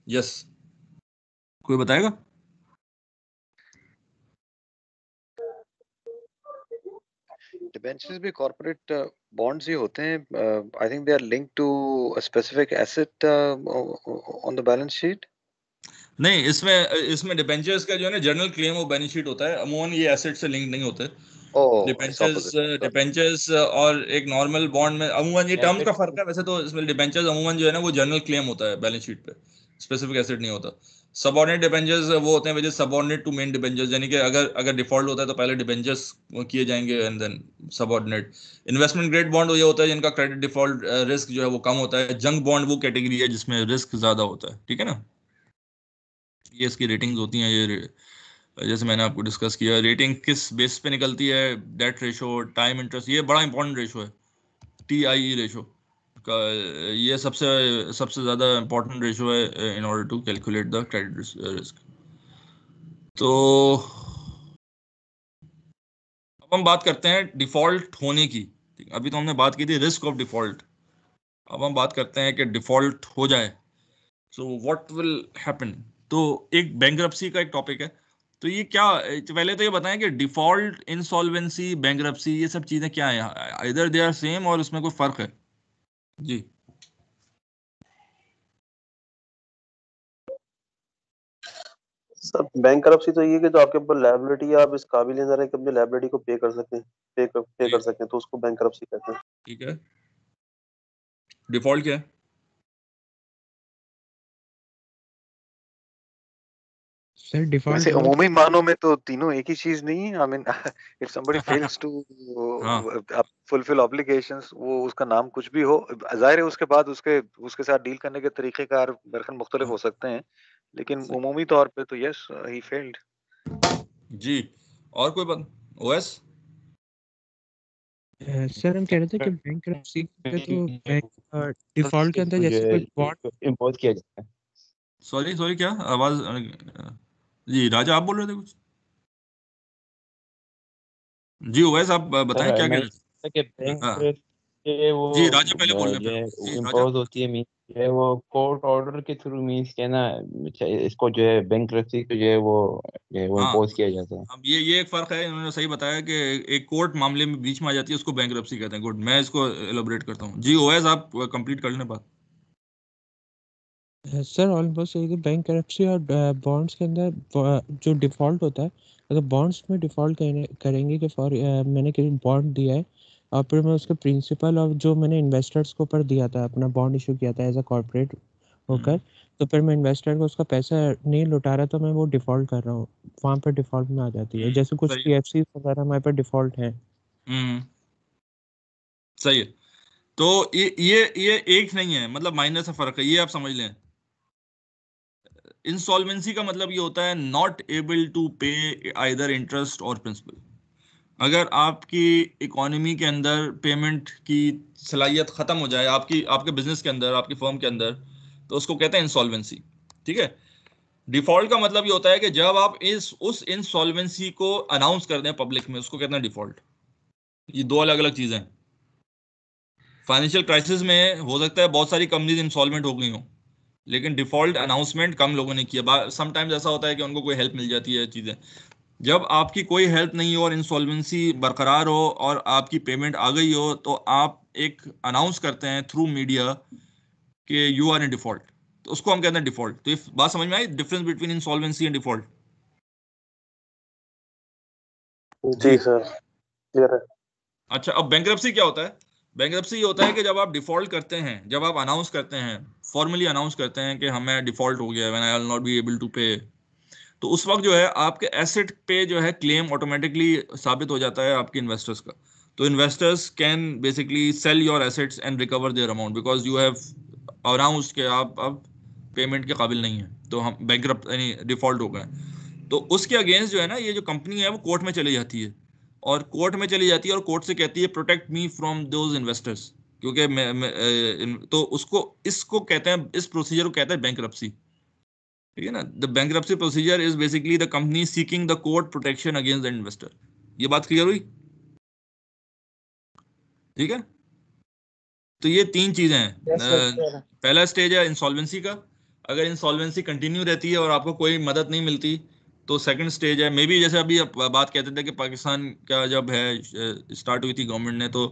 यस yes. कोई बताएगा डिबेंचर्स भी कॉर्पोरेट बॉन्ड्स uh, ही होते हैं I think they are link to a specific asset on the balance sheet नहीं इसमें इसमें डिबेंचर्स का जो है ना जनरल क्लेम और बैलेंस शीट होता है अमूमन ये एसेट से लिंक नहीं होते debentures oh, debentures uh, uh, और एक नॉर्मल बॉन्ड में अमूमन ये टर्म का फर्क है वैसे तो इसमें डिबेंचर्स अमूमन जो है ना वो जनरल क्लेम होता है बैलेंस शीट पे स्पेसिफिक एसेट नहीं होता सबॉर्डिनेट डिबेंचर्स वो होते हैं which subordinate to main debentures यानी कि अगर अगर डिफॉल्ट होता है तो पहले डिबेंचर्स किए जाएंगे and then subordinate investment grade bond ये होता है जिनका क्रेडिट डिफॉल्ट रिस्क जो है वो कम होता है जंक बॉन्ड वो कैटेगरी है जिसमें रिस्क ज्यादा होता है ठीक है ना ये इसकी रेटिंग्स होती हैं ये जैसे मैंने आपको डिस्कस किया रेटिंग किस बेस पे निकलती है डेट रेशो टाइम इंटरेस्ट ये बड़ा इंपॉर्टेंट रेशो है टी आई ई रेशो ये सबसे सबसे ज़्यादा इम्पोर्टेंट रेशो है in order to calculate the credit risk तो अब हम बात करते हैं डिफ़ॉल्ट होने की अभी तो हमने बात की थी रिस्क ऑफ डिफ़ॉल्ट अब हम बात करते हैं कि डिफ़ॉल्ट हो जाए सो व्हाट विल हैपन तो एक बैंक का एक टॉपिक है तो ये क्या पहले तो ये बताएं कि डिफ़ॉल्ट इंसॉल्वेंसी बैंक ये सब चीज़ें क्या है इधर दे आर सेम और इसमें कोई फ़र्क है जी सर बैंक करप्सी तो ये कि जो आपके ऊपर लाइबिलिटी आप इस काबिल नजर है कि अपनी लाइबिलिटी को पे कर सकें पे कर, पे कर सकें तो उसको बैंक करप्सी कहते हैं ठीक है डिफॉल्ट क्या है सर डिफॉल्ट वैसे अमूमी मानों में तो तीनों एक ही चीज नहीं है I mean if somebody fails to fulfil obligations वो उसका नाम कुछ भी हो जाहिर है उसके बाद उसके उसके साथ डील करने के तरीकेकार बरखन मुख्तलिफ हो हाँ। सकते हैं लेकिन अमूमी तौर पे तो यस ही फेल्ड जी और कोई बात ओएस सर हम कह रहे थे कि बैंक पे तो बैंक डिफॉल्ट uh, के अंदर जैसे कोई बॉन्ड इंपोज किया जाता है सॉरी सॉरी क्या आवाज जी राजा आप बोल रहे थे कुछ जी वैस आप बताए क्या कह रहे थे हाँ। वो जी राजा पहले बोल रहे होती है मीन है वो कोर्ट ऑर्डर के थ्रू मींस के ना इसको जो है बैंक्रप्सी को जो है वो जो है वो इम्पोज हाँ। किया जाता है अब ये ये एक फर्क है इन्होंने सही बताया कि एक कोर्ट मामले में बीच में आ जाती है उसको बैंक्रप्सी कहते हैं गुड मैं इसको एलोबरेट करता हूँ जी ओएस आप कंप्लीट कर लेने बात सर ऑलमोस्ट यही बैंक करप्सी और बॉन्ड्स के अंदर जो डिफ़ॉल्ट होता है अगर बॉन्ड्स में डिफ़ॉल्ट करेंगे कि फॉर मैंने कहीं बॉन्ड दिया है और फिर मैं उसके प्रिंसिपल और जो मैंने इन्वेस्टर्स के ऊपर दिया था अपना बॉन्ड इशू किया था एज अ कॉरपोरेट होकर तो फिर मैं इन्वेस्टर को उसका पैसा नहीं लुटा रहा तो मैं वो डिफ़ॉल्ट कर रहा हूँ वहाँ पर डिफ़ॉल्ट में आ जाती है जैसे कुछ पी एफ वगैरह हमारे पर डिफ़ॉल्ट है सही है तो ये ये ये एक नहीं है मतलब माइनस का फर्क है ये आप समझ लें इंसॉल्वेंसी का मतलब ये होता है not able to pay either interest और प्रिंसिपल अगर आपकी इकोनॉमी के अंदर पेमेंट की सलाहियत ख़त्म हो जाए आपकी आपके बिजनेस के अंदर आपके फर्म के अंदर तो उसको कहते हैं इंसॉल्वेंसी ठीक है डिफॉल्ट का मतलब ये होता है कि जब आप इस उस इंसॉल्वेंसी को अनाउंस कर दें पब्लिक में उसको कहते हैं डिफॉल्ट ये दो अलग अलग चीज़ें हैं फाइनेंशियल क्राइसिस में हो सकता है बहुत सारी कंपनीज इंसॉल्वेंट हो गई हों लेकिन डिफॉल्ट अनाउंसमेंट कम लोगों ने किया समटाइम्स ऐसा होता है कि उनको कोई हेल्प मिल जाती है चीज़ें जब आपकी कोई हेल्प नहीं हो और इंसॉल्वेंसी बरकरार हो और आपकी पेमेंट आ गई हो तो आप एक अनाउंस करते हैं थ्रू मीडिया कि यू आर इन डिफॉल्ट तो उसको हम कहते हैं डिफॉल्ट तो बात समझ में आई difference between insolvency and default जी सर अच्छा अब बैंक क्या होता है बैंकरप्सी ये होता है कि जब आप डिफॉल्ट करते हैं जब आप अनाउंस करते हैं फॉर्मली अनाउंस करते हैं कि हमें डिफॉल्ट हो गया when I will not be able to pay तो उस वक्त जो है आपके एसेट पे जो है क्लेम ऑटोमेटिकली साबित हो जाता है आपके इन्वेस्टर्स का तो investors can basically sell your assets and recover their amount because you have announce के आप अब पेमेंट के काबिल नहीं है तो हम बैंक यानी डिफॉल्ट हो गए तो उसके अगेंस्ट जो है ना ये जो कंपनी है वो कोर्ट में चली जाती है और कोर्ट में चली जाती है और कोर्ट से कहती है protect me from those investors क्योंकि तो उसको इसको कहते हैं इस प्रोसीजर को कहते हैं बैंक ठीक है ना the bank procedure is basically the company seeking the court protection against the investor ये बात क्लियर हुई ठीक है तो ये तीन चीजें हैं पहला स्टेज है इंसॉल्वेंसी का अगर इंसॉल्वेंसी कंटिन्यू रहती है और आपको कोई मदद नहीं मिलती तो सेकंड स्टेज है मे बी जैसे अभी बात कहते थे कि पाकिस्तान का जब है स्टार्ट हुई थी गवर्नमेंट ने तो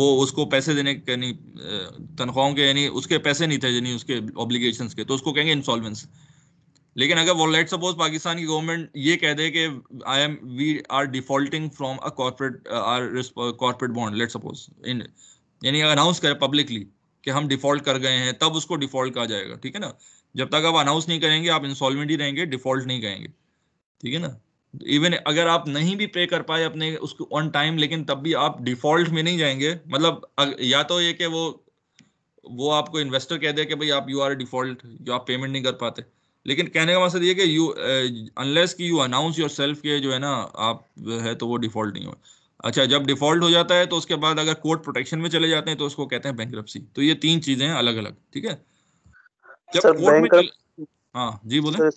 वो उसको पैसे देने यानी तनख्वाहों के यानी उसके पैसे नहीं थे यानी उसके ऑब्लिगेशन के तो उसको कहेंगे इंस्टॉलमेंट्स लेकिन अगर वो लेट सपोज पाकिस्तान की गवर्नमेंट ये कह दे कि I am we are defaulting from a corporate or corporate bond let suppose in यानी अनाउंस करें पब्लिकली कि हम डिफॉल्ट कर गए हैं तब उसको डिफॉल्ट कहा जाएगा ठीक है ना जब तक आप अनाउंस नहीं करेंगे आप इंस्टॉलमेंट ही रहेंगे डिफॉल्ट नहीं कहेंगे ठीक है ना इवन अगर आप नहीं भी प्रे कर पाए अपने उसको ऑन टाइम लेकिन तब भी आप डिफॉल्ट में नहीं जाएंगे मतलब या तो ये कि वो वो आपको इन्वेस्टर कह दे कि भाई आप यू आर डिफॉल्ट जो आप पेमेंट नहीं कर पाते लेकिन कहने का मकसद ये कि यू अनलेस की यू अनाउंस योर सेल्फ के जो है ना आप है तो वो डिफॉल्ट नहीं हो अच्छा जब डिफॉल्ट हो जाता है तो उसके बाद अगर कोर्ट प्रोटेक्शन में चले जाते हैं तो उसको कहते हैं बैंक तो ये तीन चीजें हैं अलग अलग ठीक है जब कोर्ट में हाँ जी बोले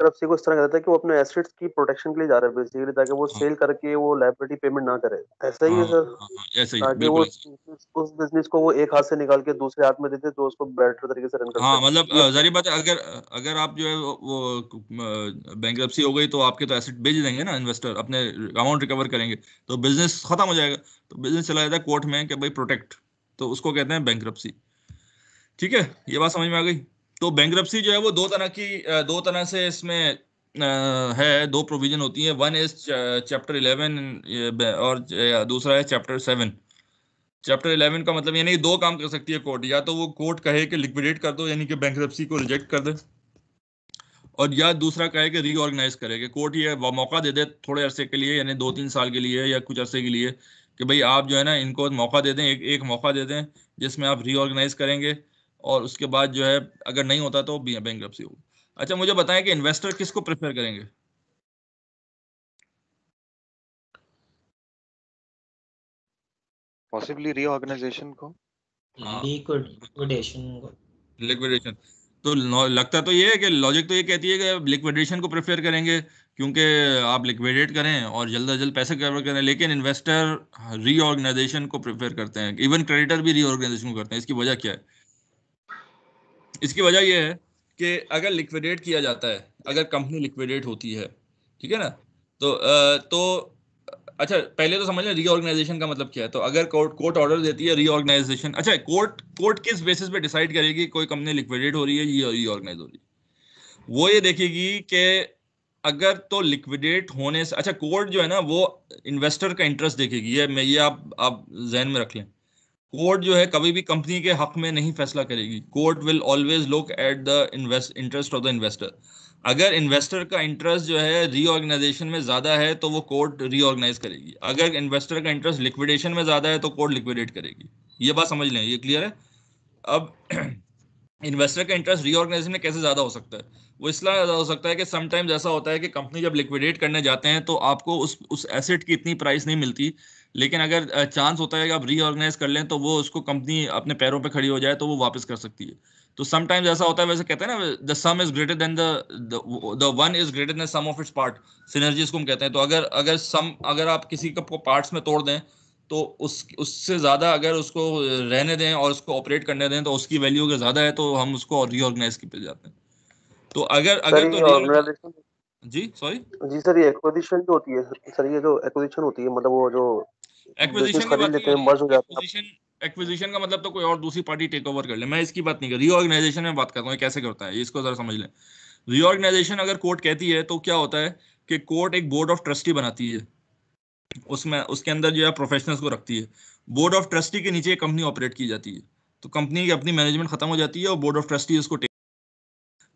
करप्सी को इस तरह कहता है कि वो अपने एसेट्स की प्रोटेक्शन के लिए जा रहे हैं बेसिकली ताकि वो सेल हाँ। करके वो लायबिलिटी पेमेंट ना करे ऐसा ही है हाँ, हाँ, सर ही ताकि वो उस बिजनेस को वो एक हाथ से निकाल के दूसरे हाथ में देते तो उसको बेटर तरीके से रन कर हां मतलब जारी बात है अगर अगर आप जो है वो बैंक्रप्सी हो गई तो आपके तो एसेट बेच देंगे ना इन्वेस्टर अपने अमाउंट रिकवर करेंगे तो बिजनेस खत्म हो जाएगा तो बिजनेस चला जाता है कोर्ट में कि भाई प्रोटेक्ट तो उसको कहते हैं बैंक्रप्सी ठीक है ये बात समझ में आ गई तो बैंक जो है वो दो तरह की दो तरह से इसमें है दो प्रोविजन होती है वन इज चैप्टर इलेवन और दूसरा है चैप्टर सेवन चैप्टर इलेवन का मतलब यानी दो काम कर सकती है कोर्ट या तो वो कोर्ट कहे कि लिक्विडेट कर दो यानी कि बैंक को रिजेक्ट कर दे और या दूसरा कहे कि रीऑर्गेनाइज करे कि कोर्ट ये मौका दे दे थोड़े अरसे के लिए यानी दो तीन साल के लिए या कुछ अरसे के लिए कि भाई आप जो है ना इनको मौका दे दें एक एक मौका दे दें जिसमें आप रीऑर्गेनाइज करेंगे और उसके बाद जो है अगर नहीं होता तो बैंक होगी अच्छा मुझे बताएं कि इन्वेस्टर किसको प्रेफर करेंगे पॉसिबली रीऑर्गेनाइजेशन को लिक्विडेशन हाँ। लिक्विडेशन तो लगता तो ये है कि लॉजिक तो ये कहती है कि लिक्विडेशन को प्रेफर करेंगे क्योंकि आप लिक्विडेट करें और जल्द अज जल्द पैसे कवर करें लेकिन इन्वेस्टर रीऑर्गेनाइजेशन को प्रेफर करते हैं इवन क्रेडिटर भी रीऑर्गेनाइजेशन करते हैं इसकी वजह क्या है इसकी वजह यह है कि अगर लिक्विडेट किया जाता है अगर कंपनी लिक्विडेट होती है ठीक है ना तो तो अच्छा पहले तो समझ लें रीऑर्गेनाइजेशन का मतलब क्या है तो अगर कोर्ट कोर्ट ऑर्डर देती है रीऑर्गेनाइजेशन अच्छा कोर्ट कोर्ट किस बेसिस पे डिसाइड करेगी कोई कंपनी लिक्विडेट हो रही है या रीऑर्गेनाइज हो रही है वो ये देखेगी कि अगर तो लिक्विडेट होने से अच्छा कोर्ट जो है ना वो इन्वेस्टर का इंटरेस्ट देखेगी ये मैं ये आप आप जहन में रख लें कोर्ट जो है कभी भी कंपनी के हक में नहीं फैसला करेगी court will always look at the invest interest of the investor अगर इन्वेस्टर का इंटरेस्ट जो है रीऑर्गेनाइजेशन में ज्यादा है तो वो कोर्ट रीऑर्गेनाइज करेगी अगर इन्वेस्टर का इंटरेस्ट लिक्विडेशन में ज्यादा है तो कोर्ट लिक्विडेट करेगी ये बात समझ लें ये क्लियर है अब <clears throat> इन्वेस्टर का इंटरेस्ट रीऑर्गेनाइजेशन में कैसे ज्यादा हो सकता है वो इसलिए ज्यादा हो सकता है कि समटाइम्स ऐसा होता है कि कंपनी जब लिक्विडेट करने जाते हैं तो आपको उस उस एसेट की इतनी प्राइस नहीं मिलती लेकिन अगर चांस होता है कि आप रीऑर्गेनाइज कर लें तो वो उसको कंपनी अपने पैरों पे खड़ी हो जाए तो वो वापस कर सकती है तो समटाइम्स ऐसा होता है वैसे कहते हैं ना the sum is greater than the one is greater than sum of its part synergies को हम कहते हैं तो अगर अगर सम अगर आप किसी को पार्ट्स में तोड़ दें तो उस उससे ज़्यादा अगर उसको रहने दें और उसको ऑपरेट करने दें तो उसकी वैल्यू अगर ज़्यादा है तो हम उसको रीऑर्गेनाइज की पे जाते हैं तो अगर अगर तो जी सॉरी जी सर ये एक्विजिशन जो होती है सर ये जो एक्विजिशन होती है मतलब वो जो एक्विजिशन खरीद लेते हैं मर्ज हो जाता हैं एक्विजिशन का मतलब तो कोई और दूसरी पार्टी टेक ओवर कर ले मैं इसकी बात नहीं कर रीऑर्गेनाइजेशन में बात कर रहा हूं कैसे करता है इसको जरा समझ लें रीऑर्गेनाइजेशन अगर कोर्ट कहती है तो क्या होता है कि कोर्ट एक बोर्ड ऑफ ट्रस्टी बनाती है उसमें उसके अंदर जो है प्रोफेशनल्स को रखती है बोर्ड ऑफ ट्रस्टी के नीचे कंपनी ऑपरेट की जाती है तो कंपनी की अपनी मैनेजमेंट खत्म हो जाती है और बोर्ड ऑफ ट्रस्टी उसको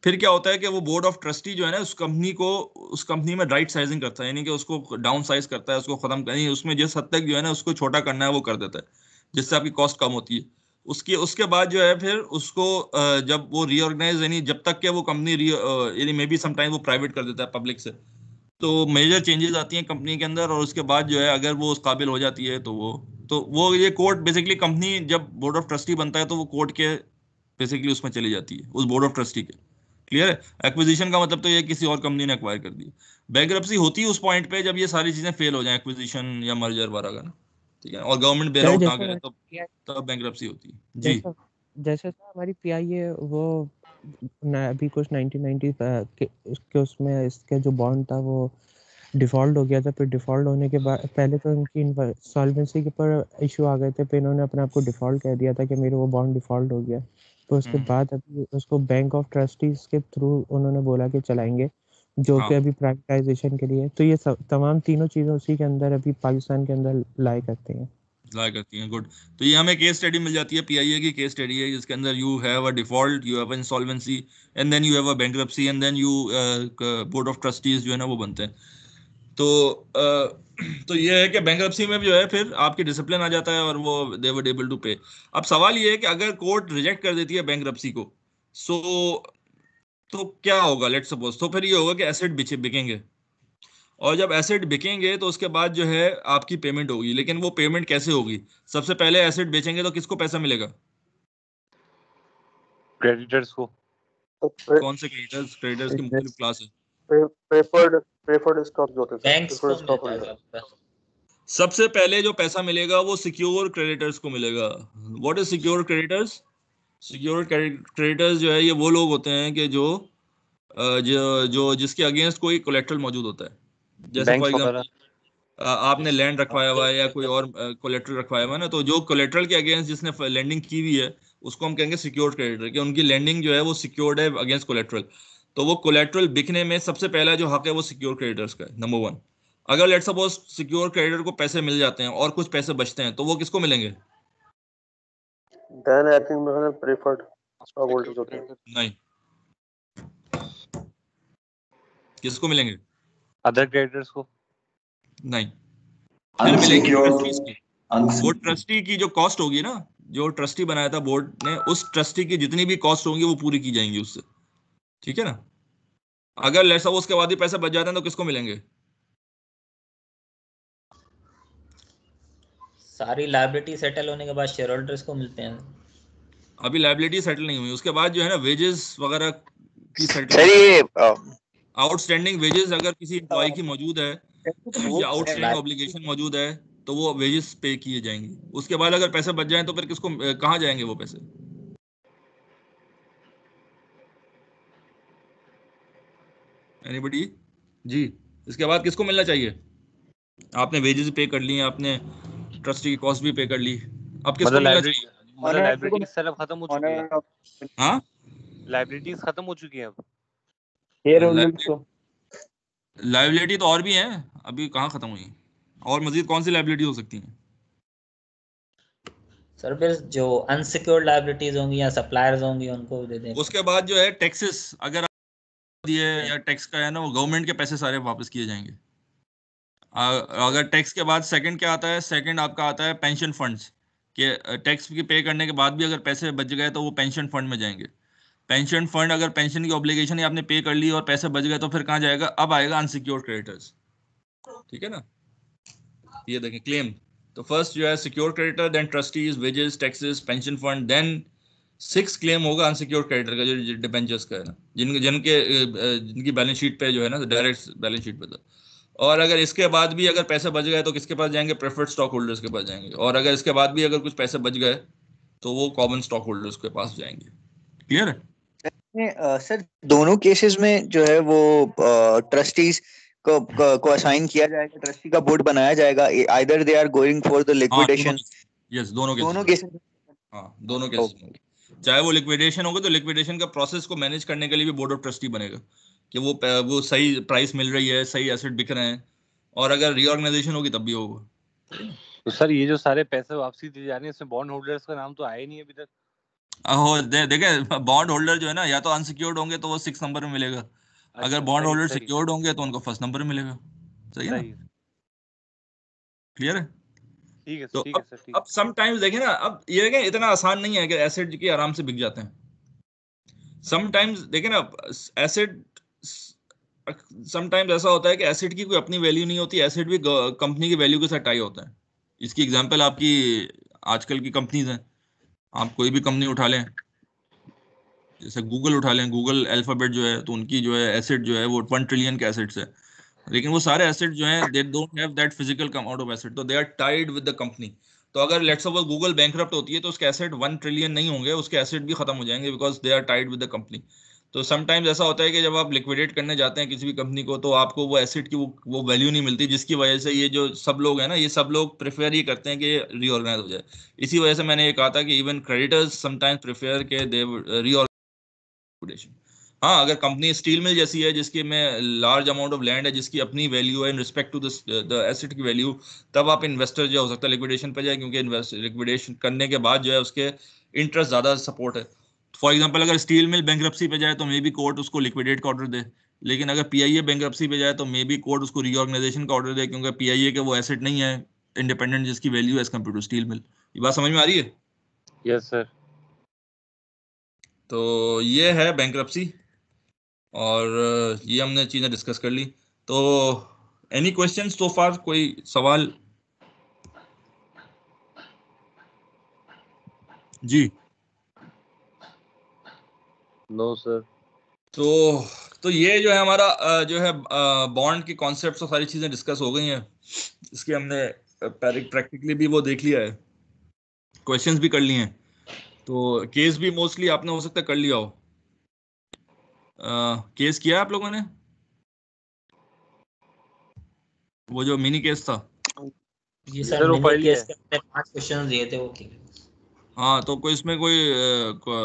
फिर क्या होता है कि वो बोर्ड ऑफ ट्रस्टी जो है ना उस कंपनी को उस कंपनी में राइट साइजिंग करता है यानी कि उसको डाउन साइज करता है उसको खत्म यानी उसमें जिस हद तक जो है ना उसको छोटा करना है वो कर देता है जिससे आपकी कॉस्ट कम होती है उसकी उसके बाद जो है फिर उसको जब वो रीऑर्गेनाइज यानी जब तक के वो कंपनी यानी मे बी समाइम वो प्राइवेट कर देता है पब्लिक से तो मेजर चेंजेस आती हैं कंपनी के अंदर और उसके बाद जो है अगर वो उस काबिल हो जाती है तो वो तो वो ये कोर्ट बेसिकली कंपनी जब बोर्ड ऑफ ट्रस्टी बनता है तो वो कोर्ट के बेसिकली उसमें चली जाती है उस बोर्ड ऑफ ट्रस्टी के क्लियर है एक्विजिशन का मतलब तो ये किसी और कंपनी ने एक्वायर कर दी बैंक्रप्सी होती है उस पॉइंट पे जब ये सारी चीजें फेल हो जाए एक्विजिशन या मर्जर वगैरह ठीक है और गवर्नमेंट बेल आउट ना करे तब तब बैंक बैंक्रप्सी होती है जी जैसे हमारी पीआईए वो अभी कुछ 1990 के उसके उसमें इसके जो बॉन्ड था वो डिफ़ॉल्ट हो गया था फिर डिफ़ॉल्ट होने के बाद पहले तो उनकी सॉल्वेंसी के ऊपर इशू आ गए थे फिर इन्होंने अपने आप को डिफ़ॉल्ट कह दिया था कि मेरे वो बॉन्ड डिफ़ॉल्ट हो गया तो उसके हम्म। बाद अभी उसको बैंक ऑफ ट्रस्टीज के थ्रू उन्होंने बोला कि चलाएंगे जो कि हाँ। अभी प्राइवेटाइजेशन के लिए तो ये सब तमाम तीनों चीजें उसी के अंदर अभी पाकिस्तान के अंदर लाए करते हैं लाया करती हैं गुड तो ये हमें केस स्टडी मिल जाती है पीआईए की केस स्टडी है जिसके अंदर you have a default you have insolvency and then you have a bankruptcy and then you board of trustees जो है ना वो बनते हैं तो uh, <clears throat> तो ये है कि बैंक में जो है फिर आपकी डिसिप्लिन आ जाता है और वो दे वर एबल टू पे अब सवाल ये है कि अगर कोर्ट रिजेक्ट कर देती है बैंक को सो so, तो क्या होगा लेट सपोज तो फिर ये होगा कि एसेट बिचे बिकेंगे और जब एसेट बिकेंगे तो उसके बाद जो है आपकी पेमेंट होगी लेकिन वो पेमेंट कैसे होगी सबसे पहले एसेट बेचेंगे तो किसको पैसा मिलेगा क्रेडिटर्स को कौन से क्रेडिटर्स क्रेडिटर्स की मुख्य क्लास है प्रेफर्ड प्रेफर्ड स्टॉक्स होते हैं बैंक स्टॉक सबसे पहले जो पैसा मिलेगा वो सिक्योर क्रेडिटर्स को मिलेगा what is secure creditors secure creditors जो है ये वो लोग होते हैं कि जो जो, जो जिसके अगेंस्ट कोई कोलेक्ट्रल मौजूद होता है जैसे फॉर एग्जाम्पल आपने लैंड रखवाया हुआ है या कोई और कोलेक्ट्रल रखवाया हुआ है ना तो जो कोलेक्ट्रल के अगेंस्ट जिसने लैंडिंग की हुई है उसको हम कहेंगे सिक्योर्ड क्रेडिटर कि उनकी लैंडिंग जो है वो सिक्योर्ड है अगेंस्ट कोलेक्ट्रल तो वो कोलेट्रल बिकने में सबसे पहला जो हक है वो सिक्योर क्रेडिटर्स का नंबर वन अगर लेट सपोज सिक्योर क्रेडिटर को पैसे मिल जाते हैं और कुछ पैसे बचते हैं तो वो किसको मिलेंगे किसको मिलेंगे अदर क्रेडिटर्स को नहीं वो ट्रस्टी की जो कॉस्ट होगी ना जो ट्रस्टी बनाया था बोर्ड ने उस ट्रस्टी की जितनी भी कॉस्ट होगी वो पूरी की जाएंगी उससे ठीक है ना अगर लेट सपोज के बाद ही पैसे बच जाते हैं तो किसको मिलेंगे सारी लाइबिलिटी सेटल होने के बाद शेयर होल्डर्स को मिलते हैं अभी लाइबिलिटी सेटल नहीं हुई उसके बाद जो है ना वेजेस वगैरह की सेटल सर ये आउटस्टैंडिंग वेजेस अगर किसी एम्प्लॉय की मौजूद है या आउटस्टैंडिंग ऑब्लिगेशन मौजूद है तो वो वेजेस पे किए जाएंगे उसके बाद अगर पैसे बच जाए तो फिर किसको कहाँ जाएंगे वो पैसे एनीबडी जी इसके बाद किसको मिलना चाहिए आपने वेजेस पे कर लिए आपने ट्रस्टी की कॉस्ट भी पे कर ली अब किसको मतलब मिलना चाहिए मतलब लाइब्रेरी खत्म हो चुकी है अब लाइबिलिटी हाँ? तो और भी है अभी कहाँ खत्म हुई और मजीद कौन सी लाइबिलिटी हो सकती है सर फिर जो अनसिक्योर्ड लाइबिलिटीज होंगी या सप्लायर्स होंगी उनको दे दें उसके बाद जो है टैक्सेस अगर दिए या टैक्स का है ना वो गवर्नमेंट के पैसे सारे वापस किए जाएंगे अगर टैक्स के बाद सेकंड क्या आता है सेकंड आपका आता है पेंशन फंड्स के टैक्स की पे करने के बाद भी अगर पैसे बच गए तो वो पेंशन फंड में जाएंगे पेंशन फंड अगर पेंशन की ऑब्लिगेशन ही आपने पे कर ली और पैसे बच गए तो फिर कहाँ जाएगा अब आएगा अनसिक्योर क्रेडिटर्स ठीक है ना ये देखें क्लेम तो फर्स्ट जो है secure creditor then trustees wages taxes pension fund then six claim होगा अनसिक्योर क्रेडिटर का जो डिपेंचर्स का है ना जिन जिनके जिनकी बैलेंस शीट पे जो है ना डायरेक्ट बैलेंस शीट पे था और अगर इसके बाद भी अगर पैसा बच गए तो किसके पास जाएंगे प्रेफर्ड स्टॉक होल्डर्स के पास जाएंगे और अगर इसके बाद भी अगर कुछ पैसे बच गए तो वो कॉमन स्टॉक होल्डर्स के पास जाएंगे क्लियर है सर दोनों केसेस में जो है वो ट्रस्टीज को को असाइन किया जाएगा ट्रस्टी का बोर्ड बनाया जाएगा either they are going for the liquidation yes दोनों केसेस दोनों केसेस हां दोनों केसेस में चाहे वो लिक्विडेशन होगा तो लिक्विडेशन का प्रोसेस को मैनेज करने के लिए भी बोर्ड ऑफ ट्रस्टी बनेगा कि वो वो सही प्राइस मिल रही है सही एसेट बिक रहे हैं और अगर रिओर्गेनाइजेशन होगी तब भी होगा तो सर ये जो सारे पैसे वापसी दी जा रही है इसमें बॉन्ड होल्डर्स का नाम तो आया नहीं अभी तक हो दे, देखे बॉन्ड होल्डर जो है ना या तो अनसिक्योर्ड होंगे तो वो सिक्स नंबर में मिलेगा अच्छा, अगर बॉन्ड होल्डर सिक्योर्ड होंगे तो उनको फर्स्ट नंबर में मिलेगा सही है क्लियर है ठीक है तो ठीक है अब समटाइम्स देखिए ना अब ये देखें इतना आसान नहीं है कि एसिड की आराम से बिक जाते हैं समटाइम्स देखिए ना एसिड समटाइम्स ऐसा होता है कि एसिड की कोई अपनी वैल्यू नहीं होती एसिड भी कंपनी की वैल्यू के साथ टाई होता है इसकी एग्जांपल आपकी आजकल की कंपनीज हैं आप कोई भी कंपनी उठा लें जैसे गूगल उठा लें गूगल अल्फाबेट जो है तो उनकी जो है एसिड जो है वो वन ट्रिलियन के एसिड्स है लेकिन वो सारे एसेट जो हैं they don't have that physical amount of asset तो they are tied with the company तो अगर लेट्स सपोज गूगल बैंक होती है तो उसके एसेट वन ट्रिलियन नहीं होंगे उसके एसेट भी खत्म हो जाएंगे because they are tied with the company तो समटाइम्स ऐसा होता है कि जब आप लिक्विडेट करने जाते हैं किसी भी कंपनी को तो आपको वो एसेट की वो वो वैल्यू नहीं मिलती जिसकी वजह से ये जो सब लोग हैं ना ये सब लोग प्रेफर ये करते हैं कि रीऑर्गेनाइज हो जाए इसी वजह से मैंने ये कहा था कि इवन क्रेडिटर्स समटाइम्स प्रेफर के दे रीऑर्गेनाइजेशन हाँ अगर कंपनी स्टील मिल जैसी है जिसके में लार्ज अमाउंट ऑफ लैंड है जिसकी अपनी वैल्यू है in respect to the asset की वैल्यू तब आप इन्वेस्टर जो हो सकता है लिक्विडेशन पे जाए क्योंकि लिक्विडेशन करने के बाद जो है उसके इंटरेस्ट ज़्यादा सपोर्ट है फॉर एग्जाम्पल अगर स्टील मिल बैंक पे जाए तो मे बी कोर्ट उसको लिक्विडेट का ऑर्डर दे लेकिन अगर पी आई ए बैंक पे जाए तो मे बी कोर्ट उसको रीऑर्गेनाइजेशन का ऑर्डर दे क्योंकि पी आई ए के वो एसेट नहीं है इंडिपेंडेंट जिसकी वैल्यू है as compare to steel mill ये बात समझ में आ रही है यस yes, सर तो ये है बैंक और ये हमने चीज़ें डिस्कस कर ली तो एनी क्वेश्चन सो फार कोई सवाल जी नो no, सर तो तो ये जो है हमारा जो है बॉन्ड की कॉन्सेप्ट और सारी चीज़ें डिस्कस हो गई हैं इसके हमने प्रैक्टिकली भी वो देख लिया है क्वेश्चंस भी कर लिए हैं तो केस भी मोस्टली आपने हो सकता है कर लिया हो केस किया आप लोगों ने वो जो मिनी केस था ये सर मिनी तो केस के पांच क्वेश्चन दिए थे वो हाँ तो कोई इसमें कोई